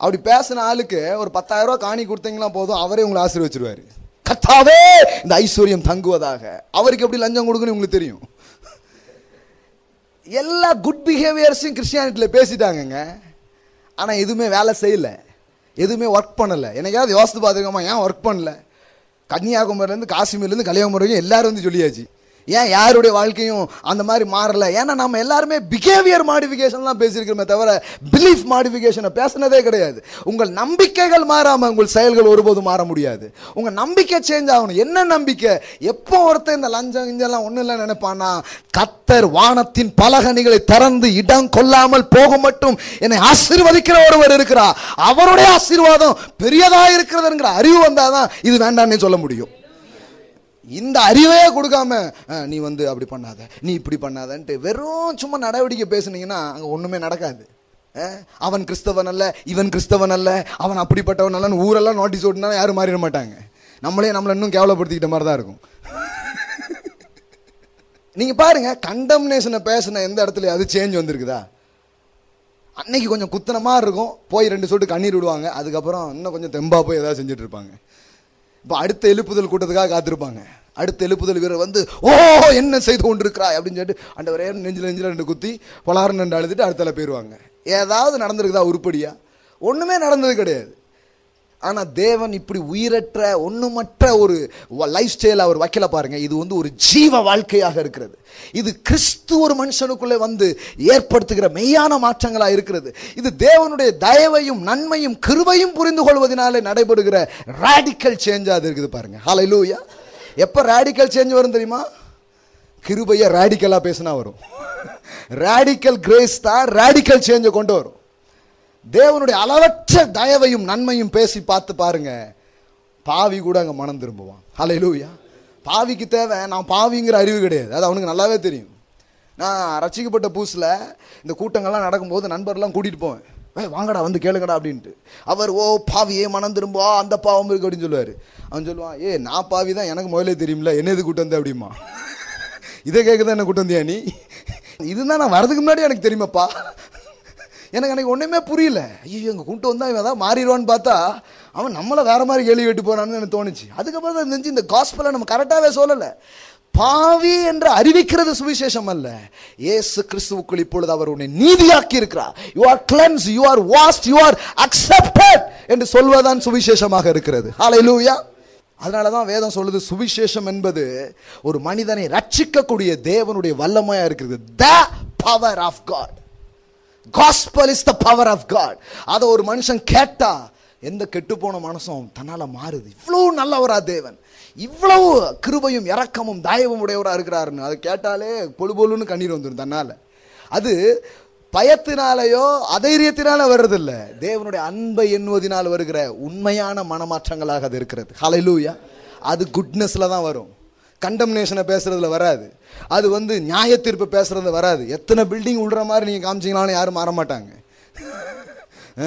அப்படி பேசின ஆளுக்கு ஒரு பத்தாயிரம் ரூபா காணி கொடுத்தீங்களா போதும் அவரே உங்களை ஆசீர்வச்சிருவாரு கத்தாவே இந்த ஐஸ்வர்யம் தங்குவதாக அவருக்கு எப்படி லஞ்சம் கொடுக்குன்னு உங்களுக்கு தெரியும் எல்லா குட் பிஹேவியர்ஸையும் கிறிஸ்டியானிட்டியில் பேசிட்டாங்கங்க ஆனால் எதுவுமே வேலை செய்யலை எதுவுமே ஒர்க் பண்ணலை எனக்காவது யோசித்து பார்த்துருக்கோமா ஏன் ஒர்க் பண்ணல கன்னியாகுமரிலேருந்து காஷ்மீர்லேருந்து கல்யாணம் வரைக்கும் எல்லோரும் வந்து சொல்லியாச்சு ஏன் யாருடைய வாழ்க்கையும் அந்த மாதிரி மாறலை ஏன்னா நம்ம எல்லாருமே பிஹேவியர் மாடிஃபிகேஷன்லாம் பேசியிருக்கிறோமே தவிர பிலீஃப் மாடிஃபிகேஷனை பேசினதே கிடையாது உங்கள் நம்பிக்கைகள் மாறாமல் உங்கள் செயல்கள் ஒருபோதும் மாற முடியாது உங்கள் நம்பிக்கை சேஞ்ச் ஆகணும் என்ன நம்பிக்கை எப்போ ஒருத்தர் இந்த லஞ்சம் இஞ்செல்லாம் ஒன்றும் இல்லை நினைப்பானா கத்தர் வானத்தின் பலகணிகளை திறந்து இடம் கொள்ளாமல் போக மட்டும் என்னை ஆசீர்வதிக்கிற ஒருவர் இருக்கிறார் அவருடைய ஆசீர்வாதம் பெரியதாக இருக்கிறதுங்கிற அறிவு வந்தால் தான் இது வேண்டாம்னு சொல்ல முடியும் இந்த அறிவே கொடுக்காம நீ வந்து அப்படி பண்ணாத நீ இப்படி பண்ணாதன்ட்டு வெறும் சும்மா நடவடிக்கை பேசுனீங்கன்னா அங்கே ஒன்றுமே நடக்காது அவன் கிறிஸ்தவன் அல்ல இவன் கிறிஸ்தவன் அல்ல அவன் அப்படிப்பட்டவன் அல்லனு ஊரெல்லாம் நோட்டீஸ் ஓட்டினா யாரும் மாறிட மாட்டாங்க நம்மளே நம்மளை இன்னும் கேவலப்படுத்திக்கிட்ட மாதிரி தான் இருக்கும் நீங்கள் பாருங்கள் கண்டம்னேஷனை பேசின எந்த இடத்துல அது சேஞ்ச் வந்திருக்குதா அன்னைக்கு கொஞ்சம் குத்தனமாக இருக்கும் போய் ரெண்டு சொட்டு கண்ணீர் விடுவாங்க அதுக்கப்புறம் இன்னும் கொஞ்சம் தெம்பா போய் ஏதாவது செஞ்சுட்டு இருப்பாங்க இப்போ அடுத்த எழுப்புதல் கூட்டத்துக்காக காத்திருப்பாங்க அடுத்த எழுப்புதல் வீரர் வந்து ஓ என்ன செய்து கொண்டிருக்கிறாய் அப்படின்னு சொல்லிட்டு வரைய நெஞ்சில் நெஞ்சில் ரெண்டு குத்தி பலாரம் ரெண்டு அழுதுட்டு அடுத்தால போயிடுவாங்க ஏதாவது நடந்திருக்குதா உருப்படியா ஒன்றுமே நடந்தது கிடையாது ஆனால் தேவன் இப்படி உயிரற்ற ஒன்றுமற்ற ஒரு லைஃப் ஸ்டைல் அவர் வைக்கல பாருங்கள் இது வந்து ஒரு ஜீவ வாழ்க்கையாக இருக்கிறது இது கிறிஸ்து ஒரு மனுஷனுக்குள்ளே வந்து ஏற்படுத்துகிற மெய்யான மாற்றங்களாக இருக்கிறது இது தேவனுடைய தயவையும் நன்மையும் கிருவையும் புரிந்து கொள்வதனாலே நடைபெறுகிற ரேடிக்கல் சேஞ்சாக இருக்குது பாருங்கள் ஹலை லூயா எப்போ ரேடிக்கல் சேஞ்ச் வரும் தெரியுமா கிருபையை ரேடிக்கலாக பேசினா வரும் ரேடிக்கல் கிரேஸ் தான் ரேடிக்கல் சேஞ்சை கொண்டு வரும் தேவனுடைய அளவற்ற தயவையும் நன்மையும் பேசி பார்த்து பாருங்க பாவி கூட அங்கே மனம் திரும்புவான் ஹலே லூயா பாவிக்கு தேவை நான் பாவிங்கிற அறிவு கிடையாது அது அவனுக்கு நல்லாவே தெரியும் நான் ரசிக்கப்பட்ட பூசில் இந்த கூட்டங்கள்லாம் நடக்கும்போது நண்பர்லாம் கூட்டிகிட்டு போவேன் ஏ வாங்கடா வந்து கேளுங்கடா அப்படின்ட்டு அவர் ஓ பாவியே மனம் திரும்புவா அந்த பாவம் இருக்கு அப்படின்னு சொல்லுவார் அவன் சொல்லுவான் ஏ நான் பாவி தான் எனக்கு முதலே தெரியும்ல என்ன இது கூட்டம் தான் அப்படிமா இதை தான் என்ன கூட்டம் தியானி நீ இதுதான் நான் வரதுக்கு முன்னாடி எனக்கு தெரியுமாப்பா எனக்கு எனக்கு ஒன்றுமே புரியல ஐயோ எங்கள் கூட்டு வந்தால் இவன் ஏதாவது மாறிடுவான்னு பார்த்தா அவன் நம்மளை வேறு மாதிரி கேள்வி கேட்டு போகிறான்னு எனக்கு தோணுச்சு அதுக்கப்புறம் தான் இருந்துச்சு இந்த காஸ்பலை நம்ம கரெக்டாகவே சொல்லலை பாவி என்று அறிவிக்கிறது சுவிசேஷம் அல்ல ஏசு கிறிஸ்துவுக்குள் இப்பொழுது அவர் உன்னை நீதியாக்கி இருக்கிறார் you are cleanse you are washed you are accepted என்று சொல்வதான் சுவிசேஷமாக இருக்கிறது ஆலை லூயா அதனால தான் வேதம் சொல்லுது சுவிசேஷம் என்பது ஒரு மனிதனை ரட்சிக்கக்கூடிய தேவனுடைய வல்லமையாக இருக்கிறது the power of God gospel is the power of God அதை ஒரு மனுஷன் கேட்டா எந்த கெட்டுப்போன மனசும் தன்னால் மாறுது இவ்வளோ நல்லவரா தேவன் இவ்வளவு கிருபையும் இறக்கமும் தாயவும் உடையவராக இருக்கிறாருன்னு அதை கேட்டாலே பொழு பொழுன்னு கண்ணீர் வந்துடும் தன்னால் அது பயத்தினாலேயோ அதைரியத்தினால வர்றதில்ல தேவனுடைய அன்பை எண்ணுவதினால் வருகிற உண்மையான மனமாற்றங்களாக அது இருக்கிறது ஹலை அது குட்னஸில் தான் வரும் கண்டம்னேஷனை பேசுகிறதுல வராது அது வந்து நியாய தீர்ப்பு பேசுகிறதுல வராது எத்தனை பில்டிங் உள்ள மாதிரி நீங்கள் காமிச்சிங்களாலும் யாரும் மாற மாட்டாங்க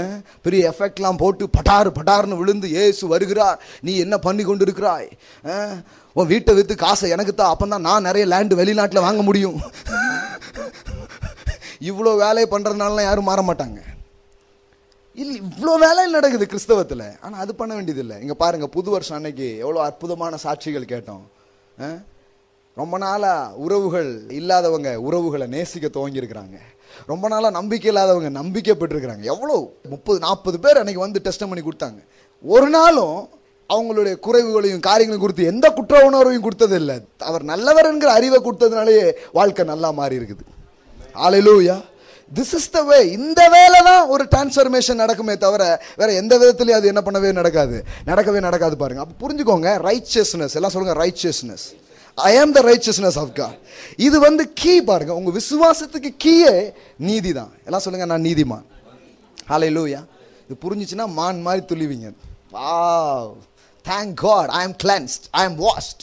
பெரிய எஃபெக்ட்லாம் போட்டு பட்டார் பட்டார்னு விழுந்து ஏசு வருகிறார் நீ என்ன பண்ணி கொண்டு இருக்கிறாய் உன் வீட்டை விற்று காசை எனக்கு தான் அப்போ தான் நான் நிறைய லேண்டு வெளிநாட்டில் வாங்க முடியும் இவ்வளோ வேலையை பண்ணுறதுனாலலாம் யாரும் மாற மாட்டாங்க இல்லை இவ்வளோ வேலையில் நடக்குது கிறிஸ்தவத்தில் ஆனால் அது பண்ண வேண்டியதில்லை இங்கே பாருங்கள் புது வருஷம் அன்னைக்கு எவ்வளோ அற்புதமான சாட்சிகள் கேட்டோம் ரொம்ப நாளாக உறவுகள் இல்லாதவங்க உறவுகளை நேசிக்க துவங்கியிருக்கிறாங்க ரொம்ப நாளாக நம்பிக்கை இல்லாதவங்க நம்பிக்கை பெற்றிருக்கிறாங்க எவ்வளோ முப்பது நாற்பது பேர் அன்றைக்கி வந்து டெஸ்ட் பண்ணி கொடுத்தாங்க ஒரு நாளும் அவங்களுடைய குறைவுகளையும் காரியங்களையும் கொடுத்து எந்த குற்ற உணர்வையும் கொடுத்ததில்லை அவர் நல்லவர் என்கிற அறிவை கொடுத்ததுனாலேயே வாழ்க்கை நல்லா மாறி இருக்குது ஆலையிலூயா திஸ் இஸ் த வே இந்த வேலை தான் ஒரு டிரான்ஸ்ஃபர்மேஷன் நடக்குமே தவிர வேற எந்த விதத்துலையும் அது என்ன பண்ணவே நடக்காது நடக்கவே நடக்காது பாருங்க அப்போ புரிஞ்சுக்கோங்க ரைச்சியஸ்னஸ் எல்லாம் சொல்லுங்க ரைச்சியஸ்னஸ் ஐ ஆம் த ரைச்சியஸ்னஸ் ஆஃப் கா இது வந்து கீ பாருங்க உங்க விசுவாசத்துக்கு கீயே நீதி தான் எல்லாம் சொல்லுங்க நான் நீதிமான் ஹாலே லூயா இது புரிஞ்சிச்சுன்னா மான் மாதிரி துள்ளிவிங்க வா தேங்க் காட் ஐ ஆம் கிளான்ஸ்ட் ஐ ஆம் வாஸ்ட்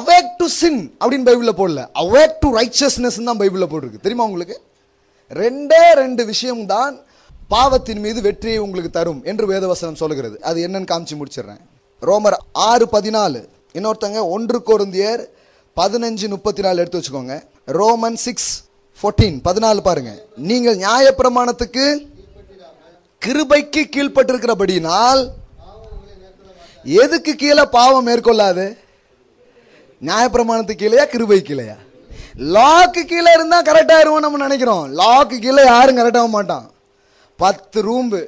அவேக் டு சின் அப்படின்னு பைபிளில் போடல அவேக் டு ரைச்சியஸ்னஸ் தான் பைபிளில் போட்டிருக்கு தெரியுமா உங்களுக்கு ரெண்டே ரெண்டு விஷயம்தான் பாவத்தின் மீது வெற்றியை உங்களுக்கு தரும் என்று வேதவசனம் சொல்கிறது அது என்னன்னு காமிச்சு முடிச்சிடுறேன் ரோமர் ஆறு பதினாலு இன்னொருத்தங்க ஒன்று கோருந்தியர் பதினஞ்சு முப்பத்தி நாலு எடுத்து வச்சுக்கோங்க ரோமன் சிக்ஸ் ஃபோர்டீன் பதினாலு பாருங்க நீங்கள் நியாயப்பிரமாணத்துக்கு கிருபைக்கு கீழ்பட்டிருக்கிறபடினால் எதுக்கு கீழே பாவம் மேற்கொள்ளாது நியாயப்பிரமாணத்துக்கு கீழேயா கிருபைக்கு இல்லையா லாக்கு கீழே இருந்தால் கரெக்டாக இருவோம் நம்ம நினைக்கிறோம் லாக்கு கீழே யாரும் கரெக்டாக மாட்டான் பத்து ரூம்பு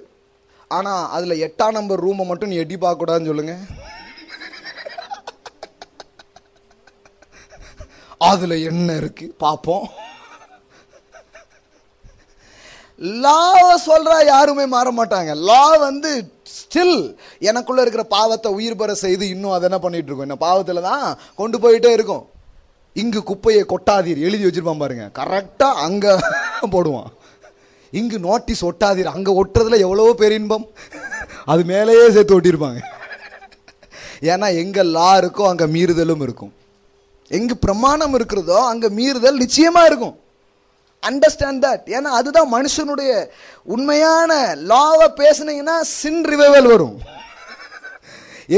ஆனால் அதில் எட்டாம் நம்பர் ரூமை மட்டும் நீ எட்டி பார்க்கக்கூடாதுன்னு சொல்லுங்கள் அதில் என்ன இருக்குது பார்ப்போம் லாவை சொல்கிறா யாருமே மாற மாட்டாங்க லா வந்து ஸ்டில் எனக்குள்ளே இருக்கிற பாவத்தை உயிர் பெற செய்து இன்னும் அதை என்ன பண்ணிகிட்ருக்கோம் இந்த பாவத்தில் தான் கொண்டு போயிட்டே இருக்கும் இங்கு குப்பையை கொட்டாதீர் எழுதி வச்சிருப்பான் பாருங்க கரெக்டாக அங்கே போடுவான் இங்கு நோட்டீஸ் ஒட்டாதீர் அங்கே ஒட்டுறதுல எவ்வளவோ பேர் இன்பம் அது மேலேயே சேர்த்து ஒட்டியிருப்பாங்க ஏன்னா எங்கே லா இருக்கோ அங்கே மீறுதலும் இருக்கும் எங்கு பிரமாணம் இருக்கிறதோ அங்கே மீறுதல் நிச்சயமாக இருக்கும் அண்டர்ஸ்டாண்ட் தட் ஏன்னா அதுதான் மனுஷனுடைய உண்மையான லாவை பேசுனீங்கன்னா சின் ரிவைவல் வரும்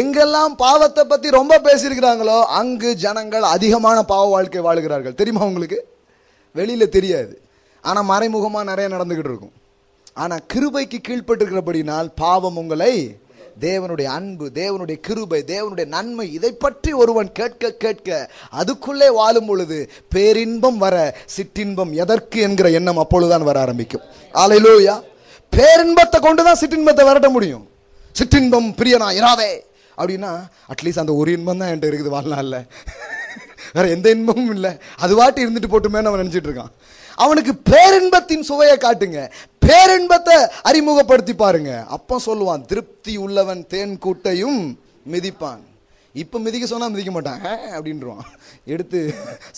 எங்கெல்லாம் பாவத்தை பற்றி ரொம்ப பேசியிருக்கிறாங்களோ அங்கு ஜனங்கள் அதிகமான பாவ வாழ்க்கை வாழுகிறார்கள் தெரியுமா உங்களுக்கு வெளியில் தெரியாது ஆனால் மறைமுகமாக நிறைய நடந்துக்கிட்டு இருக்கும் ஆனால் கிருபைக்கு கீழ்பட்டிருக்கிறபடினால் பாவம் உங்களை தேவனுடைய அன்பு தேவனுடைய கிருபை தேவனுடைய நன்மை இதை பற்றி ஒருவன் கேட்க கேட்க அதுக்குள்ளே வாழும் பொழுது பேரின்பம் வர சிற்றின்பம் எதற்கு என்கிற எண்ணம் அப்பொழுதுதான் வர ஆரம்பிக்கும் ஆலையிலோயா பேரின்பத்தை கொண்டு தான் சிற்றின்பத்தை வரட்ட முடியும் சிற்றின்பம் பிரியனா இராதே அப்படின்னா அட்லீஸ்ட் அந்த ஒரு இன்பம் தான் என்கிட்ட இருக்குது வாழ்நாளில் வேற எந்த இன்பமும் இல்லை அது வாட்டி இருந்துட்டு போட்டுமே அவன் நினச்சிட்டு இருக்கான் அவனுக்கு பேரின்பத்தின் சுவையை காட்டுங்க பேரின்பத்தை அறிமுகப்படுத்தி பாருங்க அப்போ சொல்லுவான் திருப்தி உள்ளவன் தேன் கூட்டையும் மிதிப்பான் இப்போ மிதிக்க சொன்னால் மிதிக்க மாட்டான் அப்படின்றான் எடுத்து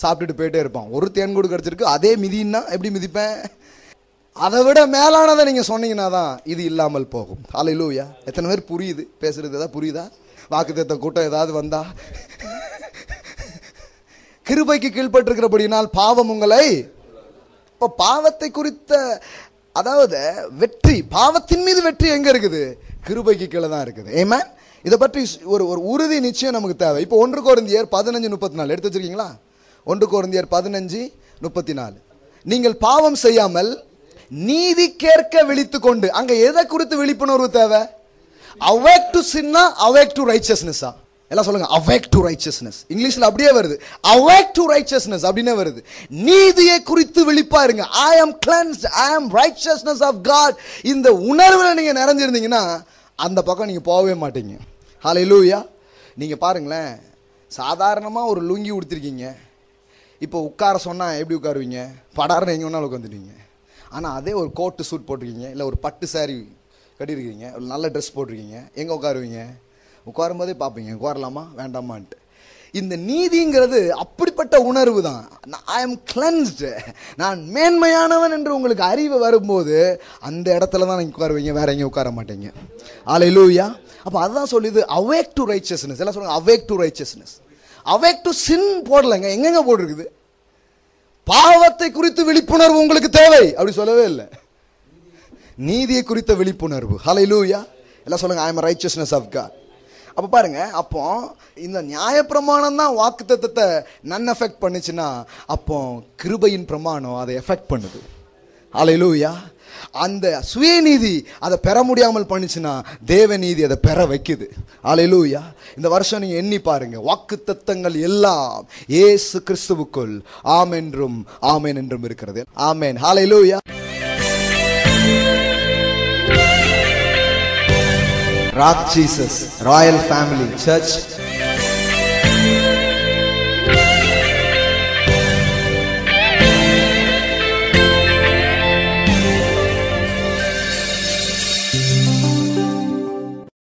சாப்பிட்டுட்டு போயிட்டே இருப்பான் ஒரு தேன் கூடு கிடச்சிருக்கு அதே மிதின்னா எப்படி மிதிப்பேன் அதை விட மேலானதை நீங்கள் சொன்னீங்கன்னா தான் இது இல்லாமல் போகும் அலையிலூயா எத்தனை பேர் புரியுது பேசுகிறது ஏதாவது புரியுதா வாக்குத்தத்த கூட்டம் ஏதாவது வந்தா கிருபைக்கு கீழ்பட்டிருக்கிறபடினால் பாவம் உங்களை இப்போ பாவத்தை குறித்த அதாவது வெற்றி பாவத்தின் மீது வெற்றி எங்கே இருக்குது கிருபைக்கு கீழே தான் இருக்குது ஏமா இதை பற்றி ஒரு ஒரு உறுதி நிச்சயம் நமக்கு தேவை இப்போ ஒன்று குறைந்தியர் பதினஞ்சு முப்பத்தி நாலு எடுத்து வச்சிருக்கீங்களா ஒன்று குறைந்தியர் பதினஞ்சு முப்பத்தி நாலு நீங்கள் பாவம் செய்யாமல் நீதி கேட்க விழித்து கொண்டு அங்கே எதை குறித்து விழிப்புணர்வு தேவை அவேக் டு சின்னா அவேக் டு ரைச்சஸ்னஸ்ஸா எல்லாம் சொல்லுங்க அவேக் டு ரைச்சஸ்னஸ் இங்கிலீஷில் அப்படியே வருது அவேக் டு ரைச்சஸ்னஸ் அப்படின்னே வருது நீதியை குறித்து விழிப்பா இருங்க ஐ அம் கிளன்ஸ்ட் ஐ ஆம் ரைச்சஸ்னஸ் ஆஃப் காட் இந்த உணர்வில் நீங்கள் நிறைஞ்சிருந்தீங்கன்னா அந்த பக்கம் நீங்கள் போகவே மாட்டீங்க ஹலோ லூயா நீங்கள் பாருங்களேன் சாதாரணமாக ஒரு லுங்கி உடுத்திருக்கீங்க இப்போ உட்கார சொன்னால் எப்படி உட்காருவீங்க படாருன்னு எங்கே வேணாலும் உட்காந்துருவீங்க ஆனால் அதே ஒரு கோட்டு சூட் போட்டிருக்கீங்க இல்லை ஒரு பட்டு சாரி கட்டியிருக்கீங்க ஒரு நல்ல ட்ரெஸ் போட்டிருக்கீங்க எங்கே உட்காருவீங்க உட்காரும்போதே பார்ப்பீங்க உட்காரலாமா வேண்டாமான்ட்டு இந்த நீதிங்கிறது அப்படிப்பட்ட உணர்வு தான் ஐ எம் கிளென்ஸ்டு நான் மேன்மையானவன் என்று உங்களுக்கு அறிவு வரும்போது அந்த இடத்துல தான் நீங்கள் உட்காருவீங்க வேற எங்கேயும் உட்கார மாட்டீங்க ஆலை லூயா அப்போ அதுதான் சொல்லுது அவேக் டு ரைச்சஸ்னஸ் எல்லாம் சொல்லுங்கள் awake to righteousness awake to sin போடலைங்க எங்கெங்க போட்டிருக்குது பாவத்தை குறித்து விழிப்புணர்வு உங்களுக்கு தேவை அப்படி சொல்லவே இல்லை நீதியை குறித்த விழிப்புணர்வு ஹலை லூயா எல்லாம் சொல்லுங்க I am righteousness of God அப்போ பாருங்க அப்போ இந்த நியாய பிரமாணம் தான் வாக்கு தத்துவத்தை நன் எஃபெக்ட் பண்ணுச்சுன்னா அப்போ கிருபையின் பிரமாணம் அதை எஃபெக்ட் பண்ணுது லூயா அந்த சுயநீதி அதை பெற முடியாமல் பண்ணிச்சுன்னா தேவநீதி அதை பெற வைக்குது அலையிலூயா இந்த வருஷம் நீங்க எண்ணி பாருங்க வாக்கு தத்தங்கள் எல்லாம் ஏசு கிறிஸ்துவுக்குள் ஆமென்றும் ஆமேன் என்றும் இருக்கிறது ஆமேன் லூயா Rath Jesus, Royal Family Church,